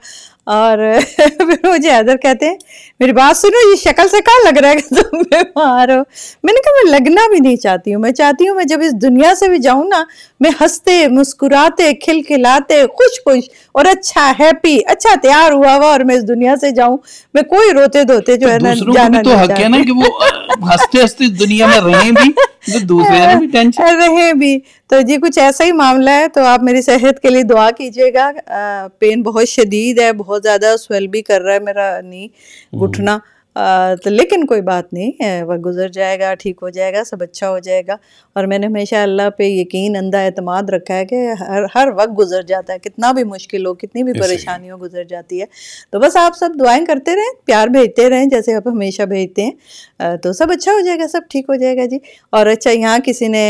और *laughs* फिर मुझे हैदर कहते हैं मेरी बात सुनो ये शक्ल से कहा लग रहा है कि तुम *laughs* बीमार हो मैंने कहा मैं लगना भी नहीं चाहती हूँ मैं चाहती हूँ मैं जब इस दुनिया से भी जाऊँ ना मैं हंसते मुस्कुराते खिलखिलाते खुश खुश और अच्छा हैप्पी अच्छा तैयार हुआ हुआ और मैं इस दुनिया से जाऊं मैं कोई रोते धोते जो तो है ना जाना तो हक है ना कि वो हंसते हंसते दुनिया में रहे भी तो दूसरे भी टेंशन *laughs* रहे भी तो जी कुछ ऐसा ही मामला है तो आप मेरी सेहत के लिए दुआ कीजिएगा पेन बहुत शदीद है बहुत ज़्यादा स्वेल भी कर रहा है मेरा नी घुटना हम्म। आ, तो लेकिन कोई बात नहीं वह गुजर जाएगा ठीक हो जाएगा सब अच्छा हो जाएगा और मैंने हमेशा अल्लाह पे यकीन अंदा अतमाद रखा है कि हर हर वक्त गुजर जाता है कितना भी मुश्किल हो कितनी भी परेशानी हो गुजर जाती है तो बस आप सब दुआएं करते रहें प्यार भेजते रहें जैसे आप हमेशा भेजते हैं तो सब अच्छा हो जाएगा सब ठीक हो जाएगा जी और अच्छा यहाँ किसी ने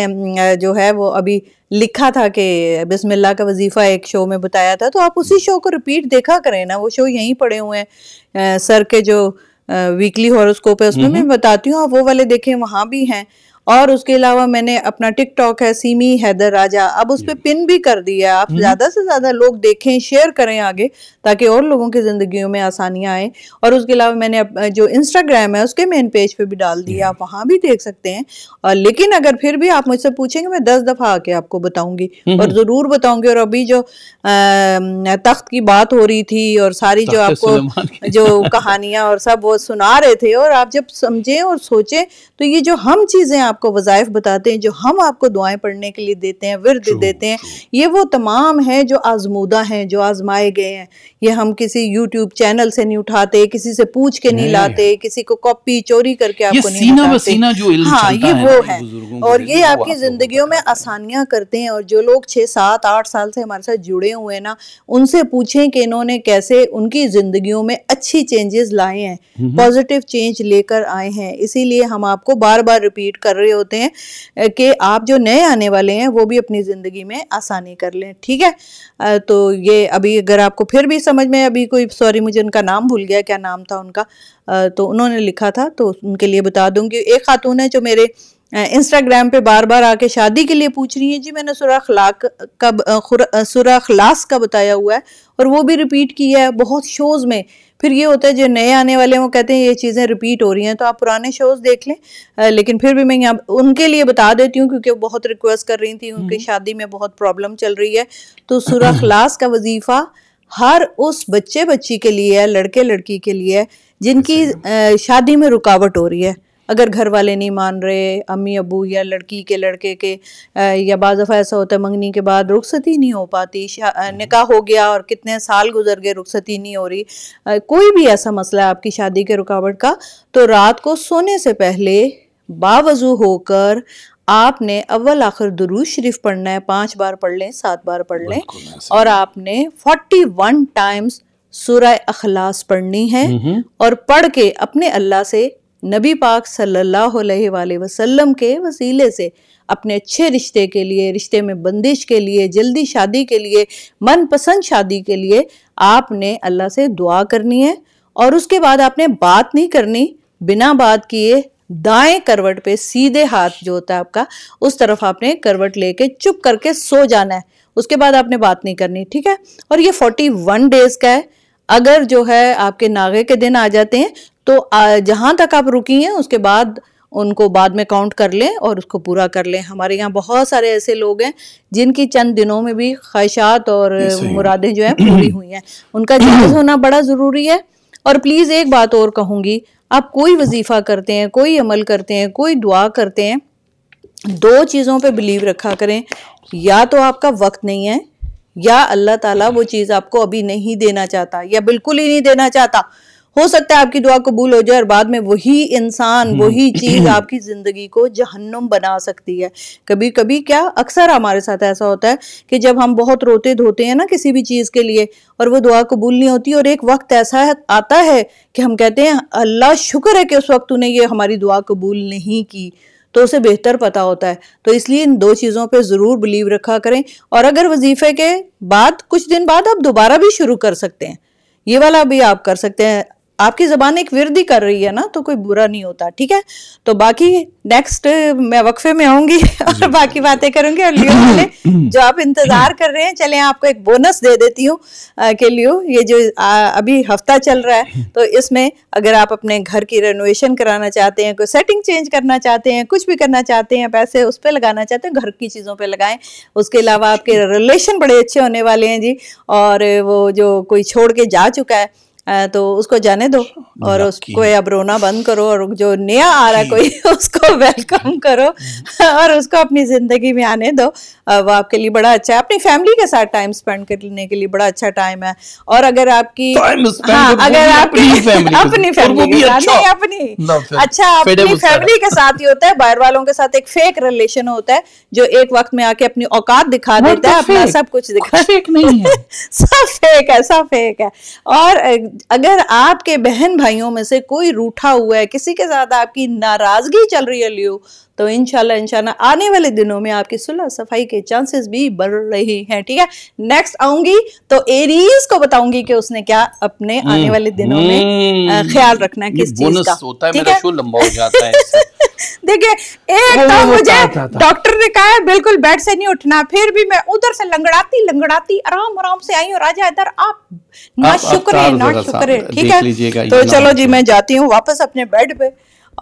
जो है वो अभी लिखा था कि बिस्मिल्लाह का वजीफ़ा एक शो में बताया था तो आप उसी शो को रिपीट देखा करें ना वो शो यहीं पड़े हुए हैं सर के जो वीकली हॉरोस्कोप है उसमें मैं बताती हूँ आप वो वाले देखें वहां भी हैं और उसके अलावा मैंने अपना टिकटॉक है सीमी हैदर राजा अब उस पर पिन भी कर दिया है आप हम्म। ज़्यादा से ज़्यादा लोग देखें शेयर करें आगे ताकि और लोगों की ज़िंदगी में आसानियां आए और उसके अलावा मैंने जो इंस्टाग्राम है उसके मेन पेज पे भी डाल दिया आप वहां भी देख सकते हैं और लेकिन अगर फिर भी आप मुझसे पूछेंगे मैं दस दफ़ा आके आपको बताऊंगी हम्म, और हम्म। ज़रूर बताऊंगी और अभी जो तख्त की बात हो रही थी और सारी जो आपको जो कहानियां और सब वो सुना रहे थे और आप जब समझें और सोचें तो ये जो हम चीज़ें आप आपको वज़ायफ़ बताते हैं जो हम आपको दुआएं पढ़ने के लिए देते हैं विरद देते हैं ये वो तमाम हैं जो आजमूदा हैं जो आजमाए गए हैं ये हम किसी यूट्यूब चैनल से नहीं उठाते किसी से पूछ के नहीं, नहीं लाते किसी को कॉपी चोरी करके आपको नहीं हाँ ये वो है और ये आपकी जिंदगी में आसानियां करते हैं और जो लोग छः सात आठ साल से हमारे साथ जुड़े हुए हैं ना उनसे पूछें कि इन्होंने कैसे उनकी जिंदगी में अच्छी चेंजेस लाए हैं पॉजिटिव चेंज लेकर आए हैं इसीलिए हम आपको बार बार रिपीट कर रहे रहे होते हैं कि आप जो नए आने वाले हैं वो भी अपनी ज़िंदगी में आसानी कर लें ठीक है तो ये अभी अगर आपको फिर भी समझ में अभी कोई सॉरी मुझे उनका नाम भूल गया क्या नाम था उनका तो उन्होंने लिखा था तो उनके लिए बता दूंगी एक खातून है जो मेरे इंस्टाग्राम पे बार बार आके शादी के लिए पूछ रही है जी मैंने सुरा अखलाक का सुरा अखलास का बताया हुआ है और वो भी रिपीट किया है बहुत शोज़ में फिर ये होता है जो नए आने वाले हैं वो कहते हैं ये चीज़ें रिपीट हो रही हैं तो आप पुराने शोज़ देख लें लेकिन फिर भी मैं यहाँ उनके लिए बता देती हूँ क्योंकि वो बहुत रिक्वेस्ट कर रही थी उनकी हम्म। शादी में बहुत प्रॉब्लम चल रही है तो *clears throat* सूर्य खलास का वजीफ़ा हर उस बच्चे बच्ची के लिए है लड़के लड़की के लिए है जिनकी शादी में रुकावट हो रही है अगर घर वाले नहीं मान रहे अम्मी अबू या लड़की के लड़के के या बाफ़ा ऐसा होता है मंगनी के बाद रुखसती नहीं हो पाती हम्म। निकाह हो गया और कितने साल गुजर गए रुखसती नहीं हो रही कोई भी ऐसा मसला है आपकी शादी के रुकावट का तो रात को सोने से पहले बावजू होकर आपने अव्वल आखिर दुरूज शरीफ पढ़ना है पांच बार पढ़ लें सात बार पढ़ लें और आपने फोर्टी वन टाइम्स सूरह अखलास पढ़नी है हम्म, हम्म। और पढ़ के अपने अल्लाह से नबी पाक सल्लल्लाहु अलैहि वसल्लम के वसीले से अपने अच्छे रिश्ते के लिए रिश्ते में बंदिश के लिए जल्दी शादी के लिए मनपसंद शादी के लिए आपने अल्लाह से दुआ करनी है और उसके बाद आपने बात नहीं करनी बिना बात किए दाएं करवट पे सीधे हाथ जो होता है आपका उस तरफ आपने करवट लेके चुप करके सो जाना है उसके बाद आपने बात नहीं करनी ठीक है और ये फोर्टी वन डेज का है अगर जो है आपके नागे के दिन आ जाते हैं तो जहाँ तक आप रुकी हैं उसके बाद उनको बाद में काउंट कर लें और उसको पूरा कर लें हमारे यहाँ बहुत सारे ऐसे लोग हैं जिनकी चंद दिनों में भी ख्वाहिशात और मुरादें जो हैं पूरी हुई हैं उनका जायज़ होना बड़ा ज़रूरी है और प्लीज़ एक बात और कहूँगी आप कोई वजीफ़ा करते हैं कोई अमल करते हैं कोई दुआ करते हैं दो चीज़ों पे बिलीव रखा करें या तो आपका वक्त नहीं है या अल्लाह ताला वो चीज़ आपको अभी नहीं देना चाहता या बिल्कुल ही नहीं देना चाहता हो सकता है आपकी दुआ कबूल हो जाए और बाद में वही इंसान हम्म। वही चीज आपकी जिंदगी को जहन्नुम बना सकती है कभी कभी क्या अक्सर हमारे साथ ऐसा होता है कि जब हम बहुत रोते धोते हैं ना किसी भी चीज के लिए और वो दुआ कबूल नहीं होती और एक वक्त ऐसा है, आता है कि हम कहते हैं अल्लाह शुक्र है कि उस वक्त तूने ये हमारी दुआ कबूल नहीं की तो उसे बेहतर पता होता है तो इसलिए इन दो चीज़ों पे ज़रूर बिलीव रखा करें और अगर वजीफे के बाद कुछ दिन बाद आप दोबारा भी शुरू कर सकते हैं ये वाला भी आप कर सकते हैं आपकी ज़बान एक विरदी कर रही है ना तो कोई बुरा नहीं होता ठीक है तो बाकी नेक्स्ट मैं वक्फे में आऊंगी *laughs* और बाकी बातें करूंगी और लियो वाले *coughs* जो आप इंतज़ार कर रहे हैं चले आपको एक बोनस दे देती हूँ के लियो ये जो आ, अभी हफ्ता चल रहा है तो इसमें अगर आप अपने घर की रेनोवेशन कराना चाहते हैं कोई सेटिंग चेंज करना चाहते हैं कुछ भी करना चाहते हैं पैसे उस पर लगाना चाहते हैं घर की चीज़ों पर लगाएं उसके अलावा आपके रिलेशन बड़े अच्छे होने वाले हैं जी और वो जो कोई छोड़ के जा चुका है तो उसको जाने दो और उसको अब रोना बंद करो और जो नया आ रहा कोई *laughs* उसको वेलकम *laughs* करो और उसको अपनी ज़िंदगी में आने दो वो आपके लिए बड़ा अच्छा है अपनी फैमिली के साथ टाइम स्पेंड करने के लिए बड़ा अच्छा टाइम है और अगर आपकी हाँ, अगर आपकी अपनी फैमिली अपनी अच्छा।, अच्छा अपनी फैमिली के साथ ही होता है बाहर वालों के साथ एक फेक रिलेशन होता है जो एक वक्त में आके अपनी औकात दिखा देता है अपना सब कुछ दिखा फेक नहीं है *laughs* सब फेक है सब फेक है और अगर आपके बहन भाइयों में से कोई रूठा हुआ है किसी के साथ आपकी नाराजगी चल रही है लियो तो इन शाला आने वाले दिनों में आपकी सुलह सफाई के चांसेस भी बढ़ रहे हैं ठीक है नेक्स्ट आऊंगी तो एरीज को बताऊंगी कि उसने क्या अपने हम्म, आने वाले दिनों में हम्म, ख्याल रखना किस चीज का ठीक है है *laughs* देखिए एक तो मुझे डॉक्टर ने कहा है बिल्कुल बेड से नहीं उठना फिर भी मैं उधर से लंगड़ाती लंगड़ाती आराम आराम से आई हूँ राजा इधर आप ना शुक्र है ना शुक्र है ठीक है तो चलो जी अच्छा। मैं जाती हूँ वापस अपने बेड पे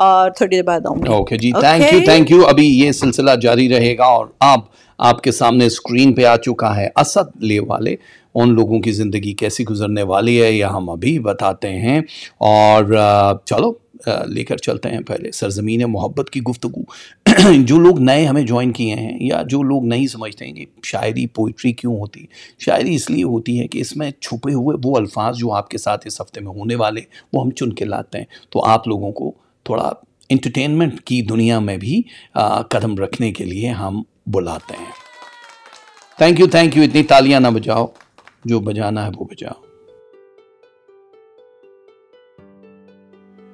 और थोड़ी देर बाद आऊंगी ओके जी थैंक यू थैंक यू अभी ये सिलसिला जारी रहेगा और आप आपके सामने स्क्रीन पे आ चुका है असद ले वाले उन लोगों की ज़िंदगी कैसी गुजरने वाली है यह हम अभी बताते हैं और चलो लेकर चलते हैं पहले सरजमीन मोहब्बत की गुफ्तु *clears throat* जो लोग नए हमें ज्वाइन किए हैं या जो लोग नहीं समझते हैं कि शायरी पोइट्री क्यों होती शायरी इसलिए होती है कि इसमें छुपे हुए वो अल्फाज जो आपके साथ इस हफ्ते में होने वाले वो हम चुन के लाते हैं तो आप लोगों को थोड़ा इंटरटेनमेंट की दुनिया में भी आ, कदम रखने के लिए हम बुलाते हैं थैंक यू थैंक यू इतनी तालियां ना बजाओ जो बजाना है वो बजाओ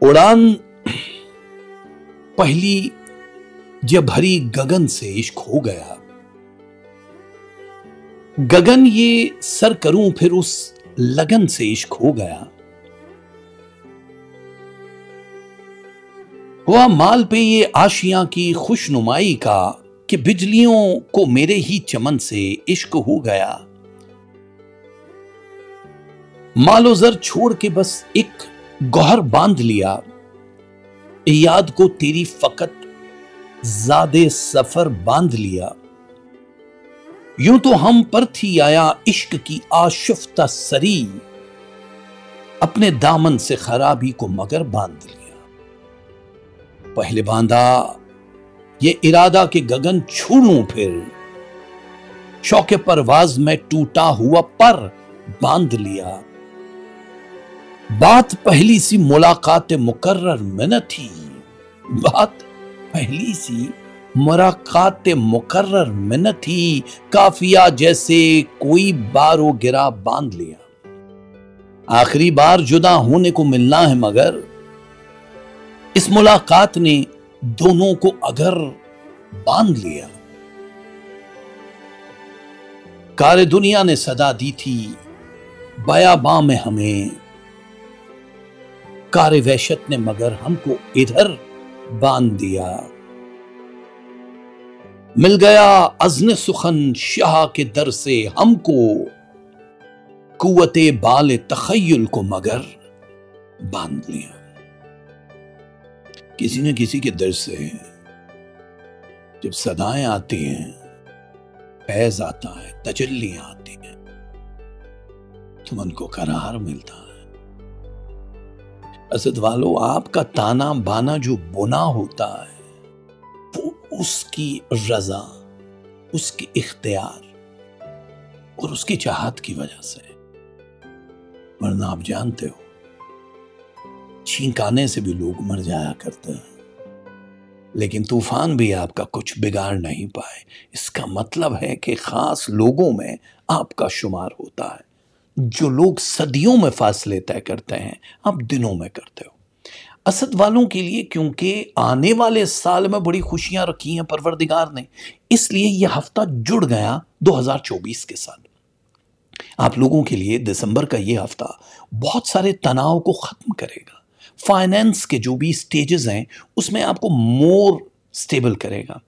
उड़ान पहली जब हरी गगन से इश्क हो गया गगन ये सर करूं फिर उस लगन से इश्क हो गया हुआ माल पे ये आशिया की खुशनुमाई का कि बिजलियों को मेरे ही चमन से इश्क हो गया मालो जर छोड़ के बस एक गौहर बांध लिया याद को तेरी फकत ज्यादे सफर बांध लिया यूं तो हम पर थी आया इश्क की आशुफ्ता सरी अपने दामन से खराबी को मगर बांध लिया पहले बांधा ये इरादा कि गगन छू लू फिर शौके परवाज में टूटा हुआ पर बांध लिया बात पहली सी मुलाकात मुकर्र में न थी बात पहली सी मुलाकात मुकर्र में न थी काफिया जैसे कोई बारो गिरा बांध लिया आखिरी बार जुदा होने को मिलना है मगर इस मुलाकात ने दोनों को अगर बांध लिया कार्य दुनिया ने सदा दी थी बयाबा में हमें कार्य वैशत ने मगर हमको इधर बांध दिया मिल गया अजन सुखन शाह के दर से हमको कुवते बाल तखयल को मगर बांध लिया किसी न किसी के दर्द से जब सदाएं आती हैं फैज आता है तजल्लियां आती हैं तो मन को करार मिलता है असद वालो आपका ताना बाना जो बुना होता है वो उसकी रजा उसके इख्तियार और उसकी चाहत की वजह से वरना आप जानते हो छींकाने से भी लोग मर जाया करते हैं लेकिन तूफान भी आपका कुछ बिगाड़ नहीं पाए इसका मतलब है कि ख़ास लोगों में आपका शुमार होता है जो लोग सदियों में फासले तय करते हैं आप दिनों में करते हो असद वालों के लिए क्योंकि आने वाले साल में बड़ी खुशियां रखी हैं परवरदिगार ने इसलिए यह हफ्ता जुड़ गया 2024 के साथ आप लोगों के लिए दिसंबर का ये हफ्ता बहुत सारे तनाव को ख़त्म करेगा फाइनेंस के जो भी स्टेजेस हैं उसमें आपको मोर स्टेबल करेगा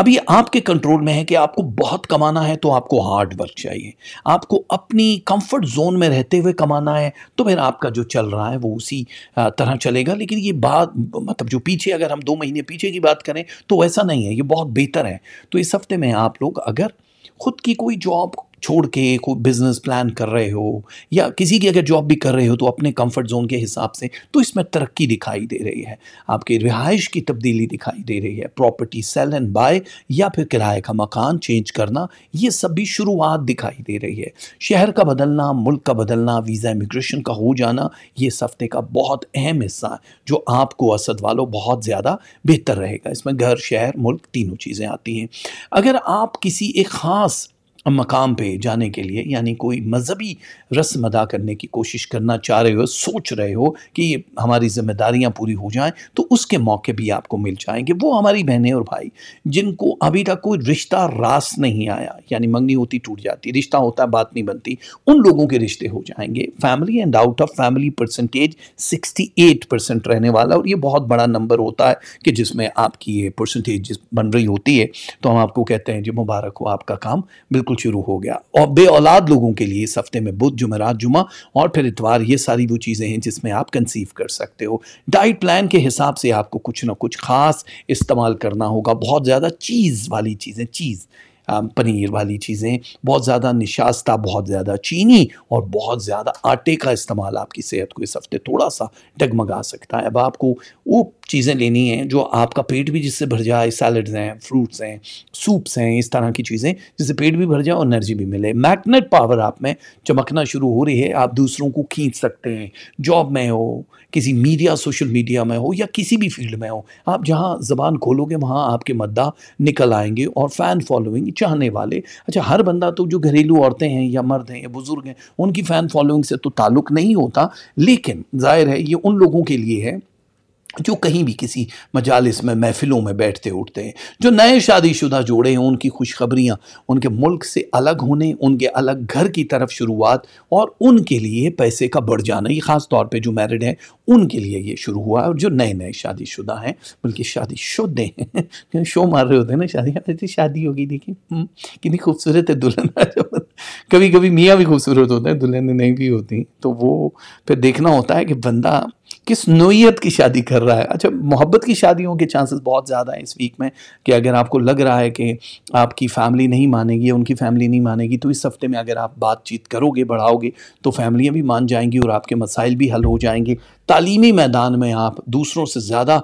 अब ये आपके कंट्रोल में है कि आपको बहुत कमाना है तो आपको हार्ड वर्क चाहिए आपको अपनी कंफर्ट जोन में रहते हुए कमाना है तो फिर आपका जो चल रहा है वो उसी तरह चलेगा लेकिन ये बात मतलब जो पीछे अगर हम दो महीने पीछे की बात करें तो वैसा नहीं है ये बहुत बेहतर है तो इस हफ्ते में आप लोग अगर ख़ुद की कोई जॉब छोड़ के कोई बिज़नेस प्लान कर रहे हो या किसी की अगर जॉब भी कर रहे हो तो अपने कंफर्ट जोन के हिसाब से तो इसमें तरक्की दिखाई दे रही है आपके रिहाइश की तब्दीली दिखाई दे रही है प्रॉपर्टी सेल एंड बाय या फिर किराए का मकान चेंज करना ये सब भी शुरुआत दिखाई दे रही है शहर का बदलना मुल्क का बदलना वीज़ा इमिग्रेशन का हो जाना ये इस हफ्ते का बहुत अहम हिस्सा है जो आपको असद वालों बहुत ज़्यादा बेहतर रहेगा इसमें घर शहर मुल्क तीनों चीज़ें आती हैं अगर आप किसी एक ख़ास मकाम पे जाने के लिए यानी कोई मज़हबी रस्म अदा करने की कोशिश करना चाह रहे हो सोच रहे हो कि हमारी ज़िम्मेदारियाँ पूरी हो जाएं तो उसके मौके भी आपको मिल जाएंगे वो हमारी बहनें और भाई जिनको अभी तक कोई रिश्ता रास नहीं आया यानी मंगनी होती टूट जाती रिश्ता होता बात नहीं बनती उन लोगों के रिश्ते हो जाएंगे family and out of family percentage sixty eight percent रहने वाला और ये बहुत बड़ा नंबर होता है कि जिसमें आपकी ये परसेंटेज बन रही होती है तो हम आपको कहते हैं जी मुबारक हो आपका काम बिल्कुल बिल्कुल शुरू हो गया और बे औलाद लोगों के लिए इस हफ्ते में बुध जुमेरात जुमा और फिर इतवार ये सारी वो चीज़ें हैं जिसमें आप कंसीव कर सकते हो डाइट प्लान के हिसाब से आपको कुछ ना कुछ ख़ास इस्तेमाल करना होगा बहुत ज़्यादा चीज़ वाली चीज़ें चीज़ पनीर वाली चीज़ें बहुत ज़्यादा निशास्ता बहुत ज़्यादा चीनी और बहुत ज़्यादा आटे का इस्तेमाल आपकी सेहत को इस हफ्ते थोड़ा सा डगमगा सकता है अब आपको वो चीज़ें लेनी हैं जो आपका पेट भी जिससे भर जाए सैलड्स हैं फ्रूट्स हैं सूप्स हैं इस तरह की चीज़ें जिससे पेट भी भर जाए और एनर्जी भी मिले मैग्नेट पावर आप में चमकना शुरू हो रही है आप दूसरों को खींच सकते हैं जॉब में हो किसी मीडिया सोशल मीडिया में हो या किसी भी फील्ड में हो आप जहाँ ज़बान खोलोगे वहाँ आपके मद्दा निकल आएंगे और फ़ैन फॉलोइंग चाहने वाले अच्छा हर बंदा तो जो घरेलू औरतें हैं या मर्द हैं या बुज़ुर्ग हैं उनकी फ़ैन फॉलोइंग से तो ताल्लुक़ नहीं होता लेकिन ज़ाहिर है ये उन लोगों के लिए है जो कहीं भी किसी मजालस में महफिलों में बैठते उठते हैं जो नए शादीशुदा जोड़े हैं उनकी खुशखबरियाँ उनके मुल्क से अलग होने उनके अलग घर की तरफ शुरुआत और उनके लिए पैसे का बढ़ जाना ये ख़ास तौर पे जो मैरिड हैं उनके लिए ये शुरू हुआ है और जो नए नए शादीशुदा हैं बल्कि शुद्ध हैं शो मार रहे होते हैं ना शादी हाँ, शादी होगी देखिए हम्म, कितनी खूबसूरत है दुल्हन हाँ, कभी कभी मियाँ भी खूबसूरत होते हैं दुल्हन नहीं भी होती तो वो फिर देखना होता है कि बंदा किस नोयत की शादी कर रहा है अच्छा मोहब्बत की शादियों के चांसेस बहुत ज़्यादा हैं इस वीक में कि अगर आपको लग रहा है कि आपकी फैमिली नहीं मानेगी या उनकी फैमिली नहीं मानेगी तो इस हफ्ते में अगर आप बातचीत करोगे बढ़ाओगे तो फैमिलियाँ भी मान जाएंगी और आपके मसाइल भी हल हो जाएंगे तालीमी मैदान में आप दूसरों से ज़्यादा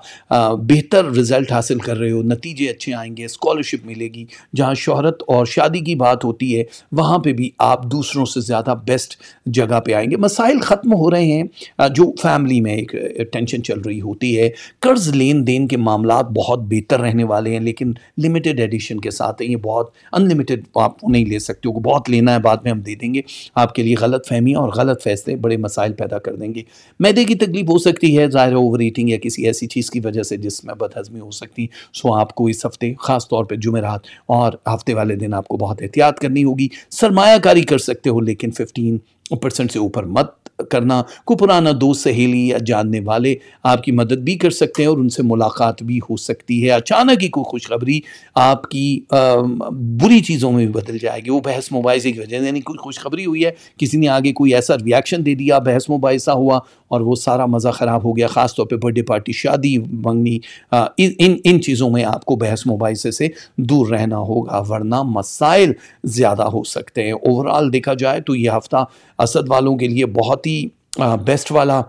बेहतर रिज़ल्ट हासिल कर रहे हो नतीजे अच्छे आएंगे स्कॉलरशिप मिलेगी जहाँ शहरत और शादी की बात होती है वहाँ पर भी आप दूसरों से ज़्यादा बेस्ट जगह पर आएंगे मसाइल ख़त्म हो रहे हैं जो फैमिली में एक टेंशन चल रही होती है कर्ज लेन देन के मामला बहुत बेहतर रहने वाले हैं लेकिन लिमिटेड एडिशन के साथ ये बहुत अनलिमिटेड आप नहीं ले सकते हो बहुत लेना है बाद में हम दे देंगे आपके लिए गलत फहमियाँ और गलत फैसले बड़े मसाइल पैदा कर देंगे मैदे की तकलीफ तकलीफ हो सकती है ज़ाहिर ओवर ईटिंग या किसी ऐसी चीज़ की वजह से जिसमें बदहजमी हो सकती सो आपको इस हफ्ते ख़ास तौर पर जुमेरात और हफ्ते वाले दिन आपको बहुत एहतियात करनी होगी सरमाकारी कर सकते हो लेकिन फिफ्टीन परसेंट से ऊपर मत करना को पुराना दोस्त सहेली या जानने वाले आपकी मदद भी कर सकते हैं और उनसे मुलाकात भी हो सकती है अचानक ही कोई खुशखबरी आपकी आ, बुरी चीज़ों में भी बदल जाएगी वो बहस मुबाइसे की वजह यानी कोई खुशखबरी हुई है किसी ने आगे कोई ऐसा रिएक्शन दे दिया बहस मुबाइसा हुआ और वो सारा मज़ा ख़राब हो गया ख़ास तौर पर बर्थडे पार्टी शादी मंगनी इन इन, इन चीज़ों में आपको बहस मुबाइसे से दूर रहना होगा वरना मसाइल ज़्यादा हो सकते हैं ओवरऑल देखा जाए तो यह हफ़्ता असद वालों के लिए बहुत ही बेस्ट वाला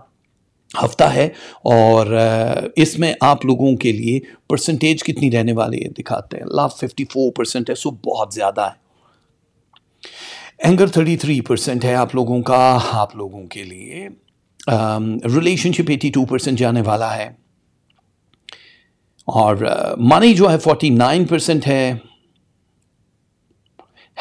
हफ्ता है और इसमें आप लोगों के लिए परसेंटेज कितनी रहने वाली है दिखाते हैं लाभ फिफ्टी फोर परसेंट है सो बहुत ज़्यादा है एंगर थर्टी थ्री परसेंट है आप लोगों का आप लोगों के लिए रिलेशनशिप एटी टू परसेंट जाने वाला है और मनी जो है फोर्टी नाइन परसेंट है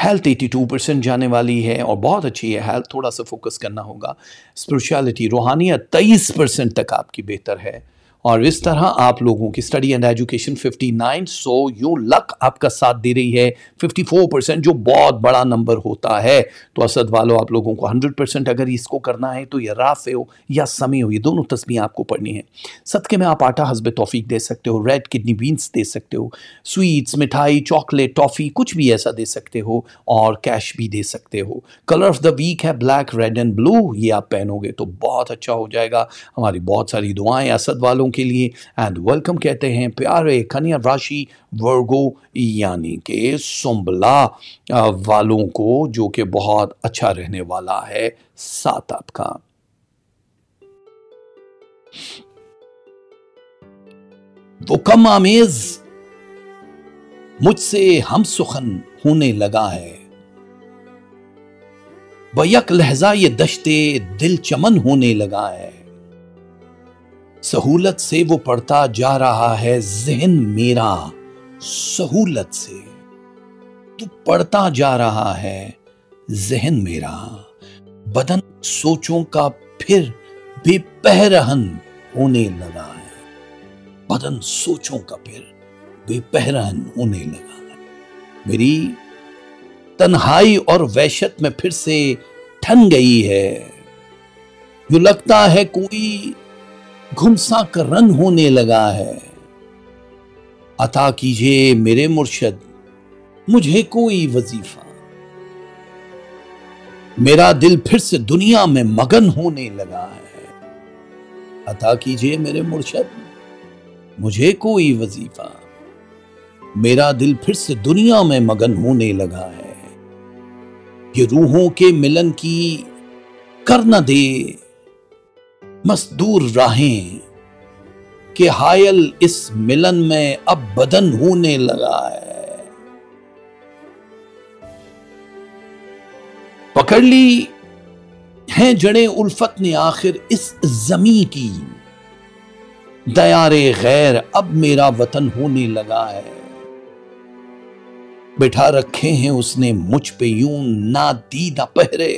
हेल्थ 82 परसेंट जाने वाली है और बहुत अच्छी है हेल्थ थोड़ा सा फोकस करना होगा स्पिरिचुअलिटी रूहानियत तेईस परसेंट तक आपकी बेहतर है और इस तरह आप लोगों की study and education 59 so you luck आपका साथ दे रही है 54 परसेंट जो बहुत बड़ा नंबर होता है तो असद वालों आप लोगों को 100 परसेंट अगर इसको करना है तो ये राफे हो या समय हो ये दोनों तस्वीरें आपको पढ़नी है सदक़े में आप आटा हसब तोफ़ी दे सकते हो रेड किडनी बीन्स दे सकते हो स्वीट्स मिठाई चॉकलेट टॉफ़ी कुछ भी ऐसा दे सकते हो और कैश भी दे सकते हो कलर ऑफ द वीक है ब्लैक रेड एंड ब्लू ये आप पहनोगे तो बहुत अच्छा हो जाएगा हमारी बहुत सारी दुआएँ असद वालों वालों के लिए एंड वेलकम कहते हैं प्यारे कन्या राशि वर्गो यानी के सुम्बला वालों को जो कि बहुत अच्छा रहने वाला है साथ आपका वो कम आमेज मुझसे हम सुखन होने लगा है बयक लहजा ये दश्ते दिल चमन होने लगा है सहूलत से वो पढ़ता जा रहा है जहन मेरा सहूलत से तू पढ़ता जा रहा है जहन मेरा बदन सोचों का फिर बेपहरहन होने लगा है बदन सोचों का फिर बेपहरहन होने लगा है मेरी तन्हाई और वहशत में फिर से ठन गई है जो लगता है कोई घुमसा कर रन होने लगा है अता कीजिए मेरे मुर्शद मुझे कोई वजीफा मेरा दिल फिर से दुनिया में मगन होने लगा है अता कीजिए मेरे मुर्शद मुझे कोई वजीफा मेरा दिल फिर से दुनिया में मगन होने लगा है ये रूहों के मिलन की कर न दे मजदूर राहें कि हायल इस मिलन में अब बदन होने लगा है पकड़ ली है जड़े उल्फत ने आखिर इस जमी की दयारे गैर अब मेरा वतन होने लगा है बिठा रखे हैं उसने मुझ पे यूं ना दीदा पहरे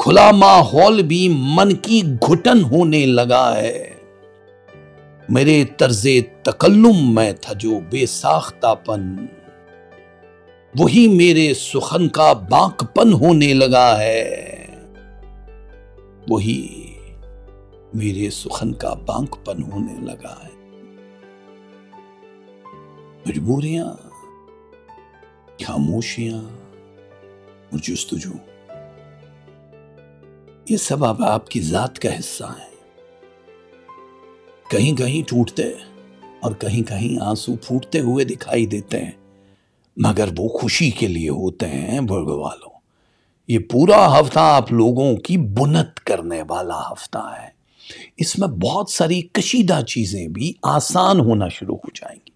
खुला माहौल भी मन की घुटन होने लगा है मेरे तर्ज तकल्लुम में था जो बेसाख्तापन वही मेरे सुखन का बांकपन होने लगा है वही मेरे सुखन का बांकपन होने लगा है मजबूरियां खामोशियां और जुस्तुजू ये सब अब आपकी जात का हिस्सा है कहीं कहीं टूटते और कहीं कहीं आंसू फूटते हुए दिखाई देते हैं मगर वो खुशी के लिए होते हैं बुर्ग वालों ये पूरा हफ्ता आप लोगों की बुनत करने वाला हफ्ता है इसमें बहुत सारी कशीदा चीज़ें भी आसान होना शुरू हो जाएंगी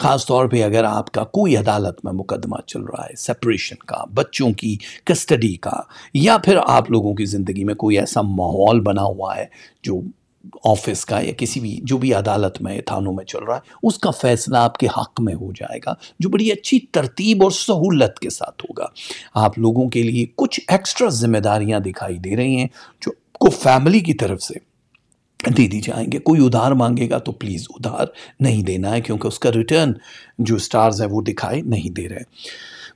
ख़ास तौर पे अगर आपका कोई अदालत में मुकदमा चल रहा है सेपरेशन का बच्चों की कस्टडी का या फिर आप लोगों की ज़िंदगी में कोई ऐसा माहौल बना हुआ है जो ऑफिस का या किसी भी जो भी अदालत में थानों में चल रहा है उसका फैसला आपके हक में हो जाएगा जो बड़ी अच्छी तरतीब और सहूलत के साथ होगा आप लोगों के लिए कुछ एक्स्ट्रा जिम्मेदारियां दिखाई दे रही हैं जो को फैमिली की तरफ से दे दी जाएंगे कोई उधार मांगेगा तो प्लीज़ उधार नहीं देना है क्योंकि उसका रिटर्न जो स्टार्स है वो दिखाई नहीं दे रहे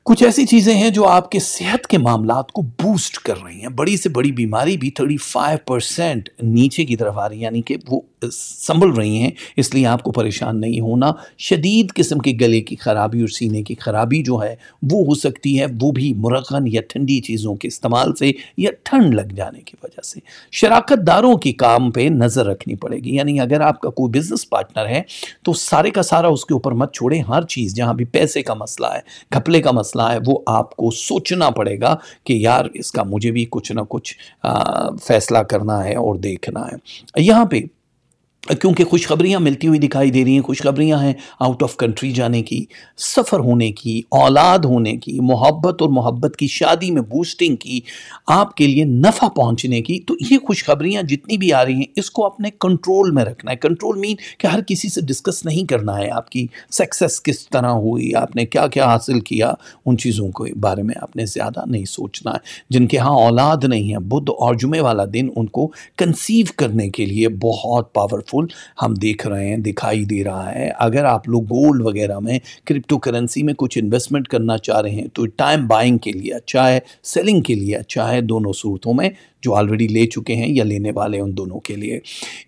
कुछ ऐसी चीज़ें हैं जो आपके सेहत के मामला को बूस्ट कर रही हैं बड़ी से बड़ी बीमारी भी थर्टी फाइव परसेंट नीचे की तरफ आ रही है यानी कि वो संभल रही हैं इसलिए आपको परेशान नहीं होना शदीद किस्म के गले की ख़राबी और सीने की ख़राबी जो है वो हो सकती है वो भी मुरखन या ठंडी चीज़ों के इस्तेमाल से या ठंड लग जाने की वजह से शराकत दारों के काम पर नज़र रखनी पड़ेगी यानी अगर आपका कोई बिज़नेस पार्टनर है तो सारे का सारा उसके ऊपर मत छोड़े हर चीज़ जहाँ भी पैसे का मसला है घपले का मसला है वो आपको सोचना पड़ेगा कि यार इसका मुझे भी कुछ ना कुछ आ, फैसला करना है और देखना है यहाँ पर क्योंकि खुशखबरियाँ मिलती हुई दिखाई दे रही हैं खुशखबरियाँ हैं आउट ऑफ कंट्री जाने की सफ़र होने की औलाद होने की मोहब्बत और मोहब्बत की शादी में बूस्टिंग की आपके लिए नफ़ा पहुंचने की तो ये खुशखबरियाँ जितनी भी आ रही हैं इसको अपने कंट्रोल में रखना है कंट्रोल मीन कि हर किसी से डिस्कस नहीं करना है आपकी सक्सेस किस तरह हुई आपने क्या क्या हासिल किया उन चीज़ों के बारे में आपने ज़्यादा नहीं सोचना है जिनके यहाँ औलाद नहीं है बुद्ध और जुमे वाला दिन उनको कंसीव करने के लिए बहुत पावरफुल हेल्पफुल हम देख रहे हैं दिखाई दे रहा है अगर आप लोग गोल्ड वगैरह में क्रिप्टो करेंसी में कुछ इन्वेस्टमेंट करना चाह रहे हैं तो टाइम बाइंग के लिए अच्छा है सेलिंग के लिए अच्छा है दोनों सूरतों में जो ऑलरेडी ले चुके हैं या लेने वाले हैं उन दोनों के लिए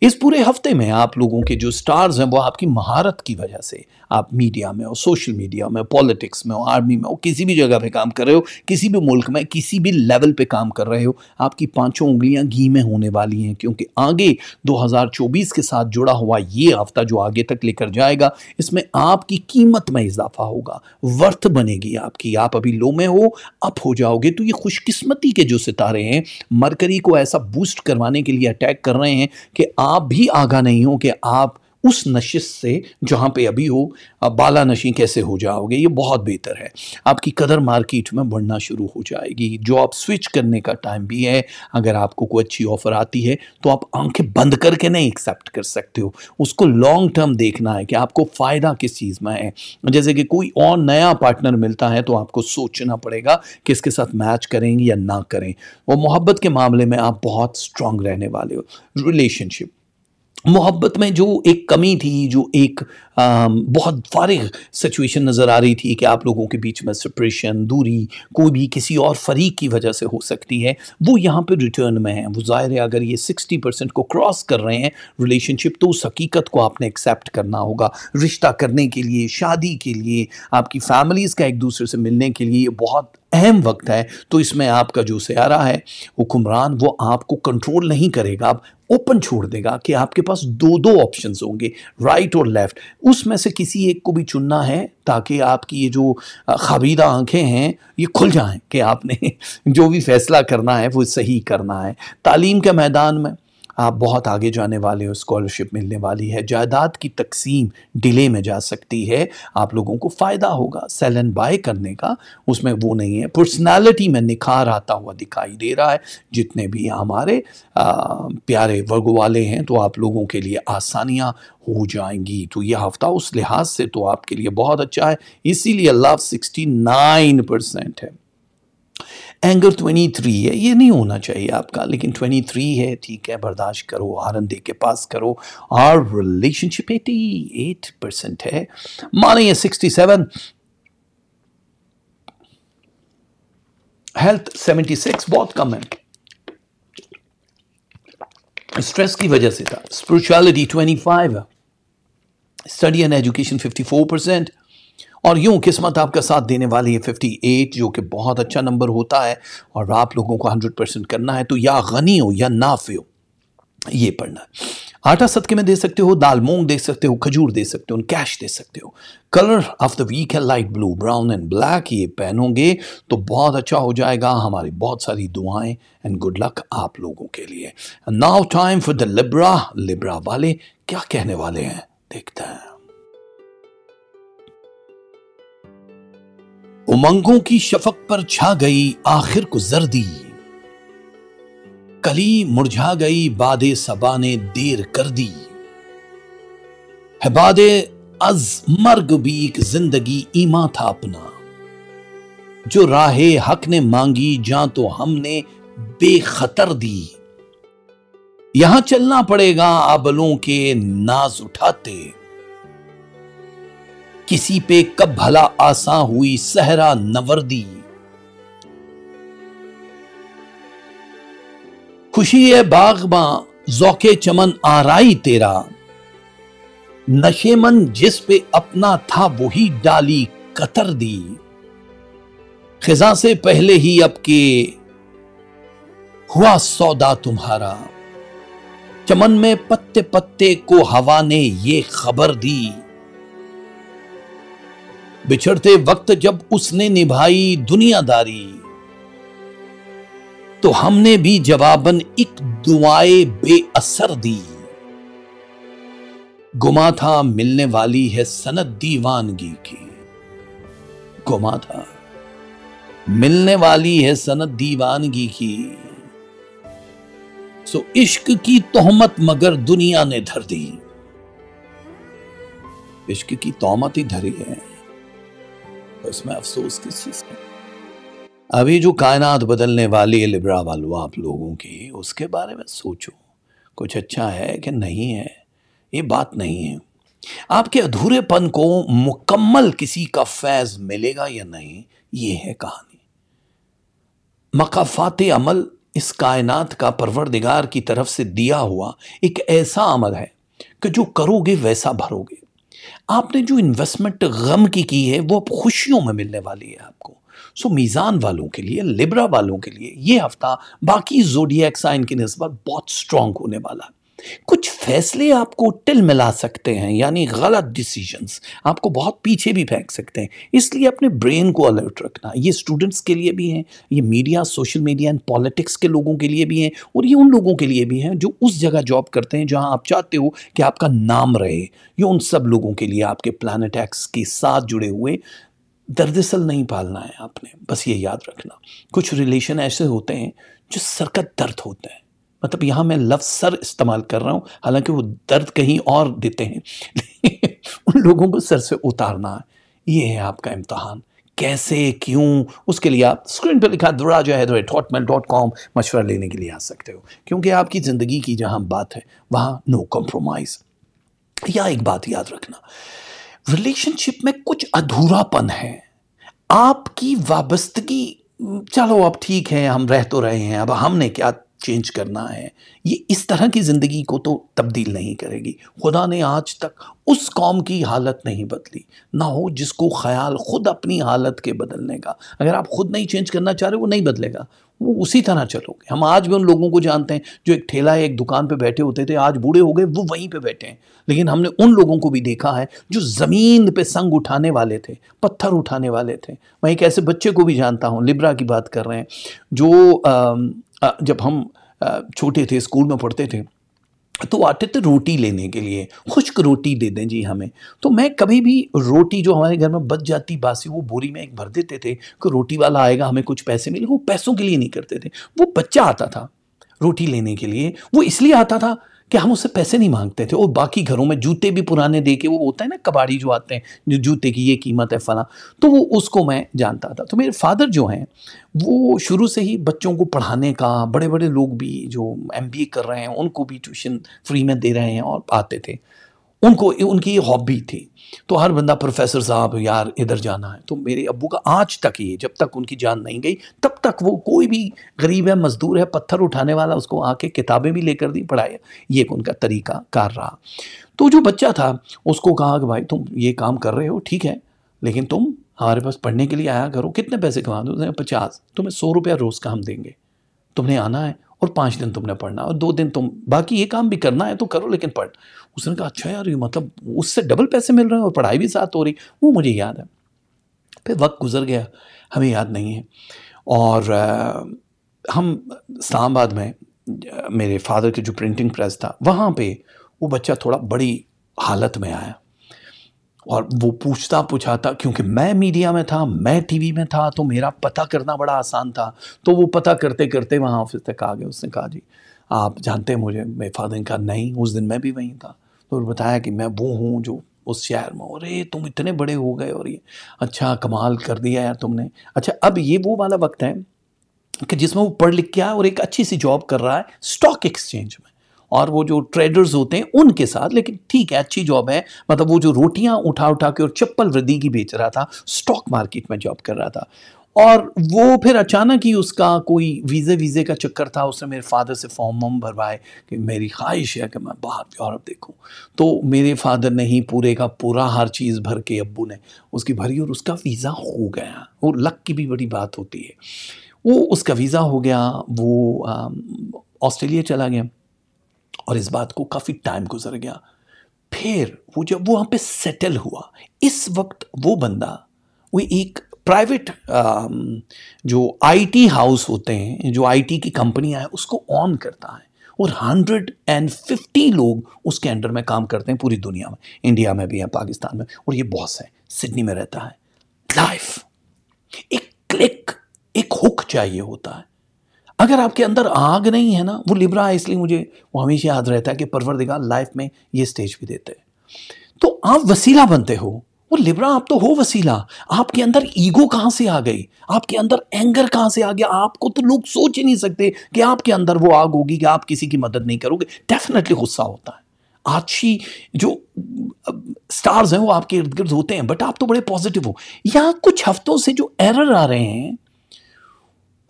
इस पूरे हफ्ते में आप लोगों के जो स्टार्स हैं वो आपकी महारत की वजह से आप मीडिया में हो सोशल मीडिया में पॉलिटिक्स में हो आर्मी में हो किसी भी जगह पे काम कर रहे हो किसी भी मुल्क में किसी भी लेवल पे काम कर रहे हो आपकी पांचों उंगलियां घी में होने वाली हैं क्योंकि आगे 2024 के साथ जुड़ा हुआ ये हफ्ता जो आगे तक लेकर जाएगा इसमें आपकी कीमत में इजाफा होगा वर्थ बनेगी आपकी आप अभी लो में हो अप हो जाओगे तो ये खुशकिस्मती के जो सितारे हैं मरकज गडकरी को ऐसा बूस्ट करवाने के लिए अटैक कर रहे हैं कि आप भी आगा नहीं हो कि आप उस नशिश से जहाँ पे अभी हो बाला नशी कैसे हो जाओगे ये बहुत बेहतर है आपकी कदर मार्केट में बढ़ना शुरू हो जाएगी जॉब स्विच करने का टाइम भी है अगर आपको कोई अच्छी ऑफर आती है तो आप आंखें बंद करके नहीं एक्सेप्ट कर सकते हो उसको लॉन्ग टर्म देखना है कि आपको फ़ायदा किस चीज़ में है जैसे कि कोई और नया पार्टनर मिलता है तो आपको सोचना पड़ेगा कि इसके साथ मैच करेंगे या ना करें और मोहब्बत के मामले में आप बहुत स्ट्रांग रहने वाले हो रिलेशनशिप मोहब्बत में जो एक कमी थी जो एक आ, बहुत फारग सिचुएशन नज़र आ रही थी कि आप लोगों के बीच में सप्रेशन दूरी कोई भी किसी और फरीक की वजह से हो सकती है वो यहाँ पर रिटर्न में है वो ज़ाहिर है अगर ये सिक्सटी परसेंट को क्रॉस कर रहे हैं रिलेशनशिप तो उस हकीकत को आपने एक्सेप्ट करना होगा रिश्ता करने के लिए शादी के लिए आपकी फैमिलीज़ का एक दूसरे से मिलने के लिए बहुत अहम वक्त है तो इसमें आपका जो सियारा है हुक्मरान वो आपको कंट्रोल नहीं करेगा आप ओपन छोड़ देगा कि आपके पास दो दो ऑप्शंस होंगे राइट और लेफ़्ट उसमें से किसी एक को भी चुनना है ताकि आपकी ये जो खाबीदा आंखें हैं ये खुल जाएं कि आपने *laughs* जो भी फैसला करना है वो सही करना है तालीम के मैदान में आप बहुत आगे जाने वाले हो स्कॉलरशिप मिलने वाली है जायदाद की तकसीम डिले में जा सकती है आप लोगों को फ़ायदा होगा सेल एंड बाय करने का उसमें वो नहीं है पर्सनालिटी में निखार आता हुआ दिखाई दे रहा है जितने भी हमारे आ, प्यारे वर्ग वाले हैं तो आप लोगों के लिए आसानियाँ हो जाएंगी तो यह हफ्ता उस लिहाज से तो आपके लिए बहुत अच्छा है इसीलिए लव सिक्सटी नाइन परसेंट है एंगर 23 है ये नहीं होना चाहिए आपका लेकिन 23 है ठीक है बर्दाश्त करो आनंद के पास करो और रिलेशनशिप 88 परसेंट है मानिए 67 हेल्थ 76 बहुत कम है स्ट्रेस की वजह से था spirituality 25 study and education 54 percent और यूं किस्मत आपका साथ देने वाली है फिफ्टी एट जो कि बहुत अच्छा नंबर होता है और आप लोगों को हंड्रेड परसेंट करना है तो या गनी हो या नाफे हो ये पढ़ना है आटा सदके में दे सकते हो दाल मूंग दे सकते हो खजूर दे सकते हो कैश दे सकते हो कलर ऑफ द वीक है light blue brown and black ये पहनोगे तो बहुत अच्छा हो जाएगा हमारी बहुत सारी दुआएं एंड गुड लक आप लोगों के लिए now time for the Libra Libra वाले क्या कहने वाले हैं देखते हैं उमंगों की शफक पर छा गई आखिर को जर्दी कली मुरझा गई बादे सबा ने देर कर दी है बादे अज मर्ग भी एक जिंदगी ईमा था अपना जो राहे हक ने मांगी जा तो हमने बेखतर दी यहां चलना पड़ेगा आबलों के नाज उठाते किसी पे कब भला आसा हुई सहरा नवर्दी खुशी है बागबा जौके चमन आराई तेरा नशे मन जिस पे अपना था वही डाली कतर दी खिजा से पहले ही अब के हुआ सौदा तुम्हारा चमन में पत्ते पत्ते को हवा ने ये खबर दी बिछड़ते वक्त जब उसने निभाई दुनियादारी तो हमने भी जवाबन एक दुआए बेअसर दी गुमा था मिलने वाली है सनत दीवानगी की गुमा था मिलने वाली है सनत दीवानगी की सो इश्क की तोहमत मगर दुनिया ने धर दी इश्क की तोहमत ही धरी है इसमें अफसोस किस चीज़ का अभी जो कायनात बदलने वाली है लिब्रा वालो आप लोगों की उसके बारे में सोचो कुछ अच्छा है कि नहीं है ये बात नहीं है आपके अधूरेपन को मुकम्मल किसी का फैज़ मिलेगा या नहीं ये है कहानी मकाफात अमल इस कायनात का परवरदिगार की तरफ से दिया हुआ एक ऐसा अमल है कि जो करोगे वैसा भरोगे आपने जो इन्वेस्टमेंट गम की की है वो अब खुशियों में मिलने वाली है आपको सो मीज़ान वालों के लिए लिब्रा वालों के लिए ये हफ्ता बाकी जोडिया साइन की नस्बत बहुत स्ट्रांग होने वाला है कुछ फैसले आपको टिल मिला सकते हैं यानी गलत डिसीजंस आपको बहुत पीछे भी फेंक सकते हैं इसलिए अपने ब्रेन को अलर्ट रखना ये स्टूडेंट्स के लिए भी हैं ये media social media and politics के लोगों के लिए भी हैं और ये उन लोगों के लिए भी हैं जो उस जगह जॉब करते हैं जहाँ आप चाहते हो कि आपका नाम रहे ये उन सब लोगों के लिए आपके प्लानट एक्स के साथ जुड़े हुए दर्दसल नहीं पालना है आपने बस ये याद रखना कुछ रिलेशन ऐसे होते हैं जो सरकत दर्द होते हैं मतलब यहाँ मैं लफ्ज़ सर इस्तेमाल कर रहा हूँ हालांकि वो दर्द कहीं और देते हैं *laughs* उन लोगों को सर से उतारना ये है आपका इम्तहान कैसे क्यों उसके लिए आप स्क्रीन पर लिखा दुरा जो है डॉट मेल डॉट कॉम मशवरा लेने के लिए आ सकते हो क्योंकि आपकी ज़िंदगी की जहाँ बात है वहाँ नो कॉम्प्रोमाइज़ या एक बात याद रखना रिलेशनशिप में कुछ अधूरापन है आपकी वाबस्तगी चलो अब ठीक है हम रह तो रहे हैं अब हमने क्या चेंज करना है ये इस तरह की ज़िंदगी को तो तब्दील नहीं करेगी खुदा ने आज तक उस कौम की हालत नहीं बदली ना हो जिसको ख्याल खुद अपनी हालत के बदलने का अगर आप खुद नहीं चेंज करना चाह रहे वो नहीं बदलेगा वो उसी तरह चलोगे हम आज भी उन लोगों को जानते हैं जो एक ठेला एक दुकान पर बैठे होते थे आज बूढ़े हो गए वो वहीं पर बैठे हैं लेकिन हमने उन लोगों को भी देखा है जो ज़मीन पर संग उठाने वाले थे पत्थर उठाने वाले थे मैं एक ऐसे बच्चे को भी जानता हूँ लिब्रा की बात कर रहे हैं जो आ, जब हम छोटे थे स्कूल में पढ़ते थे तो आते थे रोटी लेने के लिए खुश्क रोटी दे दें जी हमें तो मैं कभी भी रोटी जो हमारे घर में बच जाती बासी वो बोरी में एक भर देते थे कि रोटी वाला आएगा हमें कुछ पैसे मिले वो पैसों के लिए नहीं करते थे वो बच्चा आता था रोटी लेने के लिए वो इसलिए आता था कि हम उससे पैसे नहीं मांगते थे और बाकी घरों में जूते भी पुराने दे के वो होता है ना कबाड़ी जो आते हैं जो जूते की ये कीमत है फ़ला तो वो उसको मैं जानता था तो मेरे फादर जो हैं वो शुरू से ही बच्चों को पढ़ाने का बड़े बड़े लोग भी जो एम कर रहे हैं उनको भी ट्यूशन फ्री में दे रहे हैं और आते थे उनको उनकी हॉबी थी तो हर बंदा प्रोफेसर साहब यार इधर जाना है तो मेरे अबू का आज तक ये जब तक उनकी जान नहीं गई तब तक वो कोई भी गरीब है मजदूर है पत्थर उठाने वाला उसको आके किताबें भी लेकर दी पढ़ाया ये एक उनका तरीका कार रहा तो जो बच्चा था उसको कहा कि भाई तुम ये काम कर रहे हो ठीक है लेकिन तुम हमारे पास पढ़ने के लिए आया करो कितने पैसे कमा दो पचास तुम्हें सौ रुपया रोज़ का हम देंगे तुमने आना है और पाँच दिन तुमने पढ़ना और दो दिन तुम बाकी ये काम भी करना है तो करो लेकिन पढ़ उसने कहा अच्छा यार ये मतलब उससे डबल पैसे मिल रहे हैं और पढ़ाई भी साथ हो रही वो मुझे याद है फिर वक्त गुजर गया हमें याद नहीं है और आ, हम इस्लामाबाद में मेरे फादर के जो प्रिंटिंग प्रेस था वहाँ पे वो बच्चा थोड़ा बड़ी हालत में आया और वो पूछता पूछाता क्योंकि मैं मीडिया में था मैं टीवी में था तो मेरा पता करना बड़ा आसान था तो वो पता करते करते वहाँ ऑफिस तक आ गए उसने कहा जी आप जानते हैं मुझे मेरे फादर ने कहा नहीं उस दिन मैं भी वहीं था तो बताया कि मैं वो हूँ जो उस शहर में अरे तुम इतने बड़े हो गए और ये अच्छा कमाल कर दिया यार तुमने अच्छा अब ये वो वाला वक्त है कि जिसमें वो पढ़ लिख के आया और एक अच्छी सी जॉब कर रहा है स्टॉक एक्सचेंज में और वो जो ट्रेडर्स होते हैं उनके साथ लेकिन ठीक है अच्छी जॉब है मतलब वो जो रोटियां उठा उठा के और चप्पल वृद्धि की बेच रहा था स्टॉक मार्केट में जॉब कर रहा था और वो फिर अचानक ही उसका कोई वीज़े वीज़े का चक्कर था उसने मेरे फादर से फॉर्म वॉर्म भरवाए कि मेरी ख्वाहिश है कि मैं बाहर यूरोप देखूँ तो मेरे फादर ने ही पूरे का पूरा हर चीज़ भर के अब्बू ने उसकी भरी और उसका वीज़ा हो गया वो लक की भी बड़ी बात होती है वो उसका वीज़ा हो गया वो ऑस्ट्रेलिया चला गया और इस बात को काफ़ी टाइम गुजर गया फिर वो जब वो वहां पे सेटल हुआ इस वक्त वो बंदा वो एक प्राइवेट um, जो आईटी हाउस होते हैं जो आईटी की कंपनियां हैं उसको ऑन करता है और हंड्रेड एंड फिफ्टी लोग उसके अंडर में काम करते हैं पूरी दुनिया में इंडिया में भी है पाकिस्तान में और ये बॉस है सिडनी में रहता है लाइफ एक क्लिक एक हुक चाहिए होता है अगर आपके अंदर आग नहीं है ना वो लिब्रा है इसलिए मुझे वो हमेशा याद रहता है कि परवरदिगार लाइफ में ये स्टेज भी देते हैं तो आप वसीला बनते हो वो लिब्रा आप तो हो वसीला आपके अंदर ईगो कहाँ से आ गई आपके अंदर एंगर कहाँ से आ गया आपको तो लोग सोच ही नहीं सकते कि आपके अंदर वो आग होगी कि आप किसी की मदद नहीं करोगे डेफिनेटली गुस्सा होता है अच्छी जो स्टार्स हैं वो आपके इर्द गिर्द होते हैं बट आप तो बड़े पॉजिटिव हो या कुछ हफ्तों से जो एरर आ रहे हैं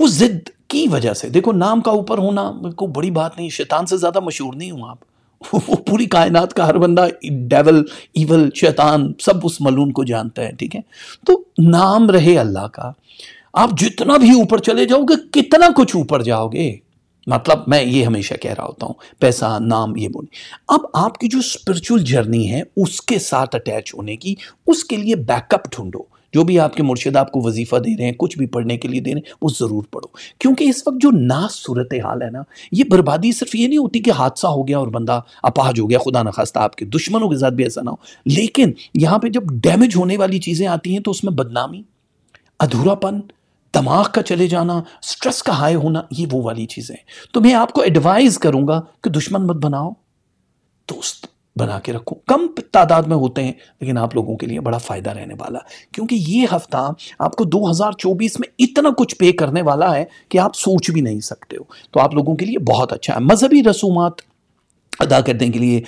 वो जिद की वजह से देखो नाम का ऊपर होना को बड़ी बात नहीं शैतान से ज़्यादा मशहूर नहीं हूँ आप *laughs* वो पूरी कायनात का हर बंदा डेवल इवल शैतान सब उस मलून को जानता है ठीक है तो नाम रहे अल्लाह का आप जितना भी ऊपर चले जाओगे कितना कुछ ऊपर जाओगे मतलब मैं ये हमेशा कह रहा होता हूँ पैसा नाम ये बोल अब आपकी जो स्पिरिचुअल जर्नी है उसके साथ अटैच होने की उसके लिए बैकअप ढूंढो जो भी आपके मुर्शिद आपको वजीफ़ा दे रहे हैं कुछ भी पढ़ने के लिए दे रहे हैं वो ज़रूर पढ़ो क्योंकि इस वक्त जो ना सूरत हाल है ना ये बर्बादी सिर्फ ये नहीं होती कि हादसा हो गया और बंदा अपाहज हो गया खुदा न खास्ता आपके दुश्मनों के साथ भी ऐसा ना हो लेकिन यहाँ पर जब डैमेज होने वाली चीज़ें आती हैं तो उसमें बदनामी अधूरापन दिमाग का चले जाना स्ट्रेस का हाई होना ये वो वाली चीज़ें हैं तो मैं आपको एडवाइज़ करूँगा कि दुश्मन मत बनाओ दोस्त बना के रखूँ कम तादाद में होते हैं लेकिन आप लोगों के लिए बड़ा फ़ायदा रहने वाला क्योंकि ये हफ्ता आपको 2024 में इतना कुछ पे करने वाला है कि आप सोच भी नहीं सकते हो तो आप लोगों के लिए बहुत अच्छा है मजहबी रसूमात अदा करने के लिए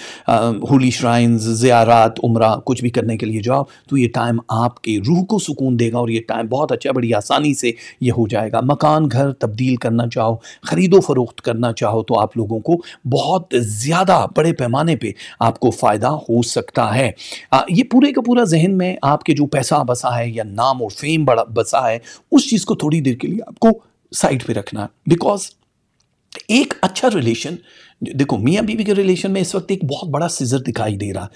होली श्राइन्स ज़ियारात उम्र कुछ भी करने के लिए जाओ तो ये टाइम आपके रूह को सुकून देगा और ये टाइम बहुत अच्छा बड़ी आसानी से ये हो जाएगा मकान घर तब्दील करना चाहो ख़रीदो फरोख्त करना चाहो तो आप लोगों को बहुत ज़्यादा बड़े पैमाने पे आपको फ़ायदा हो सकता है आ, ये पूरे का पूरा जहन में आपके जो पैसा बसा है या नाम और फेम बड़ा बसा है उस चीज़ को थोड़ी देर के लिए आपको साइड पर रखना है बिकॉज एक अच्छा रिलेशन देखो मियाँ बीवी के रिलेशन में इस वक्त एक बहुत बड़ा सिजर दिखाई दे रहा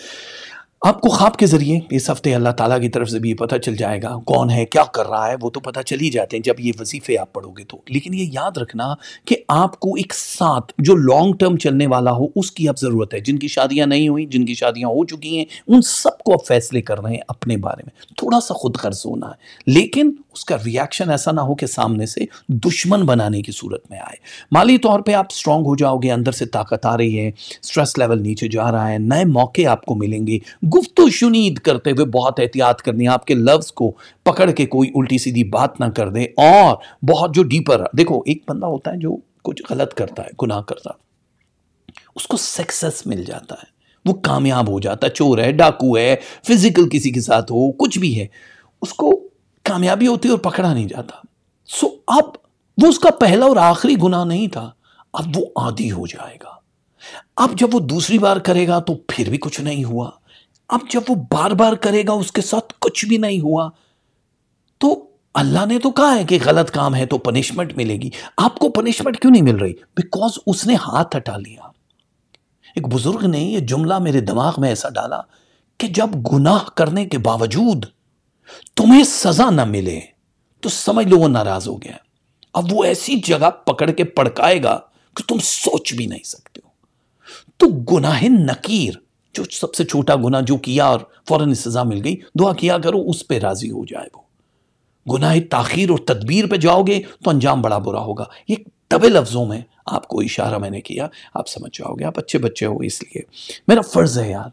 आपको ख्वाब के ज़रिए इस हफ्ते अल्लाह ताला की तरफ से भी पता चल जाएगा कौन है क्या कर रहा है वो तो पता चल ही जाते हैं जब ये वजीफ़े आप पढ़ोगे तो लेकिन ये याद रखना कि आपको एक साथ जो लॉन्ग टर्म चलने वाला हो उसकी अब ज़रूरत है जिनकी शादियां नहीं हुई जिनकी शादियां हो चुकी हैं उन सबको अब फैसले कर रहे हैं अपने बारे में थोड़ा सा खुद गर्ज होना है लेकिन उसका रिएक्शन ऐसा ना हो कि सामने से दुश्मन बनाने की सूरत में आए माली तौर पे आप स्ट्रांग हो जाओगे अंदर से ताकत आ रही है स्ट्रेस लेवल नीचे जा रहा है नए मौके आपको मिलेंगे गुफ्त शुनीद करते हुए बहुत एहतियात करनी है आपके लफ्ज़ को पकड़ के कोई उल्टी सीधी बात ना कर दे और बहुत जो डीपर देखो एक बंदा होता है जो कुछ गलत करता है गुनाह करता उसको सक्सेस मिल जाता है वो कामयाब हो जाता है चोर है डाकू है फिजिकल किसी के साथ हो कुछ भी है उसको कामयाबी होती और पकड़ा नहीं जाता सो अब वो उसका पहला और आखिरी गुना नहीं था अब वो आदि हो जाएगा अब जब वो दूसरी बार करेगा तो फिर भी कुछ नहीं हुआ अब जब वो बार बार करेगा उसके साथ कुछ भी नहीं हुआ तो अल्लाह ने तो कहा है कि गलत काम है तो पनिशमेंट मिलेगी आपको पनिशमेंट क्यों नहीं मिल रही बिकॉज उसने हाथ हटा लिया एक बुजुर्ग ने यह जुमला मेरे दिमाग में ऐसा डाला कि जब गुनाह करने के बावजूद तुम्हें सजा ना मिले तो समझ लो वो नाराज हो गया अब वो ऐसी जगह पकड़ के पड़काएगा कि तुम सोच भी नहीं सकते हो तो गुनाह नकीर जो सबसे छोटा गुना जो किया और फौरन सजा मिल गई दुआ किया करो उस पर राजी हो जाए वो गुनाह ताखीर और तदबीर पे जाओगे तो अंजाम बड़ा बुरा होगा ये दबे लफ्ज़ों में आपको इशारा मैंने किया आप समझ जाओगे आप अच्छे बच्चे हो इसलिए मेरा फ़र्ज़ है यार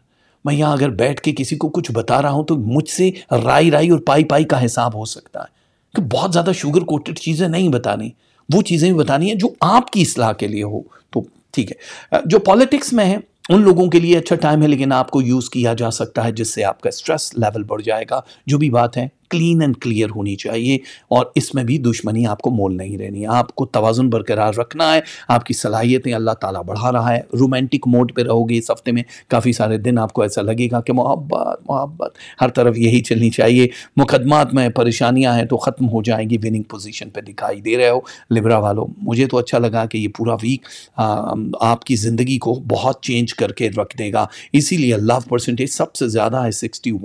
मैं यहाँ अगर बैठ के किसी को कुछ बता रहा हूँ तो मुझसे राई राई और पाई पाई का हिसाब हो सकता है कि बहुत ज़्यादा शुगर कोटेड चीज़ें नहीं बतानी वो चीज़ें भी बतानी है जो आपकी इसलाह के लिए हो तो ठीक है जो पॉलिटिक्स में है उन लोगों के लिए अच्छा टाइम है लेकिन आपको यूज़ किया जा सकता है जिससे आपका स्ट्रेस लेवल बढ़ जाएगा जो भी बात है क्लीन एंड क्लियर होनी चाहिए और इसमें भी दुश्मनी आपको मोल नहीं रहनी आपको तोज़ुन बरकरार रखना है आपकी सलाहियतें अल्लाह ताला बढ़ा रहा है रोमांटिक मोड पे रहोगे इस हफ्ते में काफ़ी सारे दिन आपको ऐसा लगेगा कि मोहब्बत मोहब्बत हर तरफ यही चलनी चाहिए मुकदमात में परेशानियाँ हैं तो ख़त्म हो जाएंगी विनिंग पोजिशन पर दिखाई दे रहे हो लिब्रा वालों मुझे तो अच्छा लगा कि ये पूरा वीक आपकी ज़िंदगी को बहुत चेंज करके रख देगा इसीलिए लव परसेंटेज सबसे ज़्यादा है सिक्सटी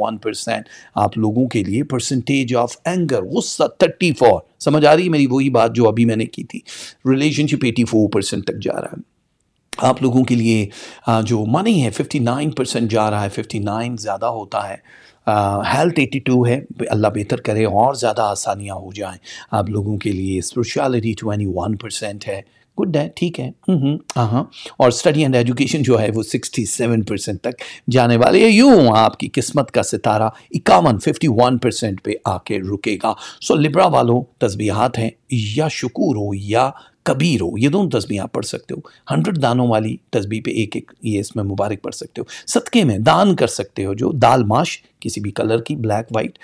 आप लोगों के लिए परसेंट परसेंटेज ऑफ एंगर गुस्सा थर्टी फोर समझ आ रही है मेरी वही बात जो अभी मैंने की थी रिलेशनशिप एटी फोर परसेंट तक जा रहा है आप लोगों के लिए जो मनी है फिफ्टी नाइन परसेंट जा रहा है फिफ्टी नाइन ज़्यादा होता है हेल्थ एटी टू है अल्लाह बेहतर करे और ज़्यादा आसानियाँ हो जाएँ आप लोगों के लिए स्पेशलिटी ट्वेंटी वन परसेंट है गुड है ठीक है हाँ और स्टडी एंड एजुकेशन जो है वो 67 परसेंट तक जाने वाले है यूँ आपकी किस्मत का सितारा इक्यावन 51 परसेंट पर आके रुकेगा सो लिब्रा वालों तस्बीहात हैं या शुक्र हो या कबीर हो ये दोनों तस्वीर आप पढ़ सकते हो हंड्रेड दानों वाली तस्वीर पे एक एक ये इसमें मुबारक पढ़ सकते हो सदक़े में दान कर सकते हो जो दाल माश किसी भी कलर की ब्लैक वाइट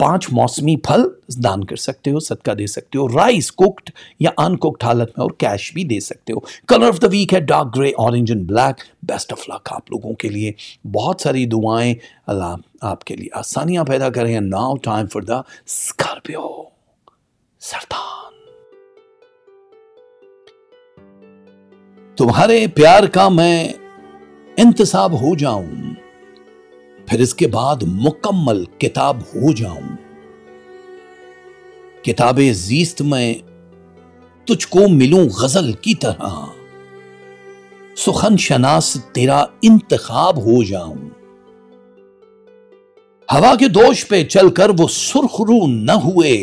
पांच मौसमी फल दान कर सकते हो सदका दे सकते हो राइस कुक्ड या अनकुक्ड हालत में और कैश भी दे सकते हो कलर ऑफ द वीक है dark grey orange and black best of luck आप लोगों के लिए बहुत सारी दुआएं अल्लाह आपके लिए आसानियां पैदा करें now time for the Scorpio सरदान तुम्हारे प्यार का मैं इंतसाब हो जाऊं फिर इसके बाद मुकम्मल किताब हो जाऊं किताबे जीस्त में तुझको मिलूं गजल की तरह सुखन शनास तेरा इंतखाब हो जाऊं हवा के दोष पे चलकर वो सुरखरू न हुए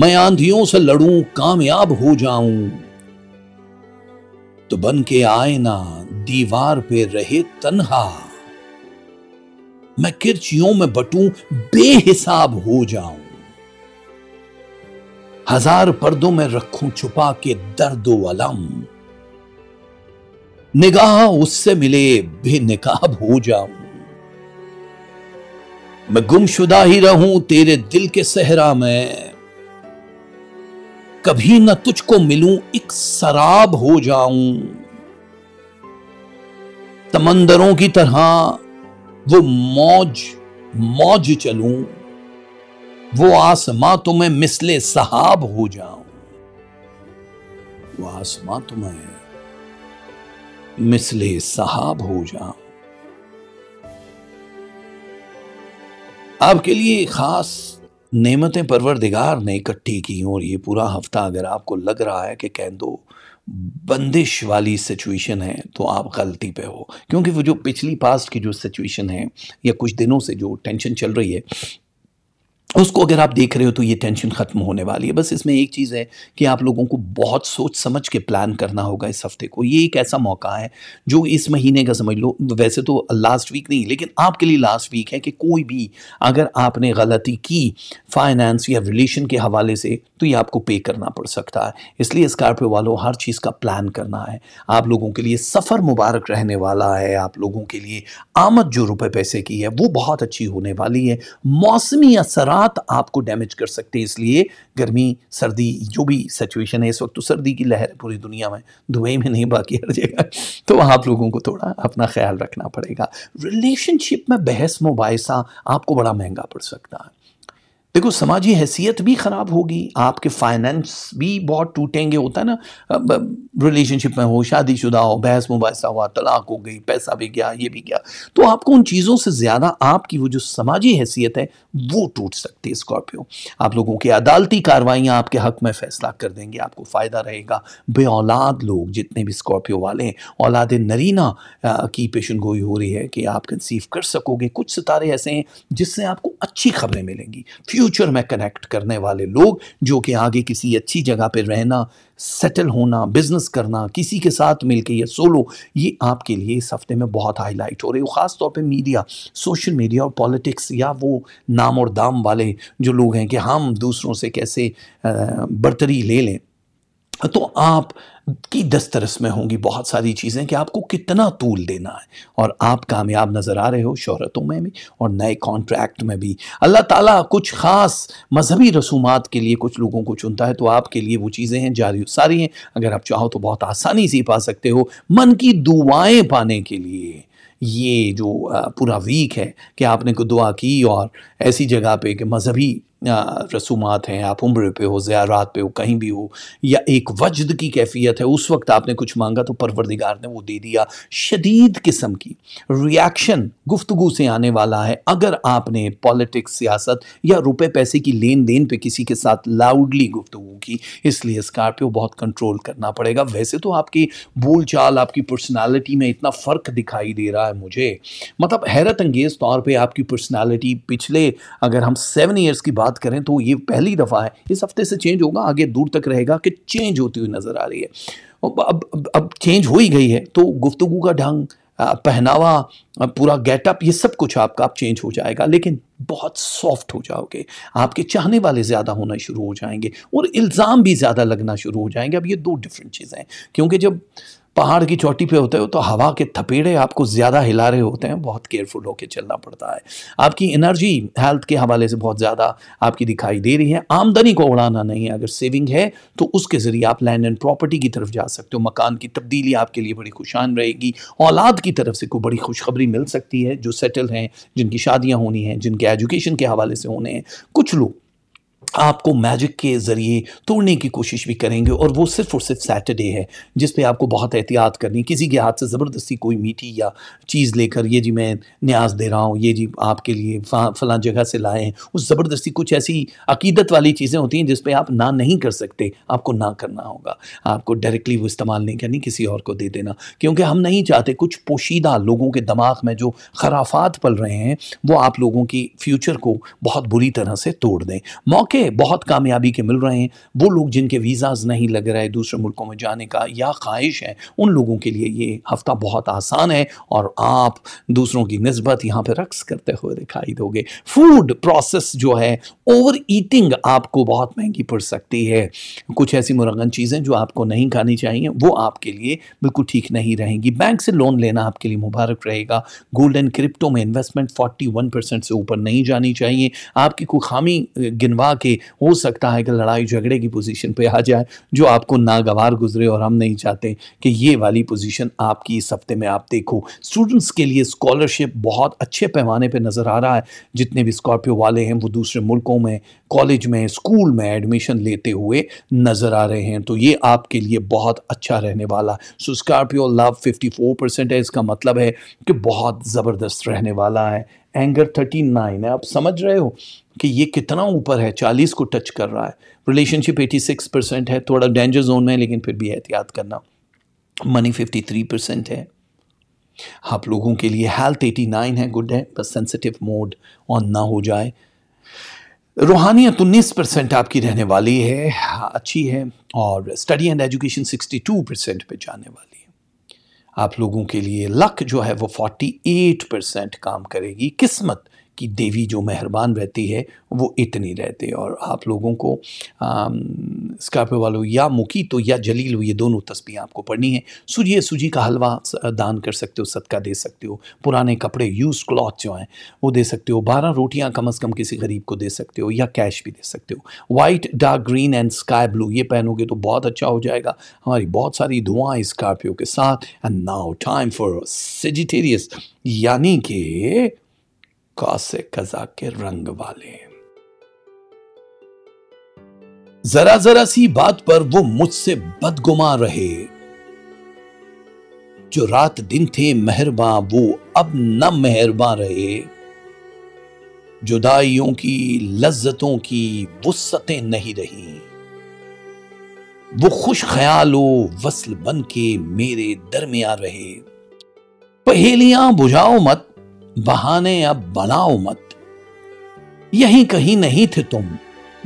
मैं आंधियों से लड़ूं कामयाब हो जाऊं तो बन के ना दीवार पे रहे तन्हा मैं किरचियों में बटू बेहिसाब हो जाऊं हजार पर्दों में रखूं छुपा के दर्दो अलम निगाह उससे मिले बेनकाब हो जाऊं मैं गुमशुदा ही रहूं तेरे दिल के सहरा में कभी न तुझको मिलूं एक शराब हो जाऊं तमंदरों की तरह वो मौज मौज चलूं वो आसमां तो मैं मिसले सहाब हो जाऊं वो आसमां तो मैं मिसले सहाब हो जाऊं आपके लिए खास नेमतें परवरदिगार ने इकट्ठी की और ये पूरा हफ्ता अगर आपको लग रहा है कि कह दो बंदिश वाली सिचुएशन है तो आप गलती पे हो क्योंकि वो जो पिछली पास्ट की जो सिचुएशन है या कुछ दिनों से जो टेंशन चल रही है उसको अगर आप देख रहे हो तो ये टेंशन ख़त्म होने वाली है बस इसमें एक चीज़ है कि आप लोगों को बहुत सोच समझ के प्लान करना होगा इस हफ्ते को ये एक ऐसा मौका है जो इस महीने का समझ लो वैसे तो लास्ट वीक नहीं लेकिन आपके लिए लास्ट वीक है कि कोई भी अगर आपने गलती की फाइनेंस या रिलेशन के हवाले से तो ये आपको पे करना पड़ सकता है इसलिए स्कॉर्पियो वालों हर चीज़ का प्लान करना है आप लोगों के लिए सफ़र मुबारक रहने वाला है आप लोगों के लिए आमद जो रुपये पैसे की है वो बहुत अच्छी होने वाली है मौसमी असरा रात आपको डैमेज कर सकते हैं इसलिए गर्मी सर्दी जो भी सिचुएशन है इस वक्त तो सर्दी की लहर है पूरी दुनिया में दुबई में नहीं बाकी हर जगह *laughs* तो आप लोगों को थोड़ा अपना ख्याल रखना पड़ेगा रिलेशनशिप में बहस मुबासा आपको बड़ा महंगा पड़ सकता है देखो समाजी हैसियत भी ख़राब होगी आपके फाइनेंस भी बहुत टूटेंगे होता है ना रिलेशनशिप में हो शादीशुदा हो बहस मुबासा हुआ तलाक हो गई पैसा भी गया ये भी गया तो आपको उन चीज़ों से ज़्यादा आपकी वो जो समाजी हैसियत है वो टूट सकती है स्कॉर्पियो आप लोगों की अदालती कार्रवाइयाँ आपके हक में फ़ैसला कर देंगे आपको फ़ायदा रहेगा बे औलाद लोग जितने भी स्कॉर्पियो वाले हैं औलाद नरीना की पेशन गोई हो रही है कि आप कंसीव कर सकोगे कुछ सितारे ऐसे हैं जिससे आपको अच्छी खबरें मिलेंगी फ्यू फ्यूचर में कनेक्ट करने वाले लोग जो कि आगे किसी अच्छी जगह पर रहना सेटल होना बिजनेस करना किसी के साथ मिलके या सोलो ये आपके लिए इस हफ्ते में बहुत हाईलाइट हो रही है ख़ास तौर पे मीडिया सोशल मीडिया और पॉलिटिक्स या वो नाम और दाम वाले जो लोग हैं कि हम दूसरों से कैसे बर्तरी ले लें तो आप की दस्तरस में होंगी बहुत सारी चीज़ें कि आपको कितना तूल देना है और आप कामयाब नज़र आ रहे हो शहरतों में भी और नए कॉन्ट्रैक्ट में भी अल्लाह ताला कुछ ख़ास मजहबी रसूमात के लिए कुछ लोगों को चुनता है तो आपके लिए वो चीज़ें हैं जारी सारी हैं अगर आप चाहो तो बहुत आसानी से पा सकते हो मन की दुआएँ पाने के लिए ये जो पूरा वीक है कि आपने को दुआ की और ऐसी जगह पे कि मजहबी रसूमात हैं आप उम्र पे हो ज़्यारात पे हो कहीं भी हो या एक वजद की कैफियत है उस वक्त आपने कुछ मांगा तो परवरदिगार ने वो दे दिया शदीद किस्म की रिएक्शन गुफ्तगु से आने वाला है अगर आपने पॉलिटिक्स सियासत या रुपए पैसे की लेन देन पर किसी के साथ लाउडली गुफ्तु की इसलिए स्कॉर्पियो बहुत कंट्रोल करना पड़ेगा वैसे तो आपकी बोल चाल आपकी पर्सनैलिटी में इतना फ़र्क दिखाई दे रहा है मुझे मतलब हैरत अंगेज़ तौर पर आपकी पर्सनैलिटी पिछले अगर हम सेवन ईयर्स की बात बात करें तो ये पहली दफ़ा है इस हफ्ते से चेंज होगा आगे दूर तक रहेगा कि चेंज होती हुई नज़र आ रही है अब अब, अब चेंज हो ही गई है तो गुफ्तु का ढंग पहनावा पूरा गेटअप ये सब कुछ आपका आप चेंज हो जाएगा लेकिन बहुत सॉफ्ट हो जाओगे आपके चाहने वाले ज़्यादा होना शुरू हो जाएंगे और इल्ज़ाम भी ज़्यादा लगना शुरू हो जाएंगे अब ये दो डिफरेंट चीज़ें हैं क्योंकि जब पहाड़ की चोटी पे होते हो तो हवा के थपेड़े आपको ज़्यादा हिला रहे होते हैं बहुत केयरफुल होकर चलना पड़ता है आपकी एनर्जी हेल्थ के हवाले से बहुत ज़्यादा आपकी दिखाई दे रही है आमदनी को उड़ाना नहीं है अगर सेविंग है तो उसके ज़रिए आप लैंड एंड प्रॉपर्टी की तरफ जा सकते हो मकान की तब्दीली आपके लिए बड़ी खुशान रहेगी औलाद की तरफ से कोई बड़ी खुशखबरी मिल सकती है जो सेटल हैं जिनकी शादियाँ होनी हैं जिनके एजुकेशन के हवाले से होने हैं कुछ लोग आपको मैजिक के ज़रिए तोड़ने की कोशिश भी करेंगे और वो सिर्फ और सिर्फ सैटरडे है जिस पे आपको बहुत एहतियात करनी किसी के हाथ से ज़बरदस्ती कोई मीठी या चीज़ लेकर ये जी मैं न्याज दे रहा हूँ ये जी आपके लिए फ़लाँ जगह से लाए हैं उस ज़बरदस्ती कुछ ऐसी अकीदत वाली चीज़ें होती हैं जिस पर आप ना नहीं कर सकते आपको ना करना होगा आपको डायरेक्टली वो इस्तेमाल नहीं करनी किसी और को दे देना क्योंकि हम नहीं चाहते कुछ पोशीदा लोगों के दिमाग में जो खराफात पल रहे हैं वो आप लोगों की फ्यूचर को बहुत बुरी तरह से तोड़ दें मौके बहुत कामयाबी के मिल रहे हैं वो लोग जिनके वीज़ाज नहीं लग रहे दूसरे मुल्कों में जाने का या ख्वाहिश है उन लोगों के लिए ये हफ्ता बहुत आसान है और आप दूसरों की नस्बत यहाँ पर रक्स करते हुए दिखाई दोगे फूड प्रोसेस जो है ओवर ईटिंग आपको बहुत महंगी पड़ सकती है कुछ ऐसी मुरगन चीज़ें जो आपको नहीं खानी चाहिए वो आपके लिए बिल्कुल ठीक नहीं रहेंगी बैंक से लोन लेना आपके लिए मुबारक रहेगा गोल्ड एंड क्रिप्टो में इन्वेस्टमेंट 41 परसेंट से ऊपर नहीं जानी चाहिए आपकी कोई खामी गिनवा ताकि हो सकता है कि लड़ाई झगड़े की पोजीशन पे आ जाए जो आपको नागवार गुजरे और हम नहीं चाहते कि ये वाली पोजीशन आपकी इस हफ्ते में आप देखो स्टूडेंट्स के लिए स्कॉलरशिप बहुत अच्छे पैमाने पर नज़र आ रहा है जितने भी स्कॉर्पियो वाले हैं वो दूसरे मुल्कों में कॉलेज में स्कूल में एडमिशन लेते हुए नज़र आ रहे हैं तो ये आपके लिए बहुत अच्छा रहने वाला so Scorpio love fifty percent है इसका मतलब है कि बहुत ज़बरदस्त रहने वाला है एंगर थर्टी नाइन है आप समझ रहे हो कि ये कितना ऊपर है चालीस को टच कर रहा है रिलेशनशिप एटी सिक्स परसेंट है थोड़ा डेंजर जोन में है लेकिन फिर भी एहतियात करना मनी फिफ्टी थ्री परसेंट है आप लोगों के लिए हेल्थ एटी नाइन है गुड है बस सेंसिटिव मोड ऑन ना हो जाए रूहानियत उन्नीस परसेंट आपकी रहने वाली है अच्छी है और study and education sixty two percent पर जाने वाली है आप लोगों के लिए लक जो है वो फोर्टी एट परसेंट काम करेगी किस्मत कि देवी जो मेहरबान रहती है वो इतनी रहती है और आप लोगों को स्कॉर्पियो वालों या मुकी तो या जलील हो ये दोनों तस्वीरें आपको पढ़नी है सूजी सूजी का हलवा दान कर सकते हो सदका दे सकते हो पुराने कपड़े यूज क्लॉथ जो हैं वो दे सकते हो बारह रोटियाँ कम अज़ कम किसी गरीब को दे सकते हो या कैश भी दे सकते हो white dark green and sky blue ये पहनोगे तो बहुत अच्छा हो जाएगा हमारी बहुत सारी दुआएं स्कॉर्पियो के साथ and now time for Sagittarius यानी कि कौसे कजा के रंग वाले जरा जरा सी बात पर वो मुझसे बदगुमा रहे जो रात दिन थे मेहरबा वो अब न मेहरबा रहे जुदाइयों की लज्जतों की वुस्सतें नहीं रही वो खुश ख्याल हो वसल बन के मेरे दरमिया रहे पहेलियां बुझाओ मत बहाने अब बनाओ मत यहीं कहीं नहीं थे तुम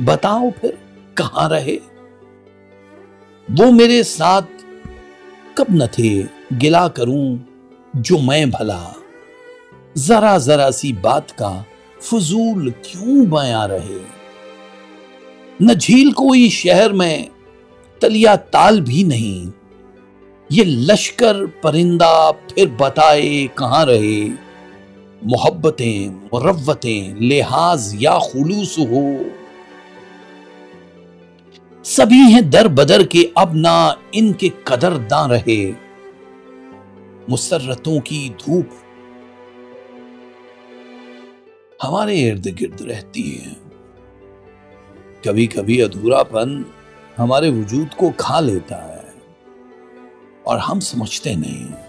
बताओ फिर कहा रहे वो मेरे साथ कब न थे गिला करूं जो मैं भला जरा जरा सी बात का फजूल क्यों बया रहे न झील कोई शहर में तलिया ताल भी नहीं ये लश्कर परिंदा फिर बताए कहां रहे मोहब्बतें मुरवतें लिहाज या खुलूस हो सभी हैं दर बदर के अब ना इनके कदर ना रहे मुसरतों की धूप हमारे इर्द गिर्द रहती है कभी कभी अधूरापन हमारे वजूद को खा लेता है और हम समझते नहीं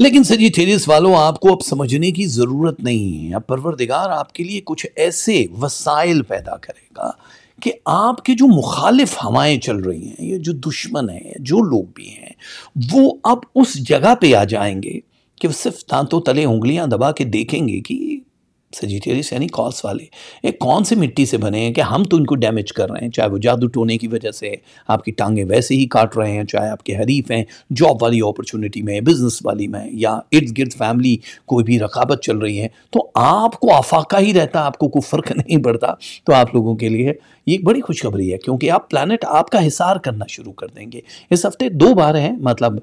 लेकिन सजिटेरियस वालों आपको अब समझने की ज़रूरत नहीं है अब परवरदिगार आपके लिए कुछ ऐसे वसाइल पैदा करेगा कि आपके जो मुखालिफ हवाएं चल रही हैं ये जो दुश्मन हैं जो लोग भी हैं वो अब उस जगह पे आ जाएंगे कि वो सिर्फ दांतों तले उंगलियां दबा के देखेंगे कि सजिटेरियस यानी कॉल्स वाले ये कौन से मिट्टी से बने हैं कि हम तो उनको डैमेज कर रहे हैं चाहे वो जादू टोने की वजह से आपकी टांगें वैसे ही काट रहे हैं चाहे आपके हरीफ हैं जॉब वाली अपॉर्चुनिटी में बिजनेस वाली में या इर्द गिर्द फैमिली कोई भी रकाबत चल रही है तो आपको अफाका ही रहता आपको कोई फ़र्क *laughs* नहीं पड़ता तो आप लोगों के लिए ये एक बड़ी खुशखबरी है क्योंकि आप प्लानट आपका हिसार करना शुरू कर देंगे इस हफ्ते दो बार हैं मतलब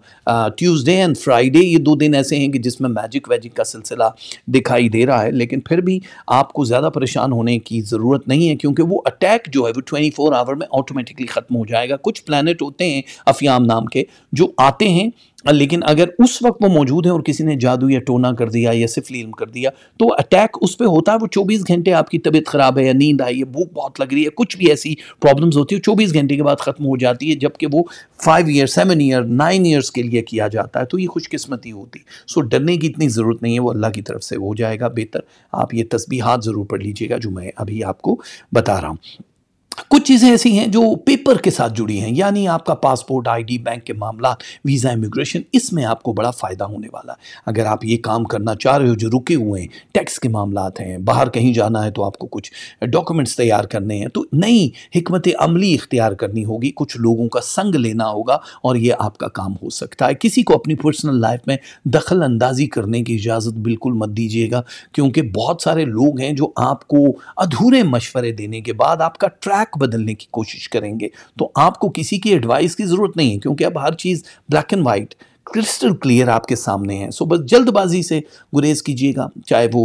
ट्यूसडे एंड फ्राइडे ये दो दिन ऐसे हैं कि जिसमें मैजिक वैजिक का सिलसिला दिखाई दे रहा है लेकिन फिर भी आपको ज़्यादा परेशान होने की ज़रूरत नहीं है क्योंकि वो अटैक जो है वो ट्वेंटी फोर आवर में ऑटोमेटिकली ख़त्म हो जाएगा कुछ प्लानट होते हैं अफियाम नाम के जो आते हैं लेकिन अगर उस वक्त वो मौजूद है और किसी ने जादू या टोना कर दिया या सिर्फ लीम कर दिया तो अटैक उस पर होता है वो 24 घंटे आपकी तबीयत ख़राब है या नींद आई है भूख बहुत लग रही है कुछ भी ऐसी प्रॉब्लम्स होती है चौबीस घंटे के बाद ख़त्म हो जाती है जबकि वो five year seven year nine years के लिए किया जाता है तो ये खुशकस्मती होती सो डरने की इतनी ज़रूरत नहीं है वो अल्लाह की तरफ से हो जाएगा बेहतर आप ये तस्बीहात ज़रूर पढ़ लीजिएगा जो मैं अभी आपको बता रहा हूँ कुछ चीज़ें ऐसी हैं जो पेपर के साथ जुड़ी हैं यानी आपका पासपोर्ट आईडी बैंक के मामला वीज़ा इमिग्रेशन इसमें आपको बड़ा फ़ायदा होने वाला है अगर आप ये काम करना चाह रहे हो जो रुके हुए हैं टैक्स के मामला हैं बाहर कहीं जाना है तो आपको कुछ डॉक्यूमेंट्स तैयार करने हैं तो नई हमत अमली इख्तियार करनी होगी कुछ लोगों का संग लेना होगा और ये आपका काम हो सकता है किसी को अपनी पर्सनल लाइफ में दखल अंदाजी करने की इजाज़त बिल्कुल मत दीजिएगा क्योंकि बहुत सारे लोग हैं जो आपको अधूरे मशवरे देने के बाद आपका ट्रैक ट्रैक बदलने की कोशिश करेंगे तो आपको किसी की एडवाइस की ज़रूरत नहीं है क्योंकि अब हर चीज़ black and white crystal clear आपके सामने है सो बस जल्दबाजी से गुरेज कीजिएगा चाहे वो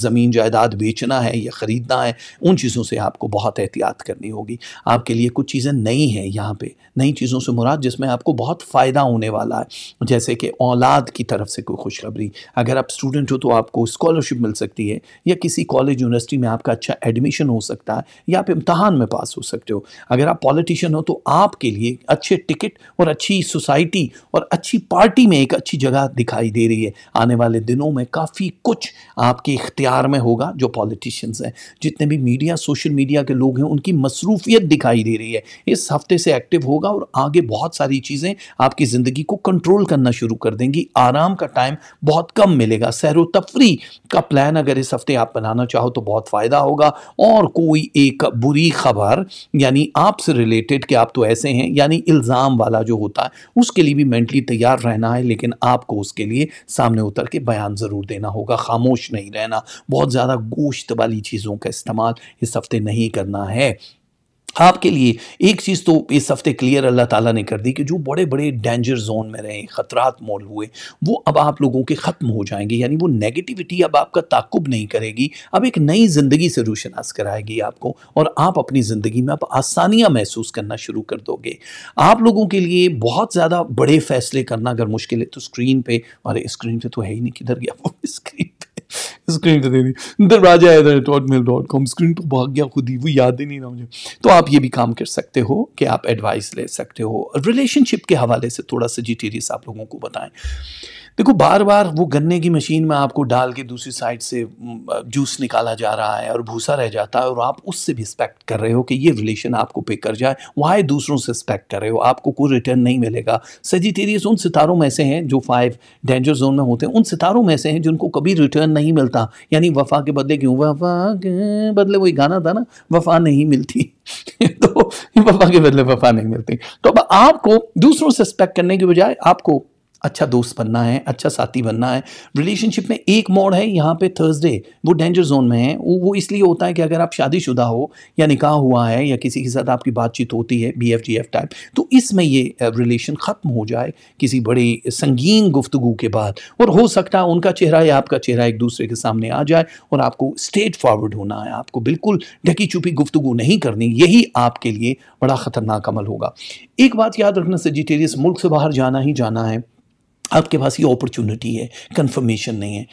ज़मीन जायदाद बेचना है या ख़रीदना है उन चीज़ों से आपको बहुत एहतियात करनी होगी आपके लिए कुछ चीज़ें नई हैं यहाँ पे नई चीज़ों से मुराद जिसमें आपको बहुत फ़ायदा होने वाला है जैसे कि औलाद की तरफ से कोई खुशखबरी अगर आप स्टूडेंट हो तो आपको स्कॉलरशिप मिल सकती है या किसी कॉलेज यूनिवर्सिटी में आपका अच्छा एडमिशन हो सकता है या आप इम्तहान में पास हो सकते हो अगर आप पॉलिटिशियन हो तो आपके लिए अच्छे टिकट और अच्छी सोसाइटी और अच्छी पार्टी में एक अच्छी जगह दिखाई दे रही है आने वाले दिनों में काफ़ी कुछ आपके इख्तियार में होगा जो पॉलिटिशियंस हैं जितने भी मीडिया सोशल मीडिया के लोग हैं उनकी मसरूफियत दिखाई दे रही है इस हफ्ते से एक्टिव होगा और आगे बहुत सारी चीज़ें आपकी ज़िंदगी को कंट्रोल करना शुरू कर देंगी आराम का टाइम बहुत कम मिलेगा सैर तफरी का प्लान अगर इस हफ्ते आप बनाना चाहो तो बहुत फ़ायदा होगा और कोई एक बुरी खबर यानी आपसे रिलेटेड कि आप तो ऐसे हैं यानी इल्ज़ाम वाला जो होता है उसके लिए भी मेंटली तैयार रहना है लेकिन आपको उसके लिए सामने उतर के बयान ज़रूर देना होगा खामोश नहीं रहना बहुत ज़्यादा गोश्त वाली चीज़ों का इस्तेमाल इस हफ्ते नहीं करना है आपके लिए एक चीज़ तो इस हफ्ते क्लियर अल्लाह ताला ने कर दी कि जो बड़े बड़े डेंजर जोन में रहे ख़तरात मोल हुए वो अब आप लोगों के ख़त्म हो जाएंगे यानी वो नेगेटिविटी अब आपका ताकुब नहीं करेगी अब एक नई ज़िंदगी से रोशनास कराएगी आपको और आप अपनी ज़िंदगी में आप आसानियाँ महसूस करना शुरू कर दोगे आप लोगों के लिए बहुत ज़्यादा बड़े फ़ैसले करना अगर मुश्किल है तो स्क्रीन पर अरे स्क्रीन पर तो है ही नहीं किधर गया वो स्क्रीन पर स्क्रीन तो दे दी दरवाजा है dot mail dot com screen पर भाग गया खुद ही वो याद ही नहीं रहा मुझे तो आप ये भी काम कर सकते हो कि आप एडवाइस ले सकते हो रिलेशनशिप के हवाले से थोड़ा सा जी आप लोगों को बताएं देखो बार बार वो गन्ने की मशीन में आपको डाल के दूसरी साइड से जूस निकाला जा रहा है और भूसा रह जाता है और आप उससे भी एक्सपेक्ट कर रहे हो कि ये रिलेशन आपको पे कर जाए वहाँ दूसरों से एक्सपेक्ट कर रहे हो आपको कोई रिटर्न नहीं मिलेगा सजीटेरियस उन सितारों में से हैं जो फाइव डेंजर जोन में होते हैं उन सितारों में से हैं जिनको कभी रिटर्न नहीं मिलता यानी वफा के बदले क्यों वफा के बदले वही गाना था ना वफा नहीं मिलती *laughs* तो वफा के बदले वफा नहीं मिलती तो अब आपको दूसरों से एक्सपेक्ट करने के बजाय आपको अच्छा दोस्त बनना है अच्छा साथी बनना है रिलेशनशिप में एक मोड़ है यहाँ पे थर्सडे वो डेंजर जोन में है वो वो इसलिए होता है कि अगर आप शादीशुदा हो या निकाह हुआ है या किसी के साथ आपकी बातचीत होती है B F G F type तो इसमें ये रिलेशन ख़त्म हो जाए किसी बड़े संगीन गुफ्तु के बाद और हो सकता है उनका चेहरा या आपका चेहरा एक दूसरे के सामने आ जाए और आपको स्ट्रेट फॉरवर्ड होना है आपको बिल्कुल ढकी चुपी गुफ्तु नहीं करनी यही आपके लिए बड़ा ख़तरनाक अमल होगा एक बात याद रखना सजिटेरियस मुल्क से बाहर जाना ही जाना है आपके पास ये अपॉर्चुनिटी है कंफर्मेशन नहीं है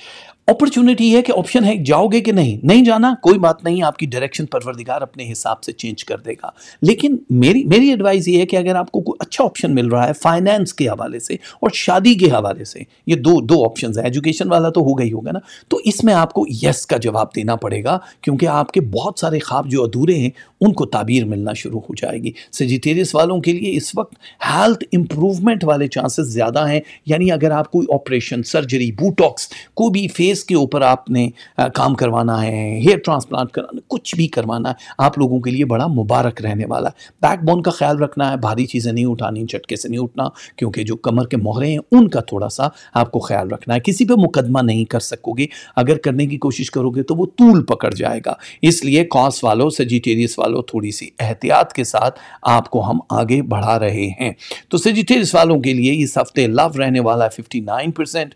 अपॉर्चुनिटी है कि ऑप्शन है जाओगे कि नहीं नहीं जाना कोई बात नहीं आपकी डायरेक्शन परवरदिगार अपने हिसाब से चेंज कर देगा लेकिन मेरी मेरी एडवाइस ये है कि अगर आपको कोई अच्छा ऑप्शन मिल रहा है फाइनेंस के हवाले से और शादी के हवाले से ये दो दो ऑप्शन हैं एजुकेशन वाला तो होगा ही होगा ना तो इसमें आपको यस का जवाब देना पड़ेगा क्योंकि आपके बहुत सारे ख्वाब जो अधूरे हैं उनको ताबीर मिलना शुरू हो जाएगी सजिटेरियस वालों के लिए इस वक्त हेल्थ इम्प्रूवमेंट वाले चांसेस ज़्यादा हैं यानी अगर आप कोई ऑपरेशन सर्जरी बूटॉक्स कोई भी फेस के ऊपर आपने आ, काम करवाना है हेयर ट्रांसप्लांट कराना कुछ भी करवाना है आप लोगों के लिए बड़ा मुबारक रहने वाला है बैकबोन का ख्याल रखना है भारी चीज़ें नहीं उठानी झटके से नहीं उठना क्योंकि जो कमर के मोहरे हैं उनका थोड़ा सा आपको ख्याल रखना है किसी पर मुकदमा नहीं कर सकोगे अगर करने की कोशिश करोगे तो वो तूल पकड़ जाएगा इसलिए कॉस वालों सजिटेरियस वालों वालों थोड़ी सी एहतियात के साथ आपको हम आगे बढ़ा रहे हैं तो सेजिटेरियस वालों के लिए इस हफ्ते लव रहने वाला है फिफ्टी नाइन परसेंट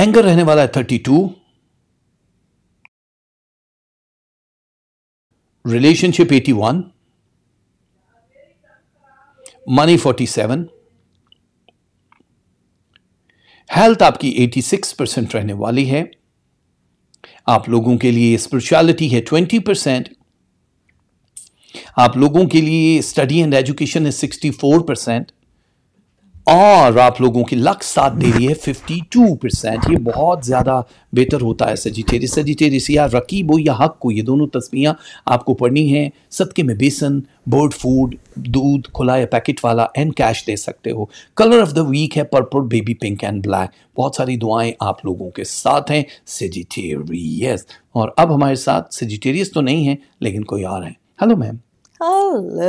एंगर रहने वाला है thirty two relationship eighty one money forty seven health आपकी एटी सिक्स परसेंट रहने वाली है आप लोगों के लिए स्पिरिचुअलिटी है ट्वेंटी परसेंट आप लोगों के लिए स्टडी एंड एजुकेशन है सिक्सटी फोर परसेंट और आप लोगों की लक साथ दे रही है 52 परसेंट ये बहुत ज़्यादा बेहतर होता है सजिटेरिस सजिटेरिस या रकीब हो या हक को ये दोनों तस्मियाँ आपको पढ़नी हैं सदके में बेसन बर्ड फूड दूध खुला या पैकेट वाला एंड कैश दे सकते हो कलर ऑफ द वीक है purple baby pink and black बहुत सारी दुआएं आप लोगों के साथ हैं सजिटेरियस और अब हमारे साथ सजिटेरियस तो नहीं है लेकिन कोई और है हेलो मैम हेलो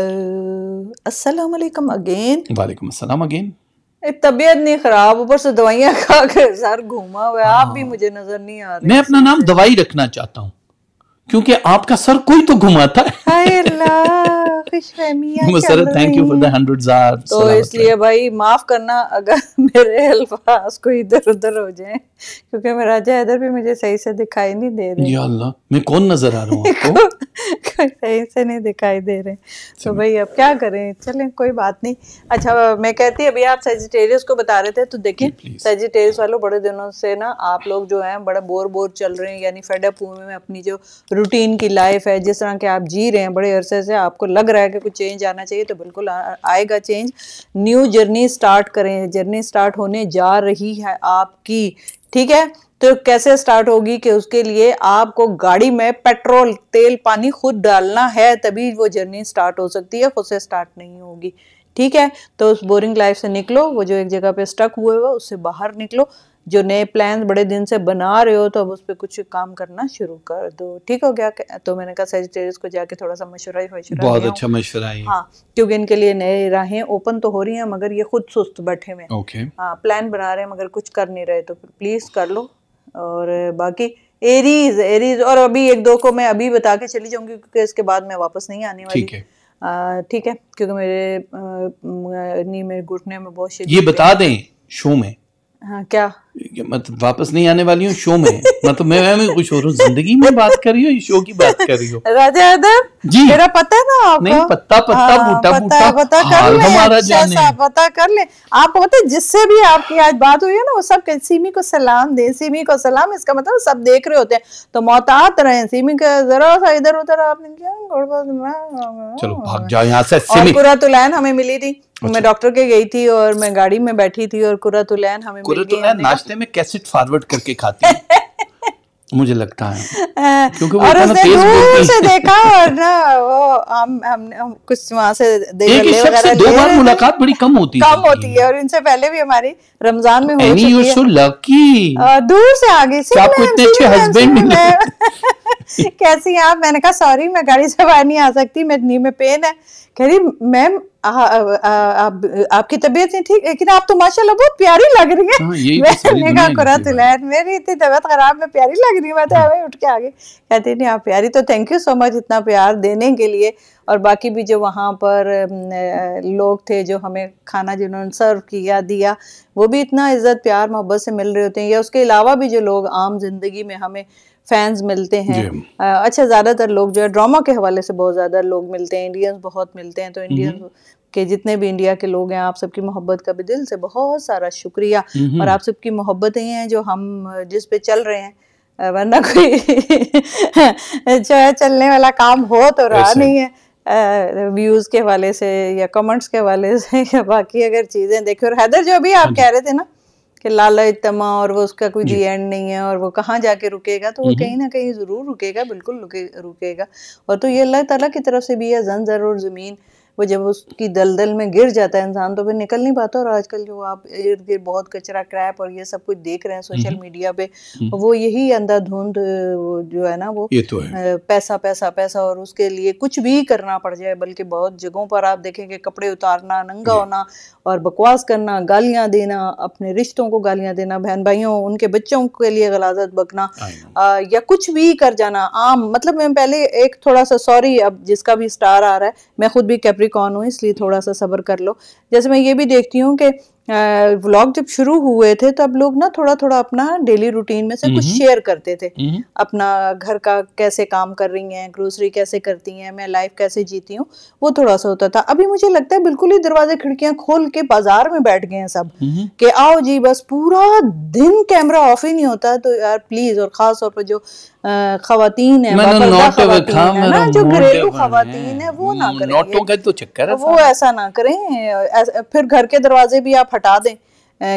अस्सलाम वालेकुम अगेन वालेकुम अस्सलाम अगेन तबीयत नहीं खराब ऊपर से दवाइयां खा कर सर घूमा हुआ आप भी हाँ। मुझे नजर नहीं आ रहा मैं अपना नाम दवाई रखना चाहता हूँ क्योंकि आपका सर कोई तो घुमाता है thank you for the hundred तो इसलिए भाई माफ करना अगर *laughs* मेरे अल्फाज को इधर उधर हो जाए क्योंकि मैं राजा इधर भी मुझे सही से दिखाई नहीं दे रहे अल्लाह मैं कौन नजर आ रहा हूँ आपको *laughs* सही से नहीं दिखाई दे रहे तो भाई अब क्या करें चलें कोई बात नहीं अच्छा मैं कहती अभी आप सेजिटेरियस को बता रहे थे तो देखिए सेजिटेरियस वालों बड़े दिनों से ना आप लोग जो हैं बड़ा बोर बोर चल रहे हैं यानी फेडअप हुए में अपनी जो रूटीन की लाइफ है जिस तरह के आप जी रहे हैं बड़े अरसे से आपको लग रहा है कि कुछ चेंज आना चाहिए तो बिल्कुल आएगा चेंज न्यू जर्नी स्टार्ट करें जर्नी स्टार्ट होने जा रही है आपकी ठीक है तो कैसे स्टार्ट होगी कि उसके लिए आपको गाड़ी में पेट्रोल तेल पानी खुद डालना है तभी वो जर्नी स्टार्ट हो सकती है खुद से स्टार्ट नहीं होगी ठीक है तो उस बोरिंग लाइफ से निकलो वो जो एक जगह पे स्टक हुए हुआ उससे बाहर निकलो जो नए प्लान बड़े दिन से बना रहे हो तो अब उस पर कुछ काम करना शुरू कर दो ठीक हो गया तो मैंने कहा सेजिटेरियस को जाके थोड़ा सा मशुरा ही बहुत अच्छा मशुरा है हाँ क्योंकि इनके लिए नए राहें ओपन तो हो रही हैं मगर ये खुद सुस्त बैठे हुए हाँ प्लान बना रहे हैं मगर कुछ कर नहीं रहे तो प्लीज कर लो और बाकी एरीज एरीज और अभी एक दो को मैं अभी बता के चली जाऊंगी क्योंकि इसके बाद मैं वापस नहीं आने वाली ठीक है ठीक है क्योंकि मेरे नी मेरे घुटने में बहुत ये बता दें शो में हाँ, क्या मतलब वापस नहीं आने वाली हूँ शो में मतलब मैं मैं कुछ और जिंदगी में बात कर रही हूँ शो की बात कर रही हूँ राजा यादव जी मेरा पता है ना आपको नहीं पता पता हाँ, बूटा बूटा पता कर ले हमारा अच्छा जाने पता कर ले आप पता है जिससे भी आपकी आज बात हुई है ना वो सब सीमी को सलाम दे सीमी को सलाम इसका मतलब सब देख रहे होते हैं तो मोहतात रहे सीमी का जरा सा इधर उधर आपने क्या चलो भाग जाओ यहाँ से सीमी पूरा तो हमें मिली थी अच्छा। मैं डॉक्टर के गई थी और मैं गाड़ी में बैठी थी और कुरातुलैन हमें कुरातुलैन नाश्ते में कैसेट फॉरवर्ड करके खाती है *laughs* मुझे लगता है हाँ, क्योंकि वो और उसने दूर से देखा और ना वो हम हमने हम कुछ वहां से एक शख्स से दो बार मुलाकात बड़ी कम होती है कम होती है और इनसे पहले भी हमारी रमजान में हो चुकी है सो लकी दूर से आगे से आपको इतने अच्छे हस्बैंड मिले *laughs* *laughs* कैसी हैं आप मैंने कहा सॉरी मैं गाड़ी से बाहर नहीं आ सकती मेरे नी में पेन है कह रही मैम आपकी तबीयत नहीं ठीक लेकिन आप तो माशाल्लाह बहुत प्यारी लग रही हाँ, तो है मैंने कहा कुरात मेरी इतनी तबीयत खराब मैं प्यारी लग रही हूँ मैं तो हाँ। उठ के आगे कहती नहीं आप प्यारी तो थैंक यू सो मच इतना प्यार देने के लिए और बाकी भी जो वहाँ पर लोग थे जो हमें खाना जिन्होंने सर्व किया दिया वो भी इतना इज़्ज़त प्यार मोहब्बत से मिल रहे होते हैं या उसके अलावा भी जो लोग आम जिंदगी में हमें फैंस मिलते हैं अच्छा ज़्यादातर लोग जो है ड्रामा के हवाले से बहुत ज़्यादा लोग मिलते हैं इंडियंस बहुत मिलते हैं तो इंडियंस हम्म। के जितने भी इंडिया के लोग हैं आप सबकी मोहब्बत का भी दिल से बहुत सारा शुक्रिया और हम्म। आप सबकी मोहब्बतें हैं जो हम जिस पे चल रहे हैं वरना कोई *laughs* जो है चलने वाला काम हो तो रहा अच्छा। नहीं है व्यूज के हवाले से या कमेंट्स के हवाले से *laughs* या बाकी अगर चीजें देखे और हैदर जो अभी आप हाँ कह रहे थे ना कि लालच तमा और वो उसका कोई दी एंड नहीं है और वो कहाँ जाके रुकेगा तो वो कहीं ना कहीं ज़रूर रुकेगा बिल्कुल रुके रुकेगा और तो ये अल्लाह ताला की तरफ से भी है जन ज़रूर ज़मीन वो जब उसकी दलदल में गिर जाता है इंसान तो फिर निकल नहीं पाता और आजकल जो आप इर्द गिर्द बहुत कचरा क्रैप और ये सब कुछ देख रहे हैं सोशल हम्म। मीडिया पे हम्म। वो यही अंधाधुंध जो है ना वो तो है। पैसा पैसा पैसा और उसके लिए कुछ भी करना पड़ जाए बल्कि बहुत जगहों पर आप देखेंगे कपड़े उतारना नंगा होना और बकवास करना गालियाँ देना अपने रिश्तों को गालियाँ देना बहन भाइयों उनके बच्चों के लिए गलाजत बकना या कुछ भी कर जाना आम मतलब मैं पहले एक थोड़ा सा सॉरी अब जिसका भी स्टार आ रहा है मैं खुद भी कैप्री कौन हूँ इसलिए थोड़ा सा सब्र कर लो जैसे मैं ये भी देखती हूँ कि व्लॉग जब शुरू हुए थे तब लोग ना थोड़ा थोड़ा अपना डेली रूटीन में से कुछ शेयर करते थे अपना घर का कैसे काम कर रही हैं ग्रोसरी कैसे करती हैं मैं लाइफ कैसे जीती हूँ वो थोड़ा सा होता था अभी मुझे लगता है बिल्कुल ही दरवाजे खिड़कियां खोल के बाजार में बैठ गए हैं सब कि आओ जी बस पूरा दिन कैमरा ऑफ ही नहीं होता तो यार प्लीज और खास तौर पर जो खातन है ना जो घरेलू खातन है वो ना हम्म, करें तो चक्कर है वो ऐसा ना करें फिर घर के दरवाजे भी आप हटा दें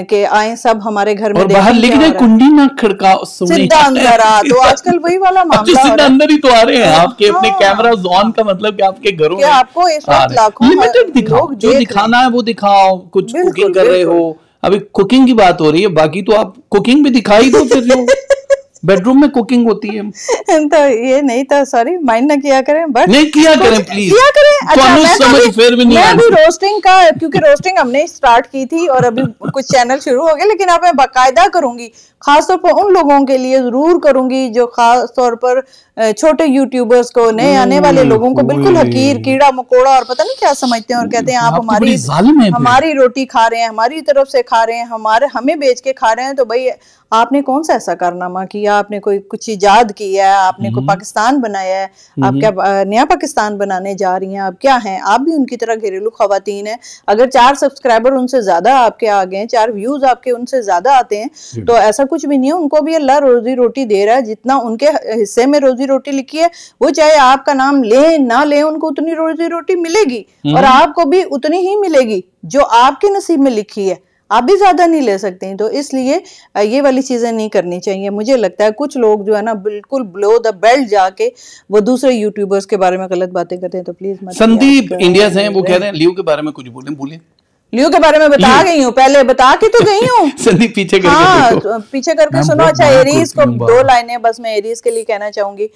के आए सब हमारे घर में बाहर लिख दे कुंडी ना खड़का सीधा अंदर आ तो आजकल वही वाला *laughs* तो मामला सीधा अंदर ही तो आ रहे हैं हाँ, आपके हाँ। अपने कैमरा जोन का मतलब कि आपके घरों में आपको इस वक्त लाखों लिमिटेड दिखाओ जो दिखाना है वो दिखाओ कुछ कुकिंग कर रहे हो अभी कुकिंग की बात हो रही है बाकी तो आप कुकिंग भी दिखाई दो फिर *laughs* बेडरूम में कुकिंग होती है *laughs* तो ये नहीं था सॉरी माइंड ना किया करें बट नहीं किया करें प्लीज किया करें अच्छा तो मैं समझ फिर भी नहीं मैं भी रोस्टिंग का क्योंकि रोस्टिंग हमने स्टार्ट की थी और अभी कुछ चैनल शुरू हो गए लेकिन अब मैं बाकायदा करूंगी खासतौर पर उन लोगों के लिए जरूर करूंगी जो खास तौर पर छोटे यूट्यूबर्स को नए आने वाले लोगों को बिल्कुल हकीर कीड़ा मकोड़ा और पता नहीं क्या समझते हैं और कहते हैं आप तो हमारी हमारी रोटी खा रहे हैं हमारी तरफ से खा रहे हैं हमारे हमें बेच के खा रहे हैं तो भाई आपने कौन सा ऐसा कारनामा किया किया आपने कोई कुछ ईजाद किया है आपने कोई हम्म। पाकिस्तान बनाया है आप हम्म। क्या नया पाकिस्तान बनाने जा रही हैं आप क्या हैं आप भी उनकी तरह घरेलू खातन हैं अगर चार सब्सक्राइबर उनसे ज़्यादा आपके आ गए हैं चार व्यूज़ आपके उनसे ज़्यादा आते हैं तो ऐसा कुछ भी नहीं है उनको भी अल्लाह रोज़ी रोटी दे रहा है जितना उनके हिस्से में रोज़ी रोटी लिखी है वो चाहे आपका नाम ले ना ले उनको उतनी रोज़ी रोटी मिलेगी हम्म। और आपको भी उतनी ही मिलेगी जो आपके नसीब में लिखी है आप भी ज़्यादा नहीं ले सकते हैं तो इसलिए ये वाली चीज़ें नहीं करनी चाहिए मुझे लगता है कुछ लोग जो है ना बिल्कुल ब्लो द बेल्ट जाके वो दूसरे यूट्यूबर्स के बारे में गलत बातें करते हैं तो प्लीज़ संदीप इंडिया से वो कह रहे हैं लियो के बारे में कुछ बोले बोले लियो के बारे में बता गई हूँ पहले बता के तो गई हूँ *laughs* संदीप पीछे करके हाँ तो पीछे करके सुनो अच्छा एरीज को दो लाइने बस मैं एरीज के लिए कहना चाहूंगी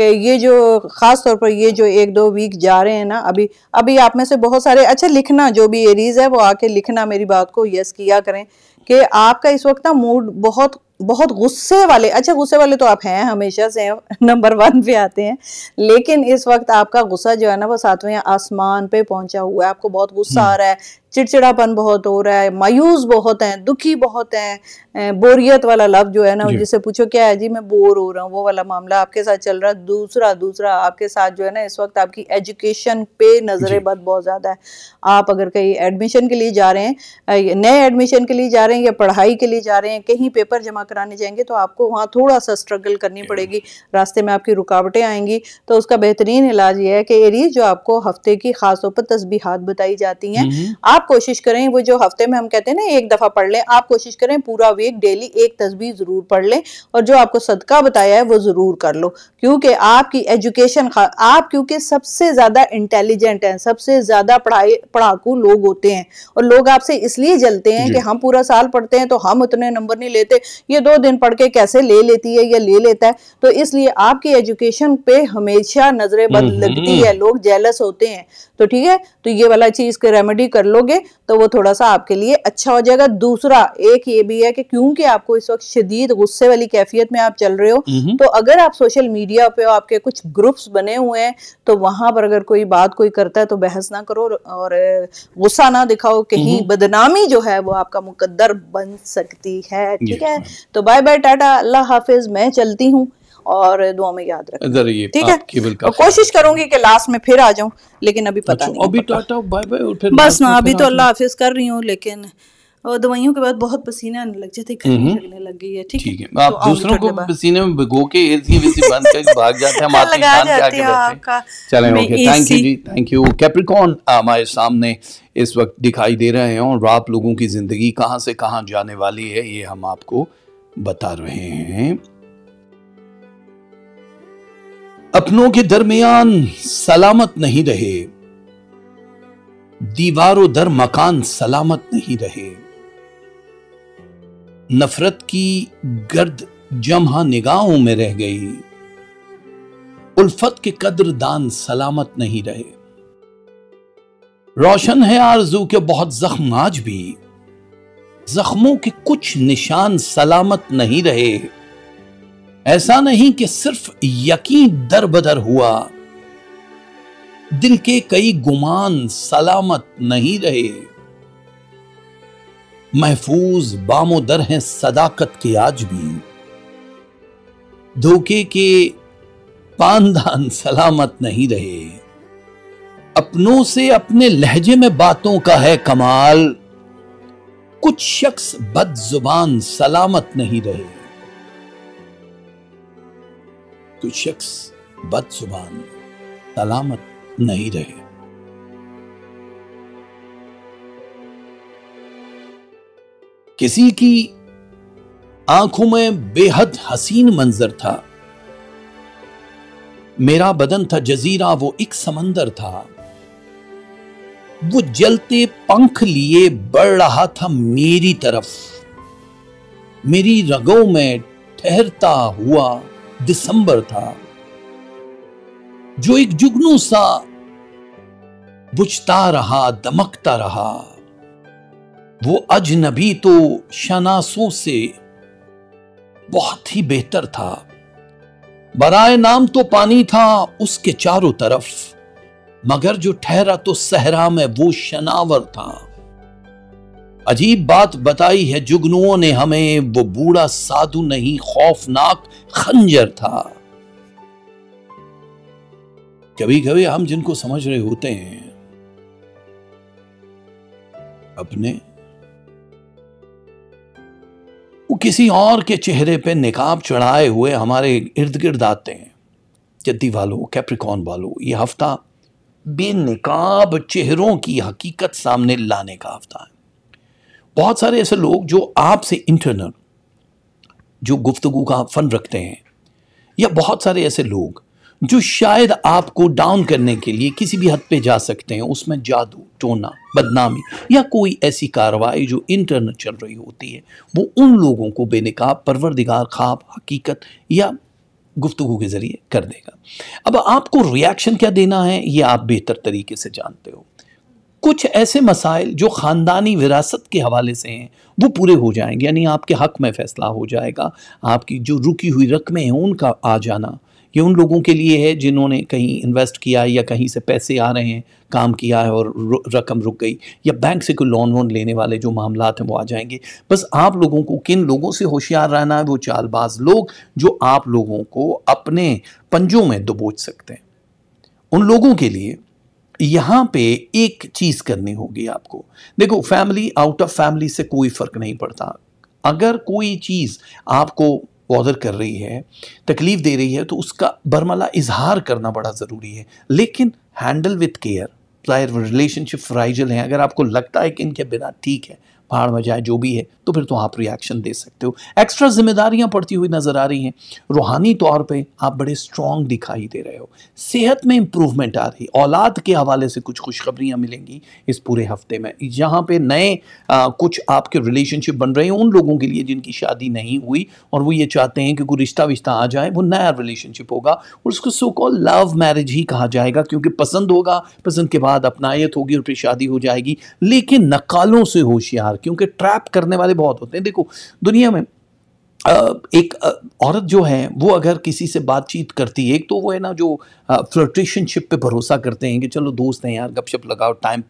कि ये जो ख़ास तौर पर ये जो एक दो वीक जा रहे हैं ना अभी अभी आप में से बहुत सारे अच्छा लिखना जो भी एरीज़ है वो आके लिखना मेरी बात को यस किया करें कि आपका इस वक्त ना मूड बहुत बहुत गुस्से वाले अच्छा गुस्से वाले तो आप हैं हमेशा से नंबर वन *laughs* पे आते हैं लेकिन इस वक्त आपका गुस्सा जो है ना वो सातवें आसमान पे पहुंचा हुआ है आपको बहुत गुस्सा आ हम्म। रहा है चिड़चिड़ापन बहुत हो रहा है मायूस बहुत हैं दुखी बहुत हैं बोरियत वाला लव जो है ना जिसे पूछो क्या है जी मैं बोर हो रहा हूँ वो वाला मामला आपके साथ चल रहा है दूसरा दूसरा आपके साथ जो है ना इस वक्त आपकी एजुकेशन पे नजरें बद बहुत ज़्यादा है आप अगर कहीं एडमिशन के लिए जा रहे हैं नए एडमिशन के लिए जा रहे हैं हैं या पढ़ाई के लिए जा रहे हैं कहीं पेपर जमा कराने जाएंगे तो आपको वहाँ थोड़ा सा स्ट्रगल करनी पड़ेगी रास्ते में आपकी रुकावटें आएंगी तो उसका बेहतरीन इलाज यह है कि एरीज जो आपको हफ्ते की खास तौर पर तस्बीहात बताई जाती हैं हम्म, हम्म। आप कोशिश करें वो जो हफ्ते में हम कहते हैं ना एक दफ़ा पढ़ लें आप कोशिश करें पूरा वीक डेली एक तस्बी ज़रूर पढ़ लें और जो आपको सदका बताया है वो ज़रूर कर लो क्योंकि आपकी एजुकेशन आप क्योंकि सबसे ज़्यादा इंटेलिजेंट हैं सबसे ज़्यादा पढ़ाई पढ़ाकू लोग होते हैं और लोग आपसे इसलिए जलते हैं कि हम पूरा साल साल पढ़ते हैं तो हम उतने नंबर नहीं लेते ये दो दिन पढ़ के कैसे ले लेती है या ले लेता है तो इसलिए आपकी एजुकेशन पे हमेशा नजरें बंद हम्म, हम्म। लगती है लोग जेलस होते हैं तो ठीक है तो ये वाला चीज के रेमेडी कर लोगे तो वो थोड़ा सा आपके लिए अच्छा हो जाएगा दूसरा एक ये भी है कि क्योंकि आपको इस वक्त शदीद गुस्से वाली कैफियत में आप चल रहे हो तो अगर आप सोशल मीडिया पे आपके कुछ ग्रुप्स बने हुए हैं तो वहां पर अगर कोई बात कोई करता है तो बहस ना करो और गुस्सा ना दिखाओ कहीं बदनामी जो है वो आपका मुकदर बन सकती है ठीक है हाँ। तो बाय बाय टाटा अल्लाह हाफिज मैं चलती हूँ और दुआ में याद रखना ठीक है और तो कोशिश करूंगी कि लास्ट में फिर आ जाऊँ लेकिन अभी पता अच्छा, नहीं अभी टाटा बाय बाय बस ना अभी तो अल्लाह हाफिज कर रही हूँ लेकिन दवाइयों के बाद बहुत पसीना आने लग जाते लगने लग गई है ठीक है आप तो दूसरों को पसीने में भिगो के एसी वेसी बंद करके भाग जाते हैं हम *laughs* आते हैं चलें ओके थैंक यू जी थैंक यू कैप्रिकॉन हमारे सामने इस वक्त दिखाई दे रहे हैं और आप लोगों की ज़िंदगी कहाँ से कहाँ जाने वाली है ये हम आपको बता रहे हैं अपनों के दरमियान सलामत नहीं रहे दीवारों दर मकान सलामत नहीं रहे नफरत की गर्द जमहा निगाहों में रह गई उल्फत के दान सलामत नहीं रहे रोशन है आरजू के बहुत जख्म आज भी जख्मों के कुछ निशान सलामत नहीं रहे ऐसा नहीं कि सिर्फ यकीन दर बदर हुआ दिल के कई गुमान सलामत नहीं रहे महफूज बामोदर हैं सदाकत के आज भी धोखे के पानदान सलामत नहीं रहे अपनों से अपने लहजे में बातों का है कमाल कुछ शख्स बदजुबान सलामत नहीं रहे कोई शख्स बदसुबान सलामत नहीं रहे किसी की आंखों में बेहद हसीन मंजर था मेरा बदन था जजीरा वो एक समंदर था वो जलते पंख लिए बढ़ रहा था मेरी तरफ मेरी रगों में ठहरता हुआ दिसंबर था जो एक जुगनू सा बुझता रहा दमकता रहा वो अजनबी तो शनासों से बहुत ही बेहतर था बराए नाम तो पानी था उसके चारों तरफ मगर जो ठहरा तो सहरा में वो शनावर था अजीब बात बताई है जुगनुओं ने हमें वो बूढ़ा साधु नहीं खौफनाक खंजर था कभी कभी हम जिनको समझ रहे होते हैं अपने वो किसी और के चेहरे पे निकाब चढ़ाए हुए हमारे इर्द गिर्द आते हैं जद्दी वालों कैप्रिकॉन वालों ये हफ्ता बेनकाब चेहरों की हकीकत सामने लाने का हफ्ता है बहुत सारे ऐसे लोग जो आपसे इंटरनल जो गुफ्तगु का फन रखते हैं या बहुत सारे ऐसे लोग जो शायद आपको डाउन करने के लिए किसी भी हद पे जा सकते हैं उसमें जादू टोना बदनामी या कोई ऐसी कार्रवाई जो इंटरनल चल रही होती है वो उन लोगों को बेनकाब परवरदिगार खाब हकीकत या गुफ्तगु के ज़रिए कर देगा अब आपको रिएक्शन क्या देना है ये आप बेहतर तरीके से जानते हो कुछ ऐसे मसाइल जो ख़ानदानी विरासत के हवाले से हैं वो पूरे हो जाएंगे यानी आपके हक में फ़ैसला हो जाएगा आपकी जो रुकी हुई रकमें हैं उनका आ जाना ये उन लोगों के लिए है जिन्होंने कहीं इन्वेस्ट किया है या कहीं से पैसे आ रहे हैं काम किया है और रकम रुक गई या बैंक से कोई लोन वोन लेने वाले जो मामला हैं वो आ जाएंगे बस आप लोगों को किन लोगों से होशियार रहना है वो चालबाज लोग जो आप लोगों को अपने पंजों में दबोच सकते हैं उन लोगों के लिए यहाँ पे एक चीज़ करनी होगी आपको देखो फैमिली आउट ऑफ फैमिली से कोई फ़र्क नहीं पड़ता अगर कोई चीज़ आपको ऑर्डर कर रही है तकलीफ़ दे रही है तो उसका बरमला इजहार करना बड़ा ज़रूरी है लेकिन हैंडल विथ केयर जाहिर रिलेशनशिप फ्राइजल हैं अगर आपको लगता है कि इनके बिना ठीक है पहाड़ में जाए जो भी है तो फिर तो आप रिएक्शन दे सकते हो एक्स्ट्रा जिम्मेदारियां पड़ती हुई नज़र आ रही हैं रूहानी तौर पे आप बड़े स्ट्रांग दिखाई दे रहे हो सेहत में इंप्रूवमेंट आ रही औलाद के हवाले से कुछ खुशखबरियाँ मिलेंगी इस पूरे हफ्ते में यहाँ पर नए आ, कुछ आपके रिलेशनशिप बन रहे हैं उन लोगों के लिए जिनकी शादी नहीं हुई और वो ये चाहते हैं कि कोई रिश्ता विश्ता आ जाए वो नया रिलेशनशिप होगा और उसको सो कॉल लव मैरिज ही कहा जाएगा क्योंकि पसंद होगा पसंद के बाद अपनायत होगी और फिर शादी हो जाएगी लेकिन नकालों से होशियार क्योंकि ट्रैप करने वाले बहुत होते हैं देखो दुनिया में एक औरत जो है वो अगर किसी से बातचीत करती है एक तो वो है ना जो फ्लोटेशनशिप पे भरोसा करते हैं कि चलो दोस्त हैं यार गपशप लगाओ टाइम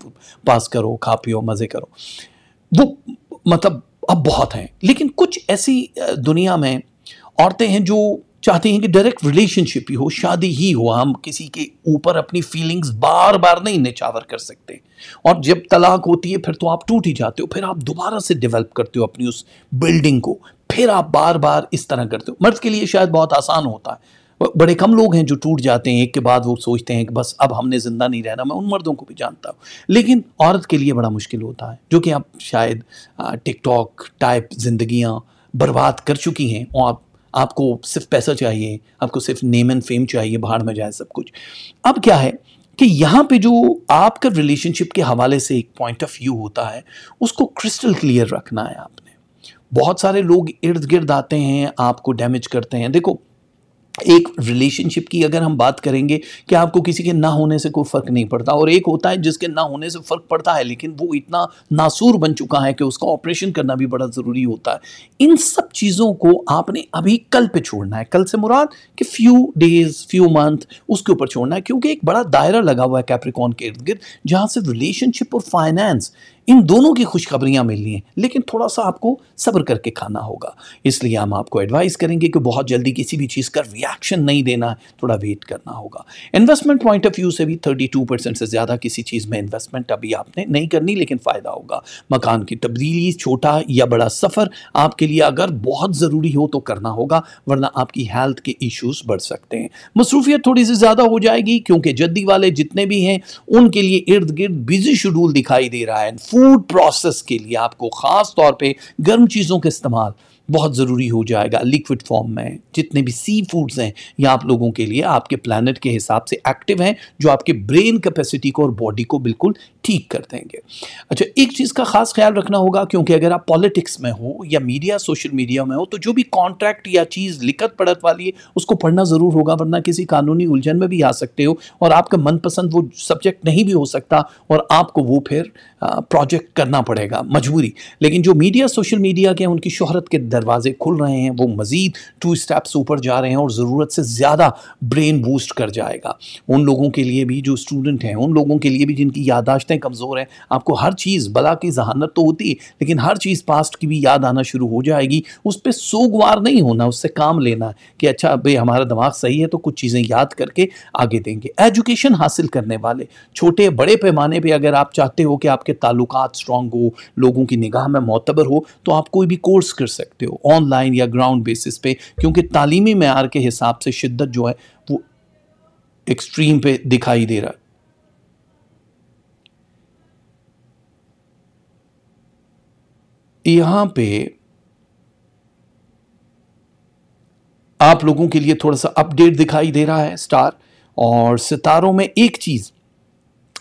पास करो खा पियो मज़े करो वो मतलब अब बहुत हैं लेकिन कुछ ऐसी दुनिया में औरतें हैं जो चाहते हैं कि डायरेक्ट रिलेशनशिप ही हो शादी ही हो हम किसी के ऊपर अपनी फीलिंग्स बार बार नहीं निचावर कर सकते और जब तलाक होती है फिर तो आप टूट ही जाते हो फिर आप दोबारा से डेवलप करते हो अपनी उस बिल्डिंग को फिर आप बार बार इस तरह करते हो मर्द के लिए शायद बहुत आसान होता है बड़े कम लोग हैं जो टूट जाते हैं एक के बाद वो सोचते हैं कि बस अब हमने ज़िंदा नहीं रहना मैं उन मर्दों को भी जानता हूँ लेकिन औरत के लिए बड़ा मुश्किल होता है जो कि आप शायद टिकटॉक टाइप जिंदगियाँ बर्बाद कर चुकी हैं और आप आपको सिर्फ पैसा चाहिए आपको सिर्फ नेम एंड फेम चाहिए बाहर में जाए सब कुछ अब क्या है कि यहाँ पे जो आपका रिलेशनशिप के हवाले से एक पॉइंट ऑफ व्यू होता है उसको क्रिस्टल क्लियर रखना है आपने बहुत सारे लोग इर्द गिर्द आते हैं आपको डैमेज करते हैं देखो एक रिलेशनशिप की अगर हम बात करेंगे कि आपको किसी के ना होने से कोई फ़र्क नहीं पड़ता और एक होता है जिसके ना होने से फ़र्क पड़ता है लेकिन वो इतना नासूर बन चुका है कि उसका ऑपरेशन करना भी बड़ा ज़रूरी होता है इन सब चीज़ों को आपने अभी कल पे छोड़ना है कल से मुराद कि फ्यू डेज़ फ्यू मंथ उसके ऊपर छोड़ना है क्योंकि एक बड़ा दायरा लगा हुआ है कैप्रिकॉन के इर्द गिर्द जहाँ से रिलेशनशिप और फाइनेंस इन दोनों की खुशखबरियाँ मिलनी हैं लेकिन थोड़ा सा आपको सब्र करके खाना होगा इसलिए हम आपको एडवाइस करेंगे कि बहुत जल्दी किसी भी चीज़ का रिएक्शन नहीं देना है थोड़ा वेट करना होगा इन्वेस्टमेंट पॉइंट ऑफ व्यू से भी थर्टी टू परसेंट से ज़्यादा किसी चीज़ में इन्वेस्टमेंट अभी आपने नहीं करनी लेकिन फ़ायदा होगा मकान की तब्दीली छोटा या बड़ा सफ़र आपके लिए अगर बहुत ज़रूरी हो तो करना होगा वरना आपकी हेल्थ के इश्यूज़ बढ़ सकते हैं मसरूफियत थोड़ी सी ज़्यादा हो जाएगी क्योंकि जद्दी वाले जितने भी हैं उनके लिए इर्द गिर्द बिजी शेड्यूल दिखाई दे रहा है फूड प्रोसेस के लिए आपको ख़ास तौर पे गर्म चीज़ों का इस्तेमाल बहुत ज़रूरी हो जाएगा लिक्विड फॉर्म में जितने भी सी फूड्स हैं ये आप लोगों के लिए आपके प्लानट के हिसाब से एक्टिव हैं जो आपके ब्रेन कैपेसिटी को और बॉडी को बिल्कुल ठीक कर देंगे अच्छा एक चीज़ का ख़ास ख्याल रखना होगा क्योंकि अगर आप पॉलिटिक्स में हो या मीडिया सोशल मीडिया में हो तो जो भी कॉन्ट्रैक्ट या चीज़ लिखत पढ़त वाली है उसको पढ़ना ज़रूर होगा वरना किसी कानूनी उलझन में भी आ सकते हो और आपका मनपसंद वो सब्जेक्ट नहीं भी हो सकता और आपको वो फिर प्रोजेक्ट करना पड़ेगा मजबूरी लेकिन जो मीडिया सोशल मीडिया के हैं उनकी शहरत के दरवाजे खुल रहे हैं वो मज़ीद टू स्टेप्स ऊपर जा रहे हैं और ज़रूरत से ज़्यादा ब्रेन बूस्ट कर जाएगा उन लोगों के लिए भी जो स्टूडेंट हैं उन लोगों के लिए भी जिनकी यादाश्त रिश्ते कमज़ोर हैं आपको हर चीज़ बला की जहानत तो होती है लेकिन हर चीज़ पास्ट की भी याद आना शुरू हो जाएगी उस पर सोगवार नहीं होना उससे काम लेना कि अच्छा भाई हमारा दिमाग सही है तो कुछ चीज़ें याद करके आगे देंगे एजुकेशन हासिल करने वाले छोटे बड़े पैमाने पर अगर आप चाहते हो कि आपके ताल्लुक स्ट्रॉग हो लोगों की निगाह में मोतबर हो तो आप कोई भी कोर्स कर सकते हो ऑनलाइन या ग्राउंड बेसिस पे क्योंकि तालीमी मैार के हिसाब से शिद्दत जो है वो एक्सट्रीम पे दिखाई दे रहा है यहां पे आप लोगों के लिए थोड़ा सा अपडेट दिखाई दे रहा है स्टार और सितारों में एक चीज़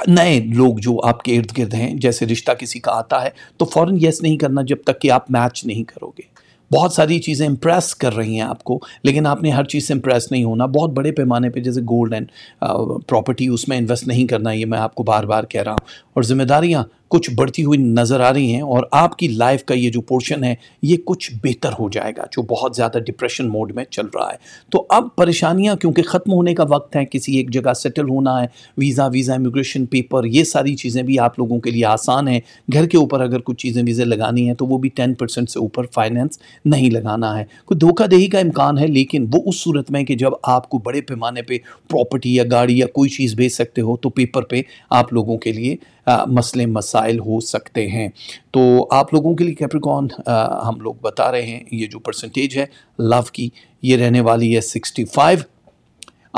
नए लोग जो आपके इर्द गिर्द हैं जैसे रिश्ता किसी का आता है तो फ़ौरन यस नहीं करना जब तक कि आप मैच नहीं करोगे बहुत सारी चीज़ें इम्प्रेस कर रही हैं आपको लेकिन आपने हर चीज़ से इम्प्रेस नहीं होना बहुत बड़े पैमाने पे जैसे गोल्ड एंड प्रॉपर्टी उसमें इन्वेस्ट नहीं करना ये मैं आपको बार बार कह रहा हूँ और ज़िम्मेदारियाँ कुछ बढ़ती हुई नज़र आ रही हैं और आपकी लाइफ का ये जो पोर्शन है ये कुछ बेहतर हो जाएगा जो बहुत ज़्यादा डिप्रेशन मोड में चल रहा है तो अब परेशानियाँ क्योंकि ख़त्म होने का वक्त है किसी एक जगह सेटल होना है वीज़ा वीज़ा इमिग्रेशन पेपर ये सारी चीज़ें भी आप लोगों के लिए आसान है घर के ऊपर अगर कुछ चीज़ें वीज़े लगानी हैं तो वो भी टेन परसेंट से ऊपर फाइनेंस नहीं लगाना है कोई धोखादेही का इम्कान है लेकिन वो उस सूरत में कि जब आपको बड़े पैमाने पर प्रॉपर्टी या गाड़ी या कोई चीज़ बेच सकते हो तो पेपर पर आप लोगों के लिए मसले मसाइल हो सकते हैं तो आप लोगों के लिए कैप्रिकॉन हम लोग बता रहे हैं ये जो परसेंटेज है लव की ये रहने वाली है सिक्सटी फाइव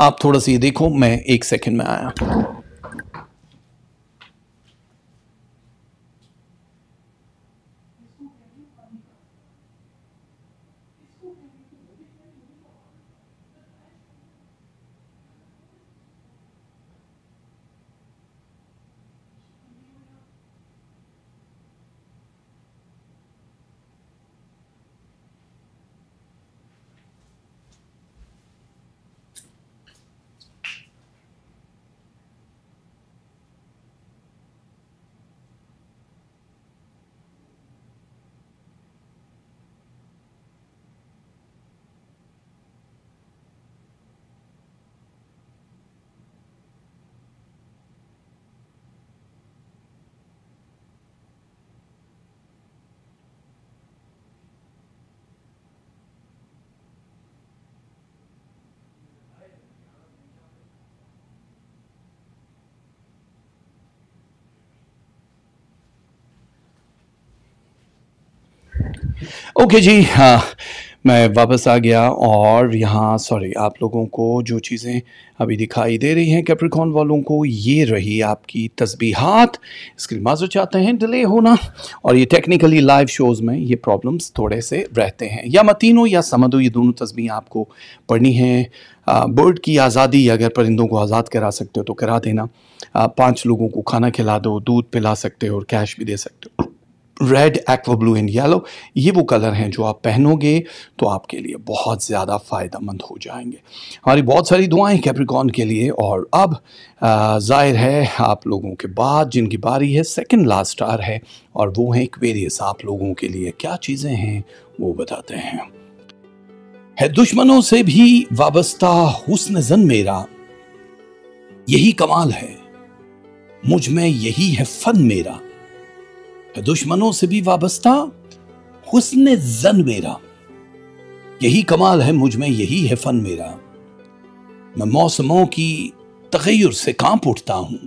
आप थोड़ा सा ये देखो मैं एक सेकंड में आया ओके okay जी हाँ मैं वापस आ गया और यहाँ सॉरी आप लोगों को जो चीज़ें अभी दिखाई दे रही हैं कैप्रिकॉन वालों को ये रही आपकी तस्बीहात लिए माजो चाहते हैं डिले होना और ये टेक्निकली लाइव शोज़ में ये प्रॉब्लम्स थोड़े से रहते हैं या मतीनों या समदो ये दोनों तस्बी आपको पढ़नी है बर्ड की आज़ादी अगर परिंदों को आज़ाद करा सकते हो तो करा देना पाँच लोगों को खाना खिला दो दूध पिला सकते हो और कैश भी दे सकते हो red aqua blue and yellow ये वो कलर हैं जो आप पहनोगे तो आपके लिए बहुत ज़्यादा फ़ायदेमंद हो जाएंगे हमारी बहुत सारी दुआएं कैप्रिकॉन के लिए और अब जाहिर है आप लोगों के बाद जिनकी बारी है सेकंड लास्ट स्टार है और वो हैं वेरियस आप लोगों के लिए क्या चीज़ें हैं वो बताते हैं है दुश्मनों से भी वाबस्ता हुसन जन मेरा यही कमाल है मुझ में यही है फन मेरा दुश्मनों से भी वाबस्ता हुसन जन मेरा यही कमाल है मुझ में यही है फन मेरा मैं मौसमों की तगैर से कांप उठता हूं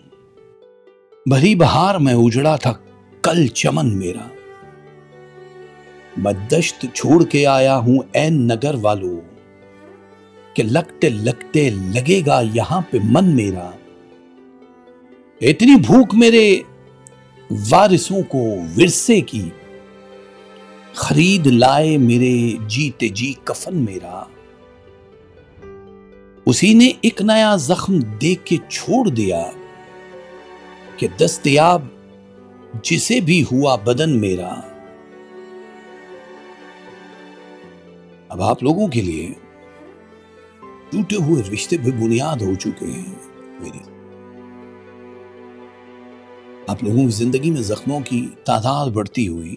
भरी बहार में उजड़ा था कल चमन मेरा मैं दश्त छोड़ के आया हूं ए नगर वालों के लगते लगते लगेगा यहां पे मन मेरा इतनी भूख मेरे वारिसों को विरसे की खरीद लाए मेरे जीते जी कफन मेरा उसी ने एक नया जख्म देख के छोड़ दिया कि दस्तयाब जिसे भी हुआ बदन मेरा अब आप लोगों के लिए टूटे हुए रिश्ते भी बुनियाद हो चुके हैं मेरी आप लोगों की जिंदगी में जख्मों की तादाद बढ़ती हुई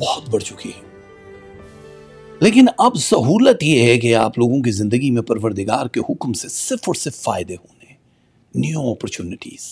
बहुत बढ़ चुकी है लेकिन अब सहूलत यह है कि आप लोगों की जिंदगी में परवरदिगार के हुक्म से सिर्फ और सिर्फ फायदे होने न्यू अपॉर्चुनिटीज़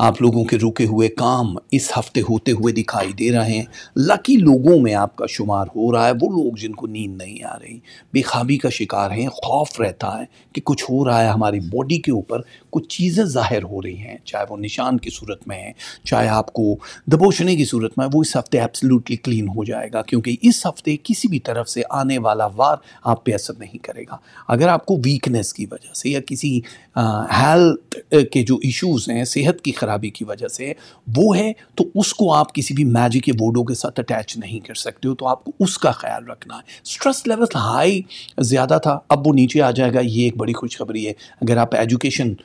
आप लोगों के रुके हुए काम इस हफ्ते होते हुए दिखाई दे रहे हैं लकी लोगों में आपका शुमार हो रहा है वो लोग जिनको नींद नहीं आ रही बेखाबी का शिकार हैं खौफ रहता है कि कुछ हो रहा है हमारी बॉडी के ऊपर कुछ चीज़ें ज़ाहिर हो रही हैं चाहे वो निशान की सूरत में है चाहे आपको दबोचने की सूरत में वो इस हफ्ते एब्सोलूटली क्लीन हो जाएगा क्योंकि इस हफ्ते किसी भी तरफ से आने वाला वार आप पे असर नहीं करेगा अगर आपको वीकनेस की वजह से या किसी हेल्थ के जो इशूज़ हैं सेहत की खराब खराबी की वजह से वो है तो उसको आप किसी भी मैजिक के बोर्डों के साथ अटैच नहीं कर सकते हो तो आपको उसका ख्याल रखना है स्ट्रेस लेवल हाई ज़्यादा था अब वो नीचे आ जाएगा ये एक बड़ी खुशखबरी है अगर आप एजुकेशन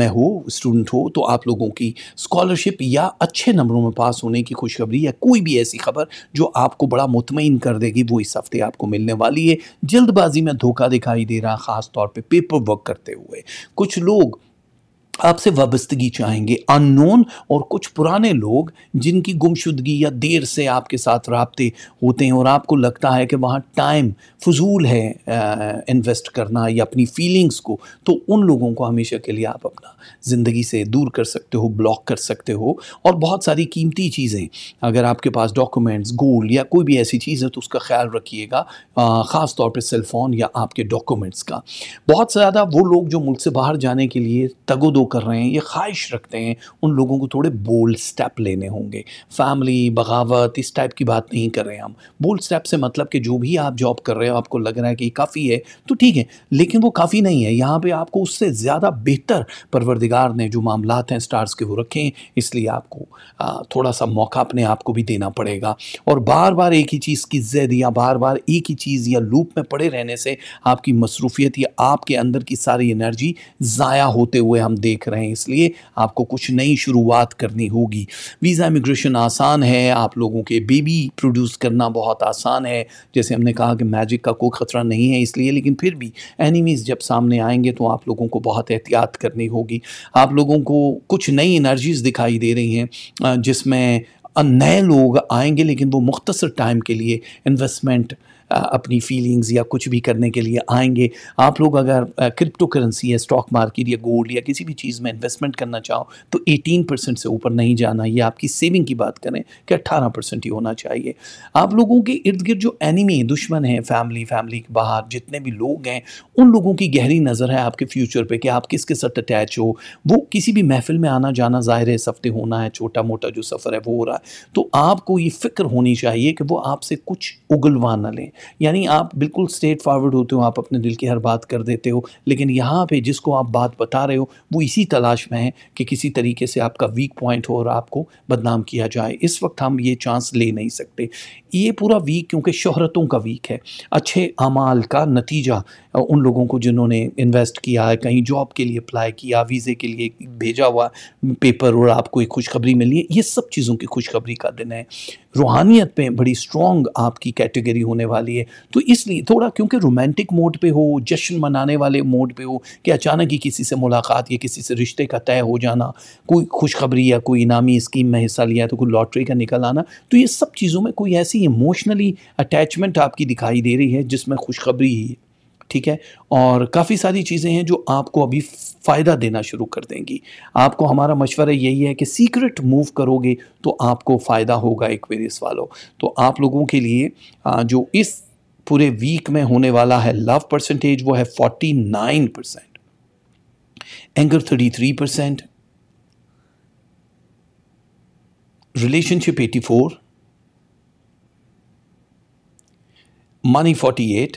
में हो स्टूडेंट हो तो आप लोगों की स्कॉलरशिप या अच्छे नंबरों में पास होने की खुशखबरी या कोई भी ऐसी खबर जो आपको बड़ा मुतमिन कर देगी वो इस हफ़्ते आपको मिलने वाली है जल्दबाजी में धोखा दिखाई दे रहा ख़ास तौर पे पेपर वर्क करते हुए कुछ लोग आपसे वाबस्तगी चाहेंगे अननोन और कुछ पुराने लोग जिनकी गुमशुदगी या देर से आपके साथ रबते होते हैं और आपको लगता है कि वहाँ टाइम फजूल है इन्वेस्ट करना या अपनी फीलिंग्स को तो उन लोगों को हमेशा के लिए आप अपना ज़िंदगी से दूर कर सकते हो ब्लॉक कर सकते हो और बहुत सारी कीमती चीज़ें अगर आपके पास डॉक्यूमेंट्स गोल्ड या कोई भी ऐसी चीज़ है तो उसका ख्याल रखिएगा ख़ास तौर पर सेलफोन या आपके डॉक्यूमेंट्स का बहुत ज़्यादा वो लोग जो मुल्क से बाहर जाने के लिए तगोदो कर रहे हैं या ख्वाहिश रखते हैं उन लोगों को थोड़े बोल्ड स्टेप लेने होंगे फैमिली बगावत इस टाइप की बात नहीं कर रहे हैं हम बोल्ड स्टेप से मतलब कि जो भी आप जॉब कर रहे हो आपको लग रहा है कि काफ़ी है तो ठीक है लेकिन वो काफ़ी नहीं है यहाँ पर आपको उससे ज़्यादा बेहतर परवर परवरदिगार ने जो मामला हैं स्टार्स के वो रखे हैं इसलिए आपको आ, थोड़ा सा मौका अपने आप को भी देना पड़ेगा और बार बार एक ही चीज़ की जैद या बार बार एक ही चीज़ या लूप में पड़े रहने से आपकी मसरूफियत या आपके अंदर की सारी एनर्जी ज़ाया होते हुए हम देख रहे हैं इसलिए आपको कुछ नई शुरुआत करनी होगी वीज़ा इमिग्रेशन आसान है आप लोगों के बेबी प्रोड्यूस करना बहुत आसान है जैसे हमने कहा कि मैजिक का कोई ख़तरा नहीं है इसलिए लेकिन फिर भी एनिमीज़ जब सामने आएंगे तो आप लोगों को बहुत एहतियात करनी होगी आप लोगों को कुछ नई एनर्जीज़ दिखाई दे रही हैं जिसमें नए लोग आएंगे लेकिन वो मुख्तर टाइम के लिए इन्वेस्टमेंट अपनी फीलिंग्स या कुछ भी करने के लिए आएंगे आप लोग अगर क्रिप्टो करेंसी या स्टॉक मार्केट या गोल्ड या किसी भी चीज़ में इन्वेस्टमेंट करना चाहो तो 18 परसेंट से ऊपर नहीं जाना ये आपकी सेविंग की बात करें कि 18 परसेंट ही होना चाहिए आप लोगों के इर्द गिर्द जो एनिमी दुश्मन हैं फैमिली फैमिली के बाहर जितने भी लोग हैं उन लोगों की गहरी नज़र है आपके फ्यूचर पर कि आप किसके साथ अटैच हो वो किसी भी महफिल में आना जाना ज़ाहिर है हफ्ते होना है छोटा मोटा जो सफ़र है वो हो रहा है तो आपको ये फ़िक्र होनी चाहिए कि वो आपसे कुछ उगलवा ना लें यानी आप बिल्कुल स्ट्रेट फॉरवर्ड होते हो आप अपने दिल की हर बात कर देते हो लेकिन यहाँ पे जिसको आप बात बता रहे हो वो इसी तलाश में है कि किसी तरीके से आपका वीक पॉइंट हो और आपको बदनाम किया जाए इस वक्त हम ये चांस ले नहीं सकते ये पूरा वीक क्योंकि शहरतों का वीक है अच्छे अमाल का नतीजा उन लोगों को जिन्होंने इन्वेस्ट किया है कहीं जॉब के लिए अप्लाई किया वीज़े के लिए भेजा हुआ पेपर और आपको एक खुशखबरी मिली है ये सब चीज़ों की खुशखबरी का दिन है रूहानियत पे बड़ी स्ट्रॉन्ग आपकी कैटेगरी होने वाली है तो इसलिए थोड़ा क्योंकि रोमांटिक मोड पे हो जश्न मनाने वाले मोड पे हो कि अचानक ही किसी से मुलाकात या किसी से रिश्ते का तय हो जाना कोई खुशखबरी या कोई इनामी स्कीम में हिस्सा लिया तो कोई लॉटरी का निकल आना तो ये सब चीज़ों में कोई ऐसी इमोशनली अटैचमेंट आपकी दिखाई दे रही है जिसमें खुशखबरी ही है ठीक है और काफ़ी सारी चीज़ें हैं जो आपको अभी फ़ायदा देना शुरू कर देंगी आपको हमारा मशवरा यही है कि सीक्रेट मूव करोगे तो आपको फ़ायदा होगा एक्वेरियस वालों तो आप लोगों के लिए जो इस पूरे वीक में होने वाला है लव परसेंटेज वो है forty nine percent anger thirty three percent relationship eighty four money forty eight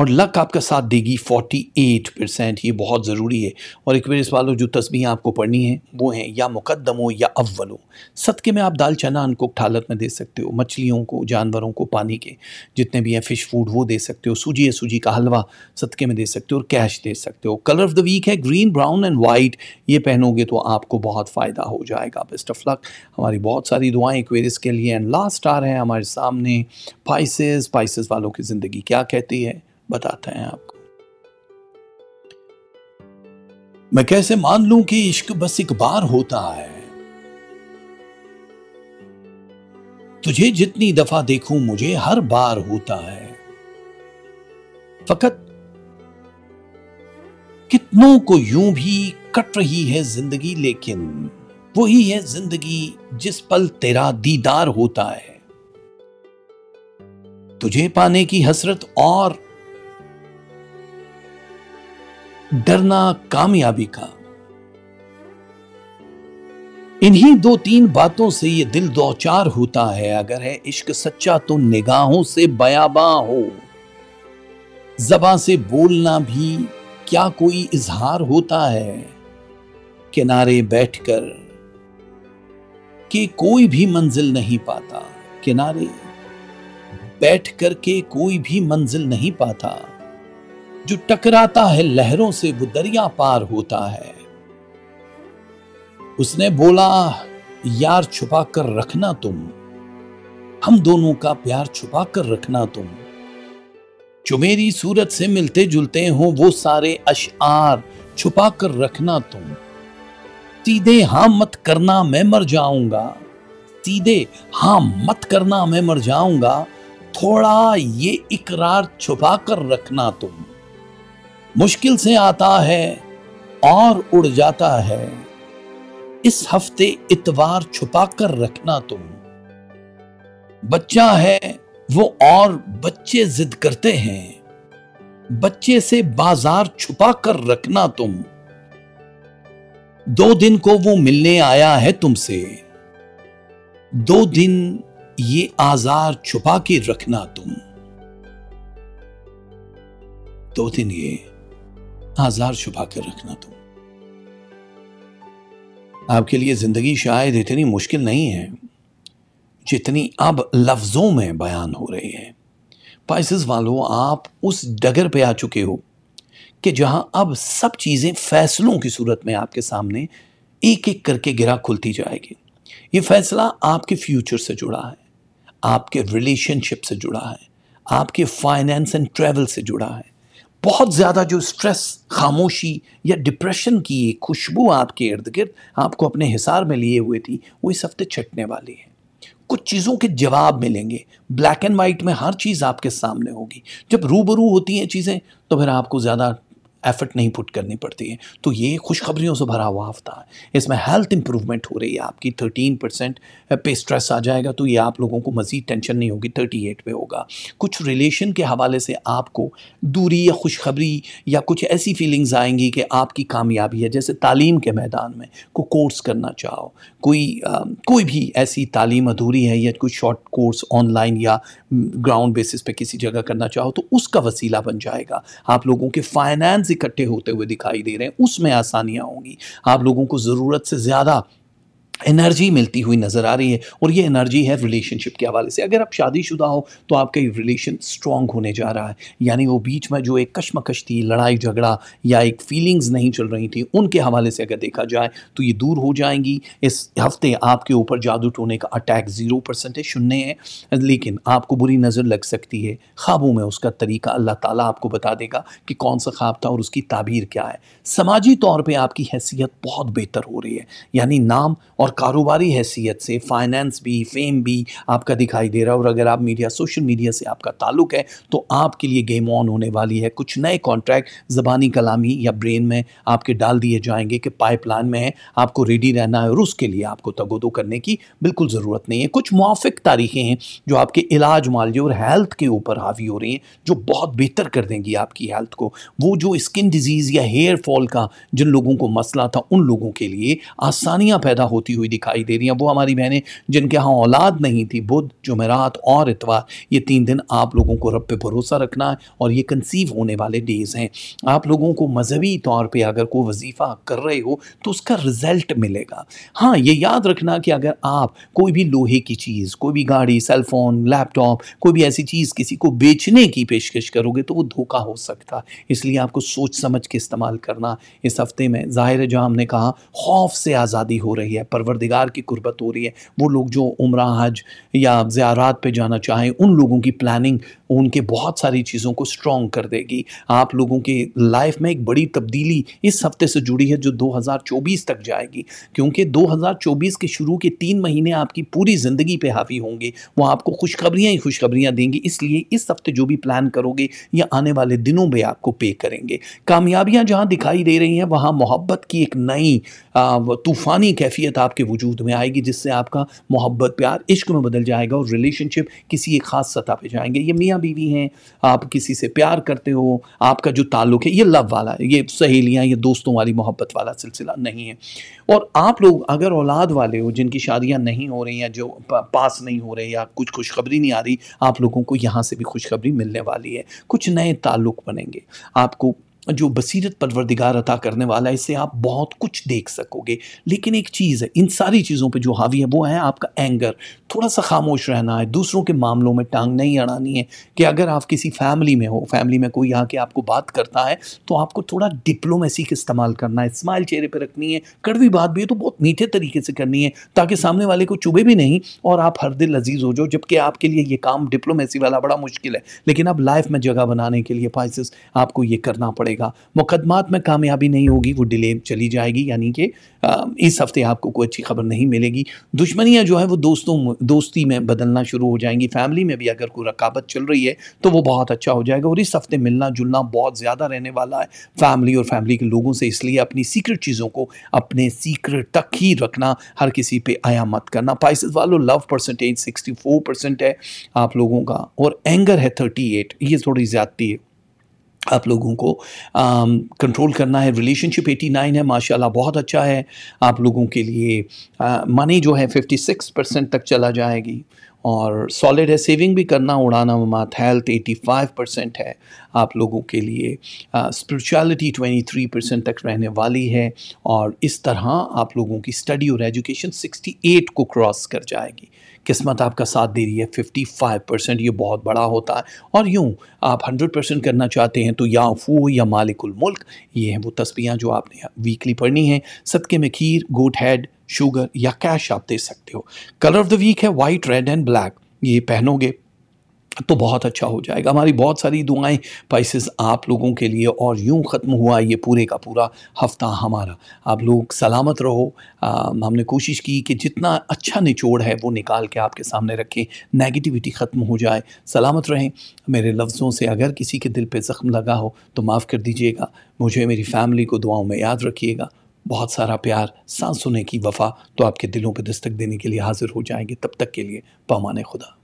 और लक आपका साथ देगी 48 परसेंट ये बहुत ज़रूरी है और एक बार इस वालों जो तस्वीर आपको पढ़नी है वो हैं या मुकदमों या अव्वल हो सदक़े में आप दाल चना उनको ठालत में दे सकते हो मछलियों को जानवरों को पानी के जितने भी हैं फ़िश फूड वो दे सकते हो सूजी या सूजी का हलवा सदक़े में दे सकते हो और कैश दे सकते हो कलर ऑफ द वीक है ग्रीन ब्राउन एंड वाइट ये पहनोगे तो आपको बहुत फ़ायदा हो जाएगा बेस्ट ऑफ लक हमारी बहुत सारी दुआएँ क्वेरिस के लिए एंड लास्ट रहे है हमारे सामने पाइसिस पाइसिस वालों की ज़िंदगी क्या कहती है बताते हैं आपको मैं कैसे मान लूं कि इश्क बस एक बार होता है तुझे जितनी दफा देखूं मुझे हर बार होता है फकत कितनों को यूं भी कट रही है जिंदगी लेकिन वही है जिंदगी जिस पल तेरा दीदार होता है तुझे पाने की हसरत और डरना कामयाबी का इन्हीं दो तीन बातों से ये दिल दो चार होता है अगर है इश्क सच्चा तो निगाहों से बयाबा हो जबा से बोलना भी क्या कोई इजहार होता है किनारे बैठकर के कोई भी मंजिल नहीं पाता किनारे बैठ कर के कोई भी मंजिल नहीं पाता जो टकराता है लहरों से वो दरिया पार होता है उसने बोला यार छुपा कर रखना तुम हम दोनों का प्यार छुपा कर रखना तुम जो मेरी सूरत से मिलते जुलते हो वो सारे अशआर छुपा कर रखना तुम सीधे हाँ मत करना मैं मर जाऊंगा सीधे हाँ मत करना मैं मर जाऊंगा थोड़ा ये इकरार छुपा कर रखना तुम मुश्किल से आता है और उड़ जाता है इस हफ्ते इतवार छुपा कर रखना तुम बच्चा है वो और बच्चे जिद करते हैं बच्चे से बाजार छुपा कर रखना तुम दो दिन को वो मिलने आया है तुमसे दो दिन ये आजार छुपा के रखना तुम दो दिन ये हजार छुपा कर रखना तुम आपके लिए जिंदगी शायद इतनी मुश्किल नहीं है जितनी अब लफ्ज़ों में बयान हो रही है पाइसिस वालों आप उस डगर पे आ चुके हो कि जहां अब सब चीज़ें फैसलों की सूरत में आपके सामने एक एक करके गिरा खुलती जाएगी ये फैसला आपके फ्यूचर से जुड़ा है आपके रिलेशनशिप से जुड़ा है आपके फाइनेंस एंड ट्रेवल से जुड़ा है बहुत ज़्यादा जो स्ट्रेस खामोशी या डिप्रेशन की एक खुशबू आपके इर्द गिर्द आपको अपने हिसार में लिए हुए थी वो इस हफ्ते छटने वाली है कुछ चीज़ों के जवाब मिलेंगे ब्लैक एंड वाइट में हर चीज़ आपके सामने होगी जब रूबरू होती हैं चीज़ें तो फिर आपको ज़्यादा एफर्ट नहीं पुट करनी पड़ती है तो ये खुशखबरियों से भरा हुआ हफ्ता है इसमें हेल्थ इंप्रूवमेंट हो रही है आपकी थर्टीन परसेंट पे स्ट्रेस आ जाएगा तो ये आप लोगों को मज़ीद टेंशन नहीं होगी थर्टी एट पे होगा कुछ रिलेशन के हवाले से आपको दूरी या खुशखबरी या कुछ ऐसी फीलिंग्स आएंगी कि आपकी कामयाबी है जैसे तालीम के मैदान में को कोर्स करना चाहो कोई आ, कोई भी ऐसी तालीम अधूरी है या कोई शॉर्ट कोर्स ऑनलाइन या ग्राउंड बेसिस पे किसी जगह करना चाहो तो उसका वसीला बन जाएगा आप लोगों के फाइनेंस इकट्ठे होते हुए दिखाई दे रहे हैं उसमें आसानियाँ होंगी आप लोगों को ज़रूरत से ज़्यादा एनर्जी मिलती हुई नज़र आ रही है और ये एनर्जी है रिलेशनशिप के हवाले से अगर आप शादीशुदा हो तो आपका ये रिलेशन स्ट्रॉन्ग होने जा रहा है यानी वो बीच में जो एक कशमकश थी लड़ाई झगड़ा या एक फीलिंग्स नहीं चल रही थी उनके हवाले से अगर देखा जाए तो ये दूर हो जाएंगी इस हफ्ते आपके ऊपर जादू टोने का अटैक ज़ीरो परसेंटेज शून्य है लेकिन आपको बुरी नज़र लग सकती है ख्वाबों में उसका तरीका अल्लाह ताला आपको बता देगा कि कौन सा ख्वाब था और उसकी ताबीर क्या है समाजी तौर पर आपकी हैसियत बहुत बेहतर हो रही है यानी नाम और और कारोबारी हैसियत से फाइनेंस भी फेम भी आपका दिखाई दे रहा है और अगर आप मीडिया सोशल मीडिया से आपका ताल्लुक है तो आपके लिए गेम ऑन होने वाली है कुछ नए कॉन्ट्रैक्ट ज़बानी कलामी या ब्रेन में आपके डाल दिए जाएंगे कि पाइपलाइन में है आपको रेडी रहना है और उसके लिए आपको तगोदो करने की बिल्कुल ज़रूरत नहीं है कुछ मुआफ़ तारीखें हैं जो आपके इलाज मालजे और हेल्थ के ऊपर हावी हो रही हैं जो बहुत बेहतर कर देंगी आपकी हेल्थ को वो जो स्किन डिजीज़ या हेयर फॉल का जिन लोगों को मसला था उन लोगों के लिए आसानियाँ पैदा होती हुई दिखाई दे रही हैं वो हमारी बहनें जिनके यहाँ औलाद नहीं थी बुध जुमेरात और इतवार ये तीन दिन आप लोगों को रब पे भरोसा रखना है और ये कंसीव होने वाले डेज़ हैं आप लोगों को मजहबी तौर पर अगर कोई वजीफ़ा कर रहे हो तो उसका रिज़ल्ट मिलेगा हाँ ये याद रखना कि अगर आप कोई भी लोहे की चीज़ कोई भी गाड़ी सेलफोन लैपटॉप कोई भी ऐसी चीज़ किसी को बेचने की पेशकश करोगे तो वो धोखा हो सकता है इसलिए आपको सोच समझ के इस्तेमाल करना इस हफ्ते में ज़ाहिर है जो हमने कहा खौफ से आज़ादी हो रही है पर परवरदिगार की कुर्बत हो रही है वो लोग जो उम्र हज या ज़्यारात पे जाना चाहें उन लोगों की प्लानिंग उनके बहुत सारी चीज़ों को स्ट्रॉन्ग कर देगी आप लोगों की लाइफ में एक बड़ी तब्दीली इस हफ्ते से जुड़ी है जो 2024 तक जाएगी क्योंकि 2024 के शुरू के तीन महीने आपकी पूरी ज़िंदगी पे हावी होंगे वो आपको खुशखबरियाँ ही खुशखबरियाँ देंगी इसलिए इस हफ्ते जो भी प्लान करोगे या आने वाले दिनों में आपको पे करेंगे कामयाबियाँ जहाँ दिखाई दे रही हैं वहाँ मोहब्बत की एक नई तूफ़ानी कैफियत आप आपके वजूद में आएगी जिससे आपका मोहब्बत प्यार इश्क में बदल जाएगा और रिलेशनशिप किसी एक ख़ास सतह पे जाएंगे ये मियाँ बीवी हैं आप किसी से प्यार करते हो आपका जो ताल्लुक है ये लव वाला है ये सहेलियाँ ये दोस्तों वाली मोहब्बत वाला सिलसिला नहीं है और आप लोग अगर औलाद वाले हो जिनकी शादियाँ नहीं हो रही या जो पास नहीं हो रहे या कुछ खुशखबरी नहीं आ रही आप लोगों को यहाँ से भी खुशखबरी मिलने वाली है कुछ नए ताल्लुक बनेंगे आपको जो बसीरत परवरदिगार अता करने वाला है इससे आप बहुत कुछ देख सकोगे लेकिन एक चीज़ है इन सारी चीज़ों पे जो हावी है वो है आपका एंगर थोड़ा सा खामोश रहना है दूसरों के मामलों में टांग नहीं अड़ानी है कि अगर आप किसी फैमिली में हो फैमिली में कोई आके आपको बात करता है तो आपको थोड़ा डिप्लोमेसी का इस्तेमाल करना है स्माइल चेहरे पर रखनी है कड़वी बात भी है तो बहुत मीठे तरीके से करनी है ताकि सामने वाले को चुभे भी नहीं और आप हर दिल अजीज़ हो जाओ जबकि आपके लिए ये काम डिप्लोमेसी वाला बड़ा मुश्किल है लेकिन अब लाइफ में जगह बनाने के लिए पाइसिस आपको ये करना पड़ेगा रहेगा मुकदमात में कामयाबी नहीं होगी वो डिले चली जाएगी यानी कि इस हफ्ते आपको कोई अच्छी खबर नहीं मिलेगी दुश्मनियाँ जो है वो दोस्तों दोस्ती में बदलना शुरू हो जाएंगी फैमिली में भी अगर कोई रकाबत चल रही है तो वो बहुत अच्छा हो जाएगा और इस हफ्ते मिलना जुलना बहुत ज़्यादा रहने वाला है फैमिली और फैमिली के लोगों से इसलिए अपनी सीक्रेट चीज़ों को अपने सीक्रेट तक ही रखना हर किसी पर आया मत करना पाइसिस वालों love percentage sixty four percent है आप लोगों का और एंगर है थर्टी एट ये थोड़ी ज़्यादती है आप लोगों को कंट्रोल करना है रिलेशनशिप 89 है माशाल्लाह बहुत अच्छा है आप लोगों के लिए मनी जो है 56 परसेंट तक चला जाएगी और सॉलिड है सेविंग भी करना उड़ाना ममात हेल्थ 85 परसेंट है आप लोगों के लिए स्पिरिचुअलिटी 23 परसेंट तक रहने वाली है और इस तरह आप लोगों की स्टडी और एजुकेशन 68 को क्रॉस कर जाएगी किस्मत आपका साथ दे रही है फिफ्टी फाइव परसेंट ये बहुत बड़ा होता है और यूँ आप हंड्रेड परसेंट करना चाहते हैं तो या फू या मालिकुल मुल्क ये हैं वो तस्बियाँ जो आपने वीकली पढ़नी हैं सदक़े में खीर गोट हेड शुगर या कैश आप दे सकते हो कलर ऑफ द वीक है वाइट रेड एंड ब्लैक ये पहनोगे तो बहुत अच्छा हो जाएगा हमारी बहुत सारी दुआएं पाइसिस आप लोगों के लिए और यूं ख़त्म हुआ ये पूरे का पूरा हफ्ता हमारा आप लोग सलामत रहो आ, हमने कोशिश की कि जितना अच्छा निचोड़ है वो निकाल के आपके सामने रखें नेगेटिविटी ख़त्म हो जाए सलामत रहें मेरे लफ्ज़ों से अगर किसी के दिल पर ज़ख्म लगा हो तो माफ़ कर दीजिएगा मुझे मेरी फैमिली को दुआओं में याद रखिएगा बहुत सारा प्यार सांसों की वफ़ा तो आपके दिलों पर दस्तक देने के लिए हाज़िर हो जाएंगे तब तक के लिए पमान खुदा